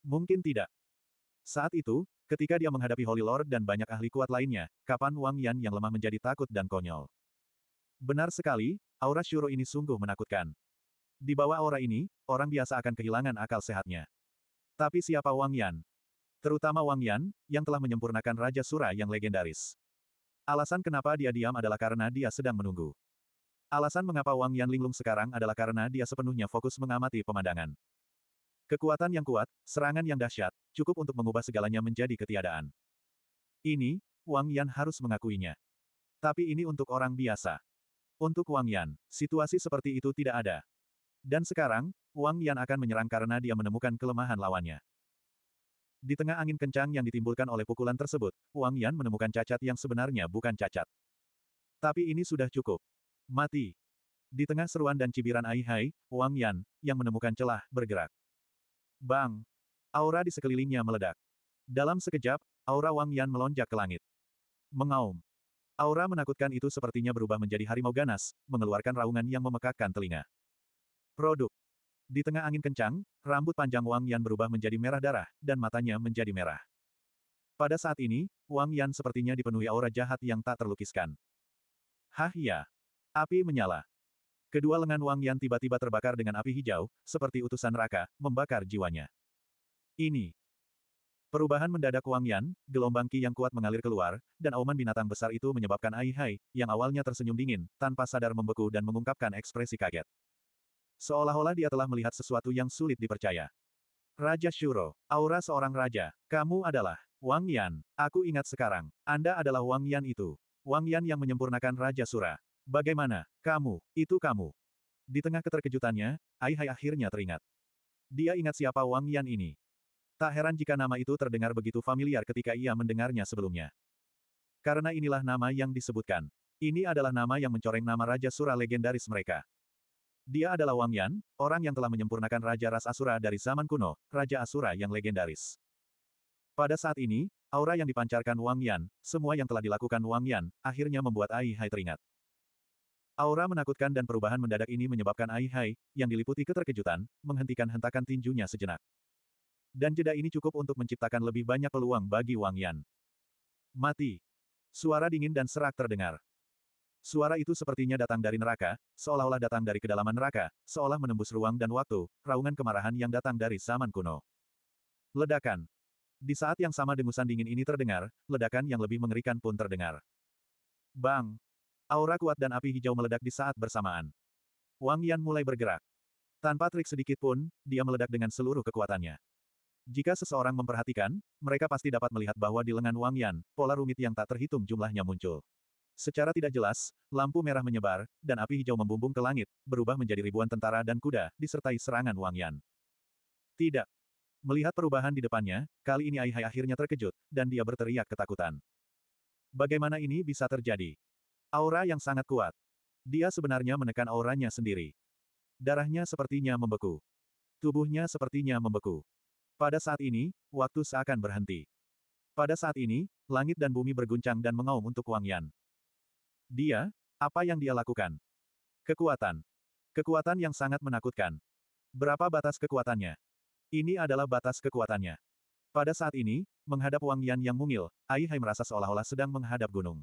Mungkin tidak. Saat itu, ketika dia menghadapi Holy Lord dan banyak ahli kuat lainnya, kapan Wang Yan yang lemah menjadi takut dan konyol. Benar sekali, aura Shuro ini sungguh menakutkan. Di bawah aura ini, orang biasa akan kehilangan akal sehatnya. Tapi siapa Wang Yan? Terutama Wang Yan, yang telah menyempurnakan Raja Sura yang legendaris. Alasan kenapa dia diam adalah karena dia sedang menunggu. Alasan mengapa Wang Yan linglung sekarang adalah karena dia sepenuhnya fokus mengamati pemandangan. Kekuatan yang kuat, serangan yang dahsyat, cukup untuk mengubah segalanya menjadi ketiadaan. Ini, Wang Yan harus mengakuinya. Tapi ini untuk orang biasa. Untuk Wang Yan, situasi seperti itu tidak ada. Dan sekarang, Wang Yan akan menyerang karena dia menemukan kelemahan lawannya. Di tengah angin kencang yang ditimbulkan oleh pukulan tersebut, Wang Yan menemukan cacat yang sebenarnya bukan cacat. Tapi ini sudah cukup. Mati. Di tengah seruan dan cibiran Ai Hai, Wang Yan, yang menemukan celah, bergerak. Bang! Aura di sekelilingnya meledak. Dalam sekejap, aura Wang Yan melonjak ke langit. Mengaum. Aura menakutkan itu sepertinya berubah menjadi harimau ganas, mengeluarkan raungan yang memekakkan telinga. Produk. Di tengah angin kencang, rambut panjang Wang Yan berubah menjadi merah darah, dan matanya menjadi merah. Pada saat ini, Wang Yan sepertinya dipenuhi aura jahat yang tak terlukiskan. Hah ya. Api menyala. Kedua lengan Wang Yan tiba-tiba terbakar dengan api hijau, seperti utusan neraka, membakar jiwanya. Ini. Perubahan mendadak Wang Yan, gelombang ki yang kuat mengalir keluar, dan auman binatang besar itu menyebabkan Ai Hai, yang awalnya tersenyum dingin, tanpa sadar membeku dan mengungkapkan ekspresi kaget. Seolah-olah dia telah melihat sesuatu yang sulit dipercaya. Raja Shuro, aura seorang raja, kamu adalah Wang Yan. Aku ingat sekarang, Anda adalah Wang Yan itu. Wang Yan yang menyempurnakan Raja Sura. Bagaimana, kamu, itu kamu. Di tengah keterkejutannya, Ai Hai akhirnya teringat. Dia ingat siapa Wang Yan ini. Tak heran jika nama itu terdengar begitu familiar ketika ia mendengarnya sebelumnya. Karena inilah nama yang disebutkan. Ini adalah nama yang mencoreng nama Raja Sura legendaris mereka. Dia adalah Wang Yan, orang yang telah menyempurnakan Raja Ras Asura dari zaman kuno, Raja Asura yang legendaris. Pada saat ini, aura yang dipancarkan Wang Yan, semua yang telah dilakukan Wang Yan, akhirnya membuat Ai Hai teringat. Aura menakutkan dan perubahan mendadak ini menyebabkan Ai Hai, yang diliputi keterkejutan, menghentikan hentakan tinjunya sejenak. Dan jeda ini cukup untuk menciptakan lebih banyak peluang bagi Wang Yan. Mati. Suara dingin dan serak terdengar. Suara itu sepertinya datang dari neraka, seolah-olah datang dari kedalaman neraka, seolah menembus ruang dan waktu, raungan kemarahan yang datang dari zaman kuno. Ledakan. Di saat yang sama dengusan dingin ini terdengar, ledakan yang lebih mengerikan pun terdengar. Bang! Aura kuat dan api hijau meledak di saat bersamaan. Wang Yan mulai bergerak. Tanpa trik sedikit pun, dia meledak dengan seluruh kekuatannya. Jika seseorang memperhatikan, mereka pasti dapat melihat bahwa di lengan Wang Yan, pola rumit yang tak terhitung jumlahnya muncul. Secara tidak jelas, lampu merah menyebar, dan api hijau membumbung ke langit, berubah menjadi ribuan tentara dan kuda, disertai serangan Wang Yan. Tidak. Melihat perubahan di depannya, kali ini Aihai akhirnya terkejut, dan dia berteriak ketakutan. Bagaimana ini bisa terjadi? Aura yang sangat kuat. Dia sebenarnya menekan auranya sendiri. Darahnya sepertinya membeku. Tubuhnya sepertinya membeku. Pada saat ini, waktu seakan berhenti. Pada saat ini, langit dan bumi berguncang dan mengaum untuk Wang Yan. Dia, apa yang dia lakukan? Kekuatan. Kekuatan yang sangat menakutkan. Berapa batas kekuatannya? Ini adalah batas kekuatannya. Pada saat ini, menghadap Wang Yan yang mungil, Ai Hai merasa seolah-olah sedang menghadap gunung.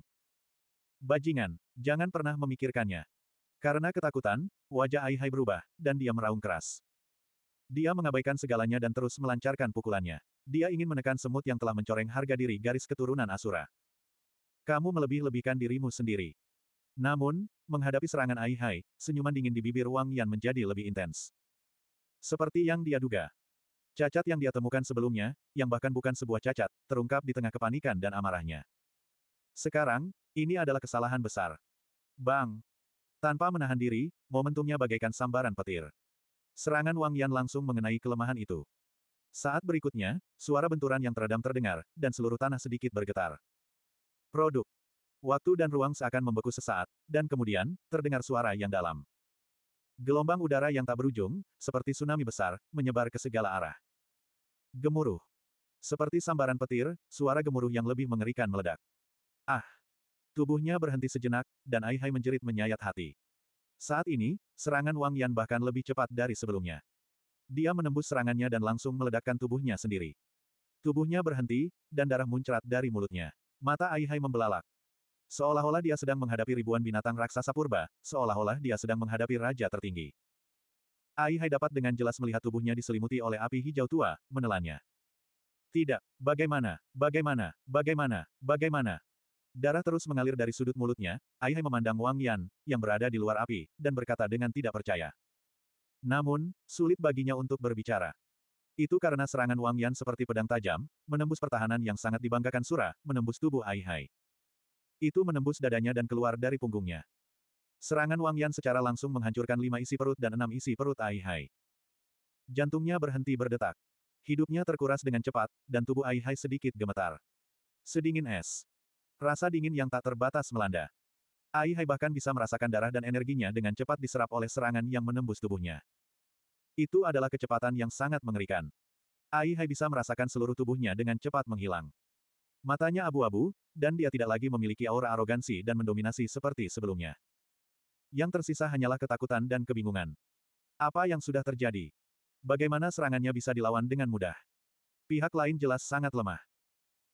Bajingan, jangan pernah memikirkannya. Karena ketakutan, wajah Aihai berubah, dan dia meraung keras. Dia mengabaikan segalanya dan terus melancarkan pukulannya. Dia ingin menekan semut yang telah mencoreng harga diri garis keturunan Asura. Kamu melebih-lebihkan dirimu sendiri. Namun, menghadapi serangan Aihai, senyuman dingin di bibir Wang Yan menjadi lebih intens. Seperti yang dia duga. Cacat yang dia temukan sebelumnya, yang bahkan bukan sebuah cacat, terungkap di tengah kepanikan dan amarahnya. Sekarang, ini adalah kesalahan besar. Bang! Tanpa menahan diri, momentumnya bagaikan sambaran petir. Serangan Wang Yan langsung mengenai kelemahan itu. Saat berikutnya, suara benturan yang teredam terdengar, dan seluruh tanah sedikit bergetar. Produk. Waktu dan ruang seakan membeku sesaat, dan kemudian, terdengar suara yang dalam. Gelombang udara yang tak berujung, seperti tsunami besar, menyebar ke segala arah. Gemuruh. Seperti sambaran petir, suara gemuruh yang lebih mengerikan meledak. Ah! Tubuhnya berhenti sejenak, dan Ai Hai menjerit menyayat hati. Saat ini, serangan Wang Yan bahkan lebih cepat dari sebelumnya. Dia menembus serangannya dan langsung meledakkan tubuhnya sendiri. Tubuhnya berhenti, dan darah muncrat dari mulutnya. Mata Ai Hai membelalak. Seolah-olah dia sedang menghadapi ribuan binatang raksasa purba, seolah-olah dia sedang menghadapi raja tertinggi. Ai Hai dapat dengan jelas melihat tubuhnya diselimuti oleh api hijau tua, menelannya. Tidak, bagaimana, bagaimana, bagaimana, bagaimana, Darah terus mengalir dari sudut mulutnya, Aihai memandang Wang Yan, yang berada di luar api, dan berkata dengan tidak percaya. Namun, sulit baginya untuk berbicara. Itu karena serangan Wang Yan seperti pedang tajam, menembus pertahanan yang sangat dibanggakan Sura, menembus tubuh Aihai. Itu menembus dadanya dan keluar dari punggungnya. Serangan Wang Yan secara langsung menghancurkan lima isi perut dan enam isi perut Aihai. Jantungnya berhenti berdetak. Hidupnya terkuras dengan cepat, dan tubuh Aihai sedikit gemetar. Sedingin es. Rasa dingin yang tak terbatas melanda. Ai Hai bahkan bisa merasakan darah dan energinya dengan cepat diserap oleh serangan yang menembus tubuhnya. Itu adalah kecepatan yang sangat mengerikan. Ai Hai bisa merasakan seluruh tubuhnya dengan cepat menghilang. Matanya abu-abu, dan dia tidak lagi memiliki aura arogansi dan mendominasi seperti sebelumnya. Yang tersisa hanyalah ketakutan dan kebingungan. Apa yang sudah terjadi? Bagaimana serangannya bisa dilawan dengan mudah? Pihak lain jelas sangat lemah.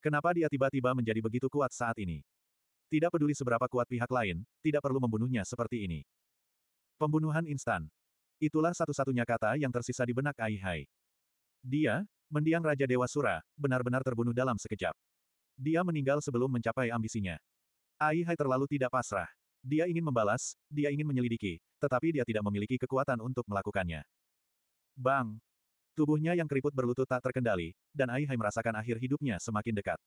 Kenapa dia tiba-tiba menjadi begitu kuat saat ini? Tidak peduli seberapa kuat pihak lain, tidak perlu membunuhnya seperti ini. Pembunuhan instan. Itulah satu-satunya kata yang tersisa di benak Ai Hai. Dia, mendiang Raja Dewa Sura, benar-benar terbunuh dalam sekejap. Dia meninggal sebelum mencapai ambisinya. Ai Hai terlalu tidak pasrah. Dia ingin membalas, dia ingin menyelidiki, tetapi dia tidak memiliki kekuatan untuk melakukannya. Bang! Tubuhnya yang keriput berlutut tak terkendali, dan Aihai merasakan akhir hidupnya semakin dekat.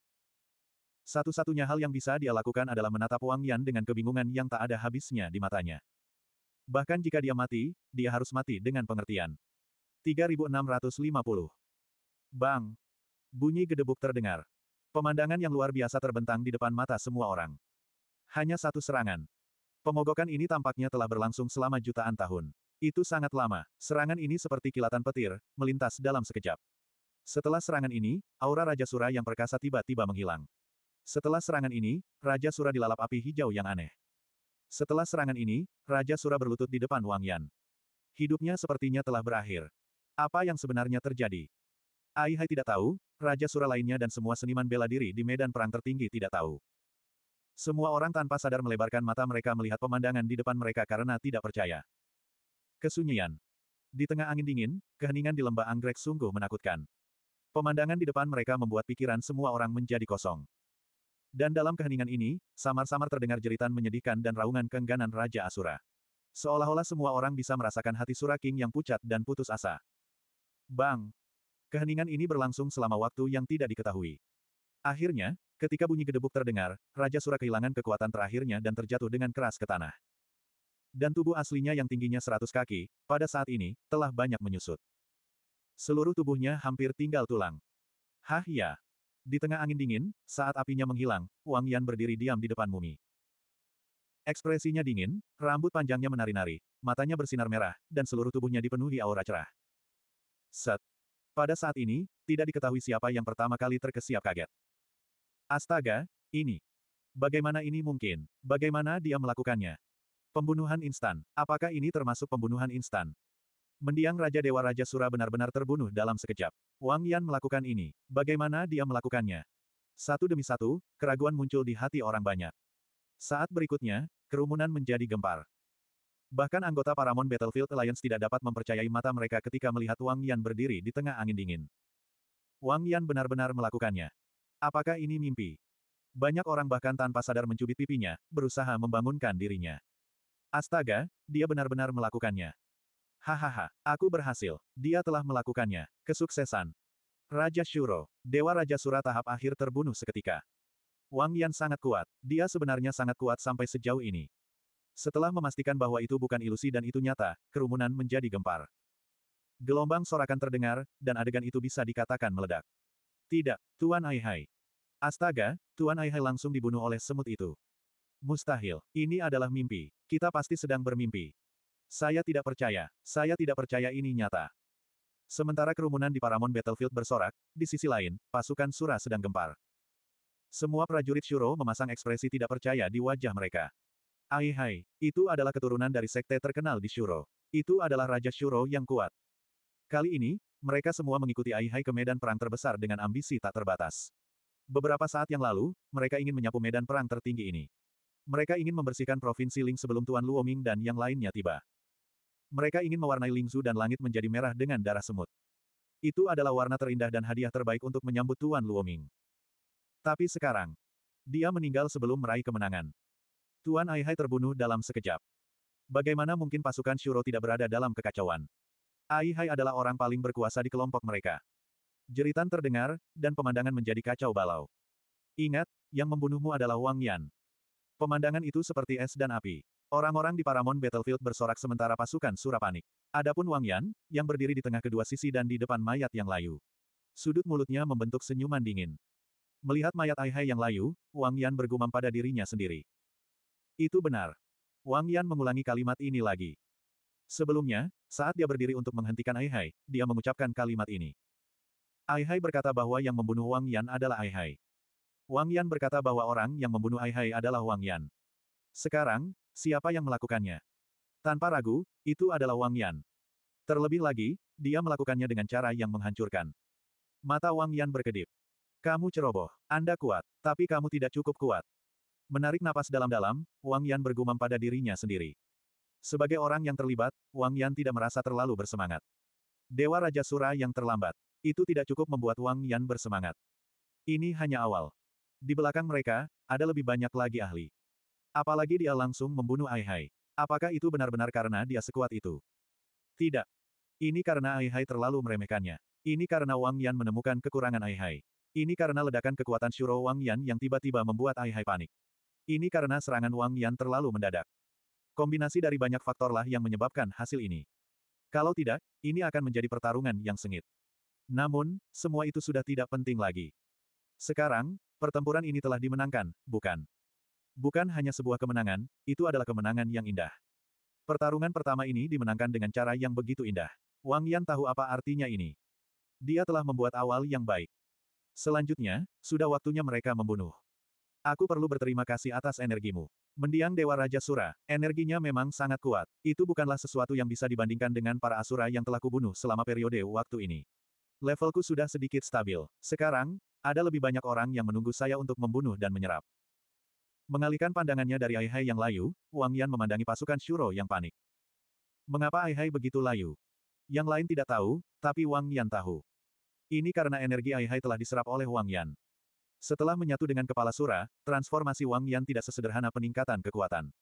Satu-satunya hal yang bisa dia lakukan adalah menatap Wang Yan dengan kebingungan yang tak ada habisnya di matanya. Bahkan jika dia mati, dia harus mati dengan pengertian. 3650 Bang! Bunyi gedebuk terdengar. Pemandangan yang luar biasa terbentang di depan mata semua orang. Hanya satu serangan. Pemogokan ini tampaknya telah berlangsung selama jutaan tahun. Itu sangat lama. Serangan ini seperti kilatan petir, melintas dalam sekejap. Setelah serangan ini, aura Raja Sura yang perkasa tiba-tiba menghilang. Setelah serangan ini, Raja Sura dilalap api hijau yang aneh. Setelah serangan ini, Raja Sura berlutut di depan Wang Yan. Hidupnya sepertinya telah berakhir. Apa yang sebenarnya terjadi? Ai Hai tidak tahu, Raja Sura lainnya dan semua seniman bela diri di medan perang tertinggi tidak tahu. Semua orang tanpa sadar melebarkan mata mereka melihat pemandangan di depan mereka karena tidak percaya. Kesunyian. Di tengah angin dingin, keheningan di lembah anggrek sungguh menakutkan. Pemandangan di depan mereka membuat pikiran semua orang menjadi kosong. Dan dalam keheningan ini, samar-samar terdengar jeritan menyedihkan dan raungan kengganan Raja Asura. Seolah-olah semua orang bisa merasakan hati Sura King yang pucat dan putus asa. Bang! Keheningan ini berlangsung selama waktu yang tidak diketahui. Akhirnya, ketika bunyi gedebuk terdengar, Raja Sura kehilangan kekuatan terakhirnya dan terjatuh dengan keras ke tanah. Dan tubuh aslinya yang tingginya 100 kaki, pada saat ini, telah banyak menyusut. Seluruh tubuhnya hampir tinggal tulang. Hah ya. Di tengah angin dingin, saat apinya menghilang, Wang Yan berdiri diam di depan mumi. Ekspresinya dingin, rambut panjangnya menari-nari, matanya bersinar merah, dan seluruh tubuhnya dipenuhi aura cerah. Set. Pada saat ini, tidak diketahui siapa yang pertama kali terkesiap kaget. Astaga, ini. Bagaimana ini mungkin? Bagaimana dia melakukannya? Pembunuhan instan. Apakah ini termasuk pembunuhan instan? Mendiang Raja Dewa Raja Sura benar-benar terbunuh dalam sekejap. Wang Yan melakukan ini. Bagaimana dia melakukannya? Satu demi satu, keraguan muncul di hati orang banyak. Saat berikutnya, kerumunan menjadi gempar. Bahkan anggota Paramount Battlefield Alliance tidak dapat mempercayai mata mereka ketika melihat Wang Yan berdiri di tengah angin dingin. Wang Yan benar-benar melakukannya. Apakah ini mimpi? Banyak orang bahkan tanpa sadar mencubit pipinya, berusaha membangunkan dirinya. Astaga, dia benar-benar melakukannya. Hahaha, aku berhasil. Dia telah melakukannya. Kesuksesan. Raja Shuro, Dewa Raja Sura tahap akhir terbunuh seketika. Wang Yan sangat kuat. Dia sebenarnya sangat kuat sampai sejauh ini. Setelah memastikan bahwa itu bukan ilusi dan itu nyata, kerumunan menjadi gempar. Gelombang sorakan terdengar, dan adegan itu bisa dikatakan meledak. Tidak, Tuan Ai Hai. Astaga, Tuan Ai Hai langsung dibunuh oleh semut itu. Mustahil. Ini adalah mimpi. Kita pasti sedang bermimpi. Saya tidak percaya. Saya tidak percaya ini nyata. Sementara kerumunan di Paramount Battlefield bersorak, di sisi lain, pasukan Sura sedang gempar. Semua prajurit Shuro memasang ekspresi tidak percaya di wajah mereka. Aihai, itu adalah keturunan dari sekte terkenal di Shuro. Itu adalah Raja Shuro yang kuat. Kali ini, mereka semua mengikuti Aihai ke medan perang terbesar dengan ambisi tak terbatas. Beberapa saat yang lalu, mereka ingin menyapu medan perang tertinggi ini. Mereka ingin membersihkan provinsi Ling sebelum Tuan Luoming dan yang lainnya tiba. Mereka ingin mewarnai Lingzu dan langit menjadi merah dengan darah semut. Itu adalah warna terindah dan hadiah terbaik untuk menyambut Tuan Luoming. Tapi sekarang, dia meninggal sebelum meraih kemenangan. Tuan Ai Hai terbunuh dalam sekejap. Bagaimana mungkin pasukan Shuro tidak berada dalam kekacauan? Ai Hai adalah orang paling berkuasa di kelompok mereka. Jeritan terdengar, dan pemandangan menjadi kacau balau. Ingat, yang membunuhmu adalah Wang Yan. Pemandangan itu seperti es dan api. Orang-orang di Paramon Battlefield bersorak sementara pasukan Surapanik. Adapun Wang Yan, yang berdiri di tengah kedua sisi dan di depan mayat yang layu. Sudut mulutnya membentuk senyuman dingin. Melihat mayat Ai Hai yang layu, Wang Yan bergumam pada dirinya sendiri. Itu benar. Wang Yan mengulangi kalimat ini lagi. Sebelumnya, saat dia berdiri untuk menghentikan Ai Hai, dia mengucapkan kalimat ini. Ai Hai berkata bahwa yang membunuh Wang Yan adalah Ai Hai. Wang Yan berkata bahwa orang yang membunuh Ai Hai adalah Wang Yan. Sekarang, siapa yang melakukannya? Tanpa ragu, itu adalah Wang Yan. Terlebih lagi, dia melakukannya dengan cara yang menghancurkan. Mata Wang Yan berkedip. Kamu ceroboh, Anda kuat, tapi kamu tidak cukup kuat. Menarik napas dalam-dalam, Wang Yan bergumam pada dirinya sendiri. Sebagai orang yang terlibat, Wang Yan tidak merasa terlalu bersemangat. Dewa Raja Sura yang terlambat. Itu tidak cukup membuat Wang Yan bersemangat. Ini hanya awal. Di belakang mereka, ada lebih banyak lagi ahli. Apalagi dia langsung membunuh Aihai. Apakah itu benar-benar karena dia sekuat itu? Tidak. Ini karena Aihai terlalu meremehkannya. Ini karena Wang Yan menemukan kekurangan Aihai. Ini karena ledakan kekuatan Shuro Wang Yan yang tiba-tiba membuat Aihai panik. Ini karena serangan Wang Yan terlalu mendadak. Kombinasi dari banyak faktorlah yang menyebabkan hasil ini. Kalau tidak, ini akan menjadi pertarungan yang sengit. Namun, semua itu sudah tidak penting lagi. Sekarang, Pertempuran ini telah dimenangkan, bukan? Bukan hanya sebuah kemenangan, itu adalah kemenangan yang indah. Pertarungan pertama ini dimenangkan dengan cara yang begitu indah. Wang Yan tahu apa artinya ini. Dia telah membuat awal yang baik. Selanjutnya, sudah waktunya mereka membunuh. Aku perlu berterima kasih atas energimu. Mendiang Dewa Raja Sura, energinya memang sangat kuat. Itu bukanlah sesuatu yang bisa dibandingkan dengan para Asura yang telah kubunuh selama periode waktu ini. Levelku sudah sedikit stabil. Sekarang, ada lebih banyak orang yang menunggu saya untuk membunuh dan menyerap. Mengalihkan pandangannya dari Aihai yang layu, Wang Yan memandangi pasukan Shuro yang panik. Mengapa Aihai begitu layu? Yang lain tidak tahu, tapi Wang Yan tahu. Ini karena energi Aihai telah diserap oleh Wang Yan. Setelah menyatu dengan kepala Sura, transformasi Wang Yan tidak sesederhana peningkatan kekuatan.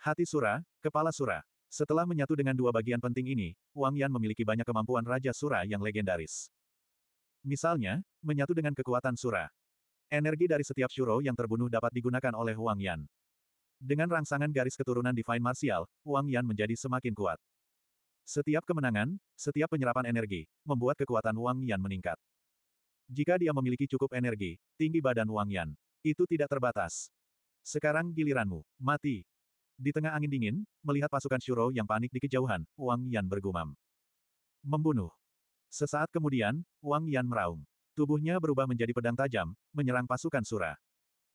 Hati Sura, kepala Sura. Setelah menyatu dengan dua bagian penting ini, Wang Yan memiliki banyak kemampuan Raja Sura yang legendaris. Misalnya, menyatu dengan kekuatan Sura. Energi dari setiap Shuro yang terbunuh dapat digunakan oleh Wang Yan. Dengan rangsangan garis keturunan Divine Martial, Wang Yan menjadi semakin kuat. Setiap kemenangan, setiap penyerapan energi, membuat kekuatan Wang Yan meningkat. Jika dia memiliki cukup energi, tinggi badan Wang Yan. Itu tidak terbatas. Sekarang giliranmu, mati. Di tengah angin dingin, melihat pasukan Shuro yang panik di kejauhan, Wang Yan bergumam. Membunuh. Sesaat kemudian, Wang Yan meraung. Tubuhnya berubah menjadi pedang tajam, menyerang pasukan Sura.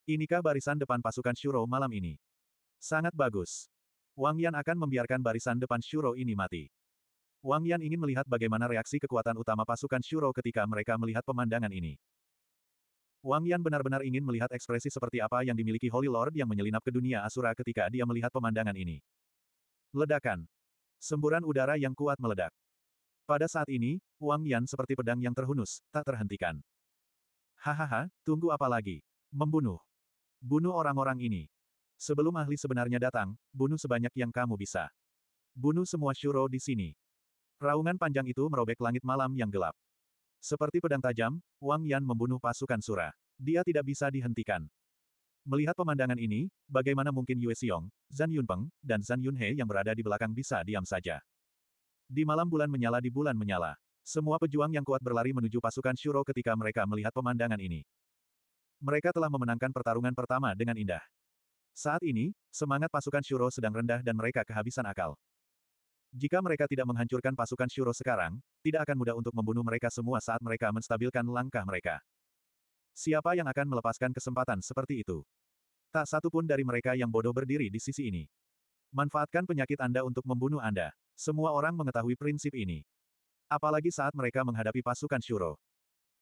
Inikah barisan depan pasukan Shuro malam ini? Sangat bagus. Wang Yan akan membiarkan barisan depan Shuro ini mati. Wang Yan ingin melihat bagaimana reaksi kekuatan utama pasukan Shuro ketika mereka melihat pemandangan ini. Wang Yan benar-benar ingin melihat ekspresi seperti apa yang dimiliki Holy Lord yang menyelinap ke dunia Asura ketika dia melihat pemandangan ini. Ledakan. Semburan udara yang kuat meledak. Pada saat ini, Wang Yan seperti pedang yang terhunus, tak terhentikan. Hahaha, tunggu apa lagi? Membunuh. Bunuh orang-orang ini. Sebelum ahli sebenarnya datang, bunuh sebanyak yang kamu bisa. Bunuh semua Shuro di sini. Raungan panjang itu merobek langit malam yang gelap. Seperti pedang tajam, Wang Yan membunuh pasukan Sura. Dia tidak bisa dihentikan. Melihat pemandangan ini, bagaimana mungkin Yue Xiong, Zhan Yunpeng, dan Zhan Yunhe yang berada di belakang bisa diam saja. Di malam bulan menyala di bulan menyala. Semua pejuang yang kuat berlari menuju pasukan Shuro ketika mereka melihat pemandangan ini. Mereka telah memenangkan pertarungan pertama dengan indah. Saat ini, semangat pasukan Shuro sedang rendah dan mereka kehabisan akal. Jika mereka tidak menghancurkan pasukan Shuro sekarang, tidak akan mudah untuk membunuh mereka semua saat mereka menstabilkan langkah mereka. Siapa yang akan melepaskan kesempatan seperti itu? Tak satu pun dari mereka yang bodoh berdiri di sisi ini. Manfaatkan penyakit Anda untuk membunuh Anda. Semua orang mengetahui prinsip ini. Apalagi saat mereka menghadapi pasukan Shuro.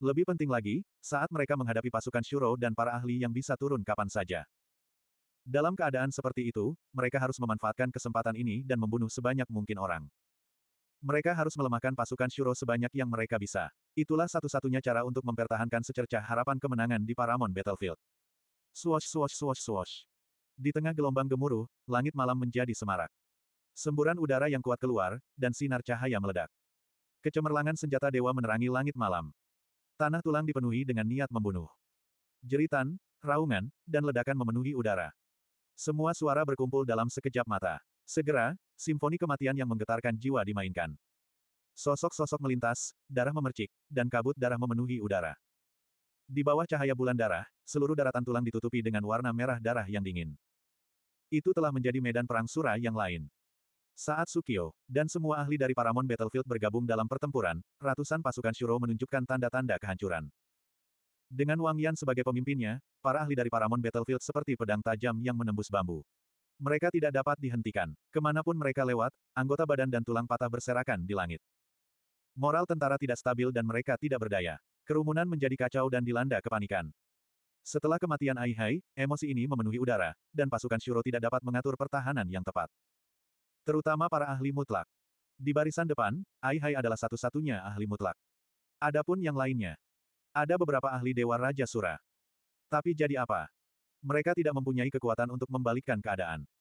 Lebih penting lagi, saat mereka menghadapi pasukan Shuro dan para ahli yang bisa turun kapan saja. Dalam keadaan seperti itu, mereka harus memanfaatkan kesempatan ini dan membunuh sebanyak mungkin orang. Mereka harus melemahkan pasukan Shuro sebanyak yang mereka bisa. Itulah satu-satunya cara untuk mempertahankan secercah harapan kemenangan di Paramon Battlefield. Swash swash swash swash. Di tengah gelombang gemuruh, langit malam menjadi semarak. Semburan udara yang kuat keluar, dan sinar cahaya meledak. Kecemerlangan senjata dewa menerangi langit malam. Tanah tulang dipenuhi dengan niat membunuh. Jeritan, raungan, dan ledakan memenuhi udara. Semua suara berkumpul dalam sekejap mata. Segera, simfoni kematian yang menggetarkan jiwa dimainkan. Sosok-sosok melintas, darah memercik, dan kabut darah memenuhi udara. Di bawah cahaya bulan darah, seluruh daratan tulang ditutupi dengan warna merah darah yang dingin. Itu telah menjadi medan perang sura yang lain. Saat Sukio dan semua ahli dari Paramon Battlefield bergabung dalam pertempuran, ratusan pasukan Shuro menunjukkan tanda-tanda kehancuran. Dengan Wang Yan sebagai pemimpinnya, para ahli dari Paramount Battlefield seperti pedang tajam yang menembus bambu. Mereka tidak dapat dihentikan. Kemanapun mereka lewat, anggota badan dan tulang patah berserakan di langit. Moral tentara tidak stabil dan mereka tidak berdaya. Kerumunan menjadi kacau dan dilanda kepanikan. Setelah kematian Ai Hai, emosi ini memenuhi udara, dan pasukan Shuro tidak dapat mengatur pertahanan yang tepat. Terutama para ahli mutlak. Di barisan depan, Ai Hai adalah satu-satunya ahli mutlak. Adapun yang lainnya, ada beberapa ahli Dewa Raja Sura. Tapi jadi apa? Mereka tidak mempunyai kekuatan untuk membalikkan keadaan.